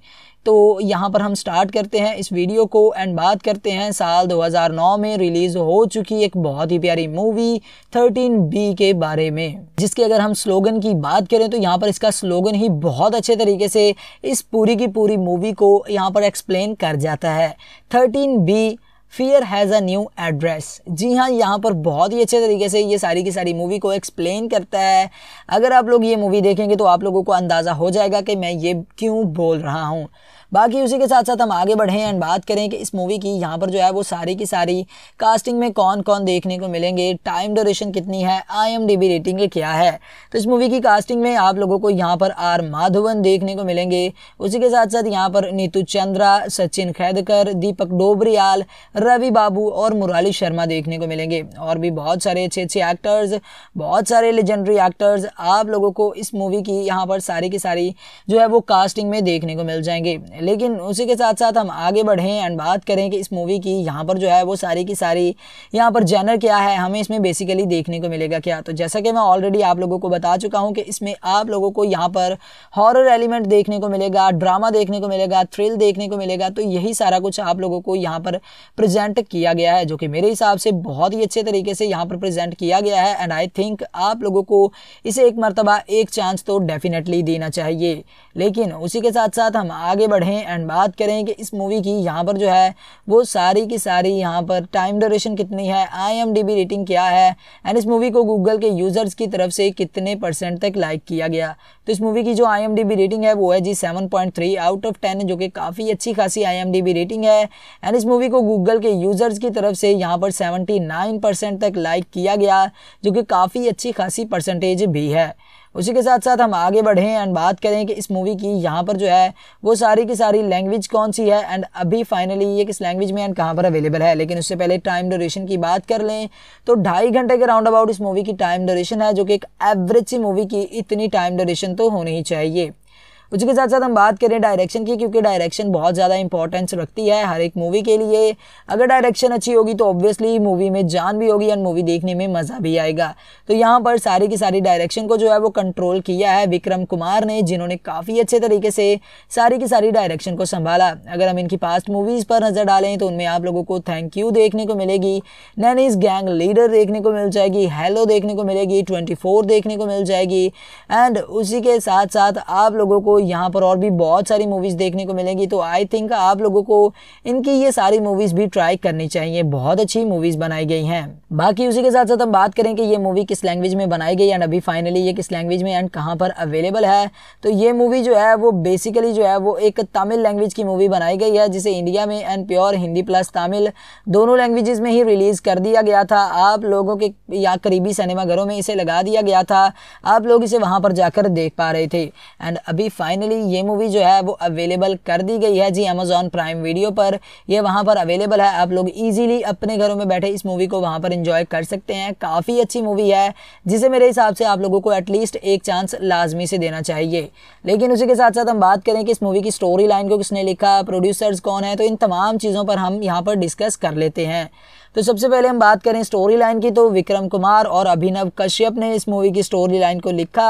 तो यहाँ पर हम स्टार्ट करते हैं इस वीडियो को एंड बात करते हैं साल 2009 में रिलीज़ हो चुकी एक बहुत ही प्यारी मूवी बी के बारे में जिसके अगर हम स्लोगन की बात करें तो यहाँ पर इसका स्लोगन ही बहुत अच्छे तरीके से इस पूरी की पूरी मूवी को यहाँ पर एक्सप्लेन कर जाता है thirteen B fear has a new address जी हाँ यहाँ पर बहुत ही अच्छे तरीके से ये सारी की सारी मूवी को एक्सप्लेन करता है अगर आप लोग ये मूवी देखेंगे तो आप लोगों को अंदाज़ा हो जाएगा कि मैं ये क्यों बोल रहा हूँ बाकी उसी के साथ साथ हम आगे बढ़ें एंड बात करें कि इस मूवी की यहाँ पर जो है वो सारी की सारी कास्टिंग में कौन कौन देखने को मिलेंगे टाइम ड्यूरेशन कितनी है आई रेटिंग क्या है तो इस मूवी की कास्टिंग में आप लोगों को यहाँ पर आर माधवन देखने को मिलेंगे उसी के साथ साथ यहाँ पर नीतू चंद्रा सचिन खैदकर दीपक डोबरियाल रवि बाबू और मुराली शर्मा देखने को मिलेंगे और भी बहुत सारे अच्छे अच्छे एक्टर्स बहुत सारे लेजेंडरी एक्टर्स आप लोगों को इस मूवी की यहाँ पर सारी की सारी जो है वो कास्टिंग में देखने को मिल जाएंगे लेकिन उसी के साथ साथ हम आगे बढ़ें एंड बात करें कि इस मूवी की यहाँ पर जो है वो सारी की सारी यहाँ पर जैनर क्या है हमें इसमें बेसिकली देखने को मिलेगा क्या तो जैसा कि मैं ऑलरेडी आप लोगों को बता चुका हूँ कि इसमें आप लोगों को यहाँ पर हॉरर एलिमेंट देखने को मिलेगा ड्रामा देखने को मिलेगा थ्रिल देखने को मिलेगा तो यही सारा कुछ आप लोगों को यहाँ पर प्रजेंट किया गया है जो कि मेरे हिसाब से बहुत ही अच्छे तरीके से यहाँ पर प्रजेंट किया गया है एंड आई थिंक आप लोगों को इसे एक मरतबा एक चांस तो डेफिनेटली देना चाहिए लेकिन उसी के साथ साथ हम आगे बढ़ें पढ़ें एंड बात करें कि इस मूवी की यहाँ पर जो है वो सारी की सारी यहाँ पर टाइम ड्यूरेशन कितनी है आई रेटिंग क्या है एंड इस मूवी को गूगल के यूज़र्स की तरफ से कितने परसेंट तक लाइक किया गया तो इस मूवी की जो आई रेटिंग है वो है जी सेवन आउट ऑफ टेन जो कि काफ़ी अच्छी खासी आई रेटिंग है एंड इस मूवी को गूगल के यूज़र्स की तरफ से यहाँ पर सेवेंटी परसेंट तक लाइक किया गया जो कि काफ़ी अच्छी खासी परसेंटेज भी है उसी के साथ साथ हम आगे बढ़ें एंड बात करें कि इस मूवी की यहाँ पर जो है वो सारी की सारी लैंग्वेज कौन सी है एंड अभी फाइनली ये किस लैंग्वेज में एंड कहाँ पर अवेलेबल है लेकिन उससे पहले टाइम ड्यूरेशन की बात कर लें तो ढाई घंटे के राउंड अबाउट इस मूवी की टाइम ड्यूरेशन है जो कि एक एवरेज सी मूवी की इतनी टाइम ड्यूरेशन तो होनी ही चाहिए उसके साथ साथ हम बात करें डायरेक्शन की क्योंकि डायरेक्शन बहुत ज़्यादा इंपॉर्टेंस रखती है हर एक मूवी के लिए अगर डायरेक्शन अच्छी होगी तो ऑब्वियसली मूवी में जान भी होगी एंड मूवी देखने में मज़ा भी आएगा तो यहाँ पर सारी की सारी डायरेक्शन को जो है वो कंट्रोल किया है विक्रम कुमार ने जिन्होंने काफ़ी अच्छे तरीके से सारी की सारी डायरेक्शन को संभाला अगर हम इनकी पास्ट मूवीज़ पर नज़र डालें तो उनमें आप लोगों को थैंक यू देखने को मिलेगी नैनीज गैंग लीडर देखने को मिल जाएगी हेलो देखने को मिलेगी ट्वेंटी देखने को मिल जाएगी एंड उसी के साथ साथ आप लोगों को यहाँ पर और भी बहुत सारी मूवीज़ देखने को मिलेंगी तो आई थिंक आप लोगों को इनकी ये सारी मूवीज़ भी ट्राई करनी चाहिए बहुत अच्छी मूवीज़ बनाई गई हैं बाकी उसी के साथ साथ हम बात करें कि ये मूवी किस लैंग्वेज में बनाई गई एंड अभी फाइनली ये किस लैंग्वेज में एंड कहाँ पर अवेलेबल है तो ये मूवी जो है वो बेसिकली जो है वो एक तमिल लैंग्वेज की मूवी बनाई गई है जिसे इंडिया में and pure Hindi plus Tamil दोनों लैंग्वेजेस में ही रिलीज़ कर दिया गया था आप लोगों के या करीबी सिनेमाघरों में इसे लगा दिया गया था आप लोग इसे वहाँ पर जाकर देख पा रहे थे एंड अभी फाइनली ये मूवी जो है वो अवेलेबल कर दी गई है जी अमेजोन प्राइम वीडियो पर यह वहाँ पर अवेलेबल है आप लोग ईजिली अपने घरों में बैठे इस मूवी को वहाँ पर इंजॉय कर सकते हैं काफ़ी अच्छी मूवी है जिसे मेरे हिसाब से आप लोगों को एटलीस्ट एक चांस लाजमी से देना चाहिए लेकिन उसी के साथ साथ हम बात करें कि इस मूवी की स्टोरी लाइन को किसने लिखा प्रोड्यूसर्स कौन है तो इन तमाम चीज़ों पर हम यहाँ पर डिस्कस कर लेते हैं तो सबसे पहले हम बात करें स्टोरी लाइन की तो विक्रम कुमार और अभिनव कश्यप ने इस मूवी की स्टोरी लाइन को लिखा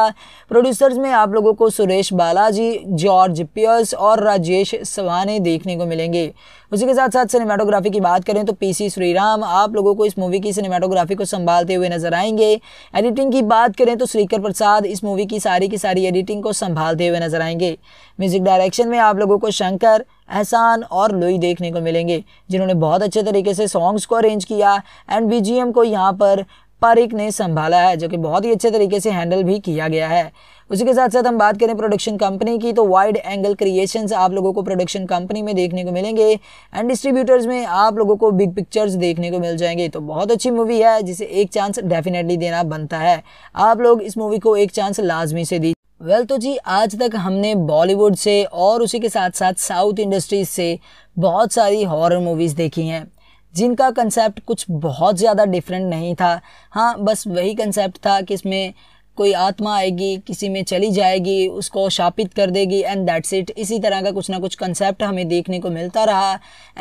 प्रोड्यूसर्स में आप लोगों को सुरेश बालाजी जॉर्ज पियर्स और राजेश सवाने देखने को मिलेंगे उसी के साथ साथ सिनेमाटोग्राफी की बात करें तो पी सी श्रीराम आप लोगों को इस मूवी की सिनेमाटोग्राफी को संभालते हुए नजर आएंगे एडिटिंग की बात करें तो श्रीकर प्रसाद इस मूवी की सारी की सारी एडिटिंग को संभालते हुए नजर आएंगे म्यूजिक डायरेक्शन में आप लोगों को शंकर एहसान और लोई देखने को मिलेंगे जिन्होंने बहुत अच्छे तरीके से सॉन्ग्स को अरेंज किया एंड बीजीएम को यहाँ पर पारिक ने संभाला है जो कि बहुत ही अच्छे तरीके से हैंडल भी किया गया है उसी के साथ साथ हम बात करें प्रोडक्शन कंपनी की तो वाइड एंगल क्रिएशंस आप लोगों को प्रोडक्शन कंपनी में देखने को मिलेंगे एंड डिस्ट्रीब्यूटर्स में आप लोगों को बिग पिक्चर्स देखने को मिल जाएंगे तो बहुत अच्छी मूवी है जिसे एक चांस डेफिनेटली देना बनता है आप लोग इस मूवी को एक चांस लाजमी से दी वेल well, तो जी आज तक हमने बॉलीवुड से और उसी के साथ साथ साउथ इंडस्ट्रीज से बहुत सारी हॉरर मूवीज़ देखी हैं जिनका कंसेप्ट कुछ बहुत ज़्यादा डिफरेंट नहीं था हाँ बस वही कंसेप्ट था कि इसमें कोई आत्मा आएगी किसी में चली जाएगी उसको शापित कर देगी एंड दैट्स इट इसी तरह का कुछ ना कुछ कंसेप्ट हमें देखने को मिलता रहा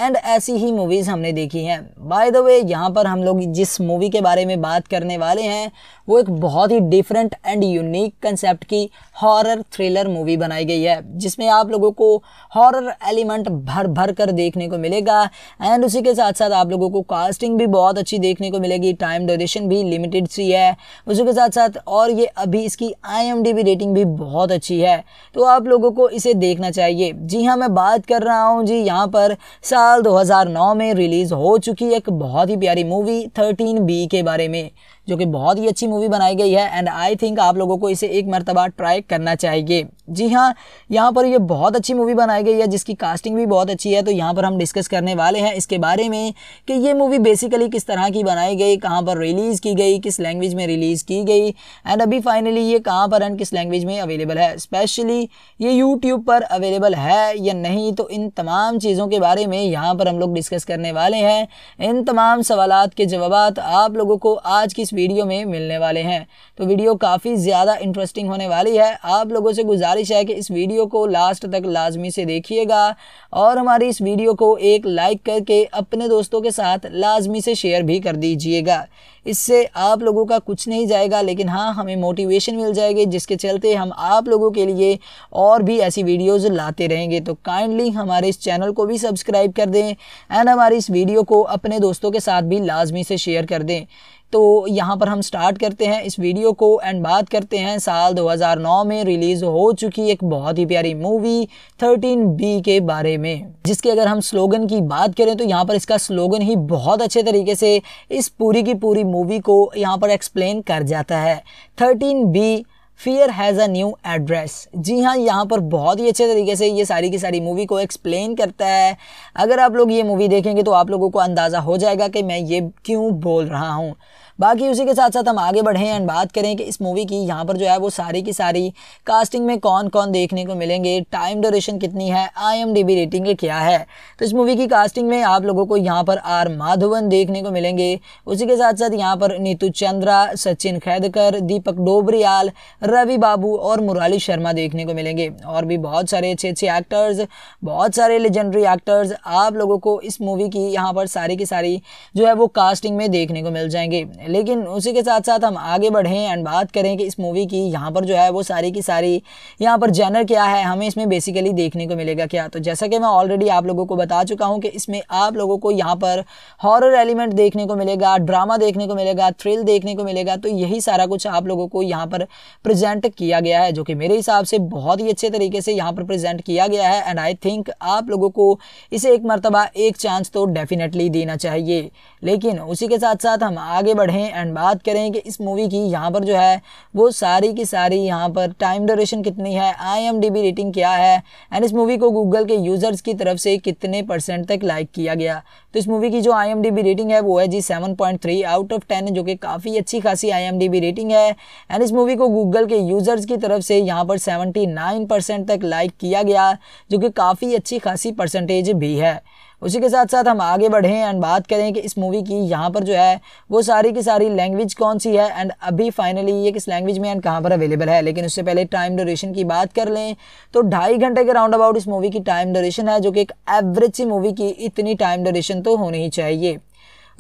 एंड ऐसी ही मूवीज़ हमने देखी हैं बाय द वे यहाँ पर हम लोग जिस मूवी के बारे में बात करने वाले हैं वो एक बहुत ही डिफरेंट एंड यूनिक कंसेप्ट की हॉरर थ्रिलर मूवी बनाई गई है जिसमें आप लोगों को हॉरर एलिमेंट भर भर कर देखने को मिलेगा एंड उसी के साथ साथ आप लोगों को कास्टिंग भी बहुत अच्छी देखने को मिलेगी टाइम ड्यूरेशन भी लिमिटेड सी है उसी के साथ साथ और ये ये अभी इसकी आई रेटिंग भी बहुत अच्छी है तो आप लोगों को इसे देखना चाहिए जी हाँ मैं बात कर रहा हूँ जी यहाँ पर साल 2009 में रिलीज़ हो चुकी एक बहुत ही प्यारी मूवी 13 बी के बारे में जो कि बहुत ही अच्छी मूवी बनाई गई है एंड आई थिंक आप लोगों को इसे एक मरतबा ट्राई करना चाहिए जी हाँ यहाँ पर ये बहुत अच्छी मूवी बनाई गई है जिसकी कास्टिंग भी बहुत अच्छी है तो यहाँ पर हम डिस्कस करने वाले हैं इसके बारे में कि ये मूवी बेसिकली किस तरह की बनाई गई कहाँ पर रिलीज़ की गई किस लैंग्वेज में रिलीज़ की गई एंड अभी फाइनली ये कहाँ पर एंड किस लैंग्वेज में अवेलेबल है स्पेशली ये यूट्यूब पर अवेलेबल है या नहीं तो इन तमाम चीज़ों के बारे में यहाँ पर हम लोग डिस्कस करने वाले हैं इन तमाम सवाल के जवाब आप लोगों को आज की इस वीडियो में मिलने वाले हैं तो वीडियो काफ़ी ज़्यादा इंटरेस्टिंग होने वाली है आप लोगों से गुजारिश है कि इस वीडियो को लास्ट तक लाजमी से देखिएगा और हमारी इस वीडियो को एक लाइक करके अपने दोस्तों के साथ लाजमी से शेयर भी कर दीजिएगा इससे आप लोगों का कुछ नहीं जाएगा लेकिन हाँ हमें मोटिवेशन मिल जाएगी जिसके चलते हम आप लोगों के लिए और भी ऐसी वीडियोज़ लाते रहेंगे तो काइंडली हमारे इस चैनल को भी सब्सक्राइब कर दें एंड हमारी इस वीडियो को अपने दोस्तों के साथ भी लाजमी से शेयर कर दें तो यहाँ पर हम स्टार्ट करते हैं इस वीडियो को एंड बात करते हैं साल 2009 में रिलीज़ हो चुकी एक बहुत ही प्यारी मूवी बी के बारे में जिसके अगर हम स्लोगन की बात करें तो यहाँ पर इसका स्लोगन ही बहुत अच्छे तरीके से इस पूरी की पूरी मूवी को यहाँ पर एक्सप्लेन कर जाता है thirteen B fear has a new address जी हाँ यहाँ पर बहुत ही अच्छे तरीके से ये सारी की सारी मूवी को एक्सप्लेन करता है अगर आप लोग ये मूवी देखेंगे तो आप लोगों को अंदाज़ा हो जाएगा कि मैं ये क्यों बोल रहा हूँ बाकी उसी के साथ साथ हम आगे बढ़ें एंड बात करें कि इस मूवी की यहाँ पर जो है वो सारी की सारी कास्टिंग में कौन कौन देखने को मिलेंगे टाइम ड्यूरेशन कितनी है आई रेटिंग क्या है तो इस मूवी की कास्टिंग में आप लोगों को यहाँ पर आर माधवन देखने को मिलेंगे उसी के साथ साथ यहाँ पर नीतू चंद्रा सचिन खैदकर दीपक डोबरियाल रवि बाबू और मुराली शर्मा देखने को मिलेंगे और भी बहुत सारे अच्छे अच्छे एक्टर्स बहुत सारे लेजेंडरी एक्टर्स आप लोगों को इस मूवी की यहाँ पर सारी की सारी जो है वो कास्टिंग में देखने को मिल जाएंगे लेकिन उसी के साथ साथ हम आगे बढ़ें एंड बात करें कि इस मूवी की यहाँ पर जो है वो सारी की सारी यहाँ पर जैनर क्या है हमें इसमें बेसिकली देखने को मिलेगा क्या तो जैसा कि मैं ऑलरेडी आप लोगों को बता चुका हूँ कि इसमें आप लोगों को यहाँ पर हॉरर एलिमेंट देखने को मिलेगा ड्रामा देखने को मिलेगा थ्रिल देखने को मिलेगा तो यही सारा कुछ आप लोगों को यहाँ पर प्रजेंट किया गया है जो कि मेरे हिसाब से बहुत ही अच्छे तरीके से यहाँ पर प्रजेंट किया गया है एंड आई थिंक आप लोगों को इसे एक मरतबा एक चांस तो डेफिनेटली देना चाहिए लेकिन उसी के साथ साथ हम आगे बढ़ें पढ़ें एंड बात करें कि इस मूवी की यहाँ पर जो है वो सारी की सारी यहाँ पर टाइम ड्यूरेशन कितनी है आईएमडीबी रेटिंग क्या है एंड इस मूवी को गूगल के यूज़र्स की तरफ से कितने परसेंट तक लाइक किया गया तो इस मूवी की जो आई रेटिंग है वो है जी सेवन आउट ऑफ टेन जो कि काफ़ी अच्छी खासी आई रेटिंग है एंड इस मूवी को गूगल के यूज़र्स की तरफ से यहाँ पर सेवेंटी तक लाइक किया गया जो कि काफ़ी अच्छी खासी परसेंटेज भी है उसी के साथ साथ हम आगे बढ़ें एंड बात करें कि इस मूवी की यहाँ पर जो है वो सारी की सारी लैंग्वेज कौन सी है एंड अभी फाइनली ये किस लैंग्वेज में एंड कहाँ पर अवेलेबल है लेकिन उससे पहले टाइम ड्यूरेशन की बात कर लें तो ढाई घंटे के राउंड अबाउट इस मूवी की टाइम ड्यूरेशन है जो कि एक एवरेज सी मूवी की इतनी टाइम ड्यूरेशन तो होनी ही चाहिए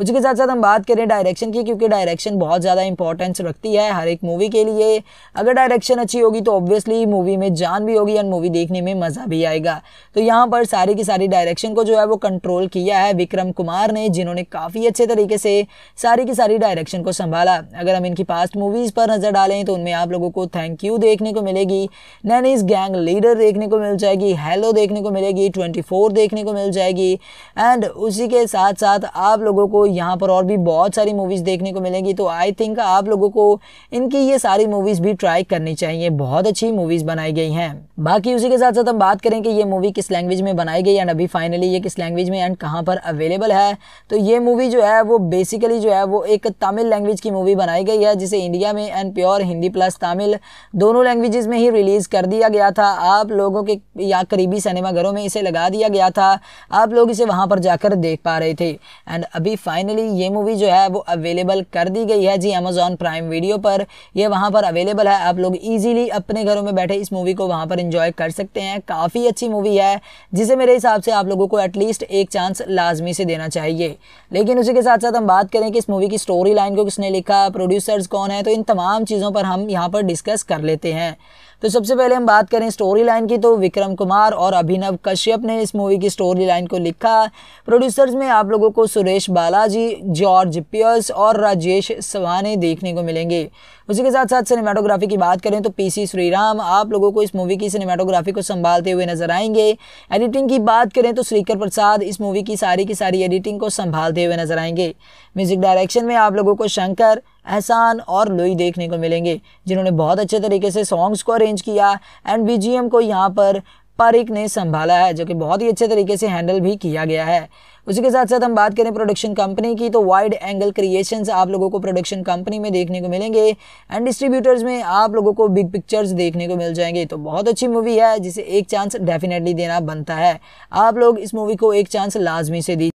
उसी के साथ साथ हम बात करें डायरेक्शन की क्योंकि डायरेक्शन बहुत ज़्यादा इंपॉर्टेंस रखती है हर एक मूवी के लिए अगर डायरेक्शन अच्छी होगी तो ऑब्वियसली मूवी में जान भी होगी एंड मूवी देखने में मज़ा भी आएगा तो यहाँ पर सारी की सारी डायरेक्शन को जो है वो कंट्रोल किया है विक्रम कुमार ने जिन्होंने काफ़ी अच्छे तरीके से सारी की सारी डायरेक्शन को संभाला अगर हम इनकी पास्ट मूवीज़ पर नज़र डालें तो उनमें आप लोगों को थैंक यू देखने को मिलेगी नैनीज गैंग लीडर देखने को मिल जाएगी हेलो देखने को मिलेगी ट्वेंटी देखने को मिल जाएगी एंड उसी के साथ साथ आप लोगों को यहाँ पर और भी बहुत सारी मूवीज़ देखने को मिलेंगी तो आई थिंक आप लोगों को इनकी ये सारी मूवीज़ भी ट्राई करनी चाहिए बहुत अच्छी मूवीज़ बनाई गई हैं बाकी उसी के साथ साथ हम बात करें कि ये मूवी किस लैंग्वेज में बनाई गई एंड अभी फाइनली ये किस लैंग्वेज में एंड कहाँ पर अवेलेबल है तो ये मूवी जो है वो बेसिकली जो है वो एक तमिल लैंग्वेज की मूवी बनाई गई है जिसे इंडिया में and pure Hindi plus Tamil दोनों लैंग्वेजेस में ही रिलीज़ कर दिया गया था आप लोगों के या करीबी सिनेमाघरों में इसे लगा दिया गया था आप लोग इसे वहाँ पर जाकर देख पा रहे थे एंड अभी फाइनली ये मूवी जो है वो अवेलेबल कर दी गई है जी अमेजोन प्राइम वीडियो पर ये वहाँ पर अवेलेबल है आप लोग ईजिली अपने घरों में बैठे इस मूवी को वहाँ पर इंजॉय कर सकते हैं काफ़ी अच्छी मूवी है जिसे मेरे हिसाब से आप लोगों को एटलीस्ट एक चांस लाजमी से देना चाहिए लेकिन उसी के साथ साथ हम बात करें कि इस मूवी की स्टोरी लाइन को किसने लिखा प्रोड्यूसर्स कौन है तो इन तमाम चीज़ों पर हम यहाँ पर डिस्कस कर लेते हैं तो सबसे पहले हम बात करें स्टोरी लाइन की तो विक्रम कुमार और अभिनव कश्यप ने इस मूवी की स्टोरी लाइन को लिखा प्रोड्यूसर्स में आप लोगों को सुरेश बालाजी जॉर्ज पियर्स और राजेश सवाने देखने को मिलेंगे उसी के साथ साथ सिनेमाटोग्राफी की बात करें तो पी सी श्रीराम आप लोगों को इस मूवी की सिनेमाटोग्राफी को संभालते हुए नजर आएंगे एडिटिंग की बात करें तो श्रीकर प्रसाद इस मूवी की सारी की सारी एडिटिंग को संभालते हुए नजर आएंगे म्यूजिक डायरेक्शन में आप लोगों को शंकर एहसान और लोई देखने को मिलेंगे जिन्होंने बहुत अच्छे तरीके से सॉन्ग्स को अरेंज किया एंड बीजीएम को यहाँ पर पारिक ने संभाला है जो कि बहुत ही अच्छे तरीके से हैंडल भी किया गया है उसी के साथ साथ हम बात करें प्रोडक्शन कंपनी की तो वाइड एंगल क्रिएशन आप लोगों को प्रोडक्शन कंपनी में देखने को मिलेंगे एंड डिस्ट्रीब्यूटर्स में आप लोगों को बिग पिक्चर्स देखने को मिल जाएंगे तो बहुत अच्छी मूवी है जिसे एक चांस डेफिनेटली देना बनता है आप लोग इस मूवी को एक चांस लाजमी से दी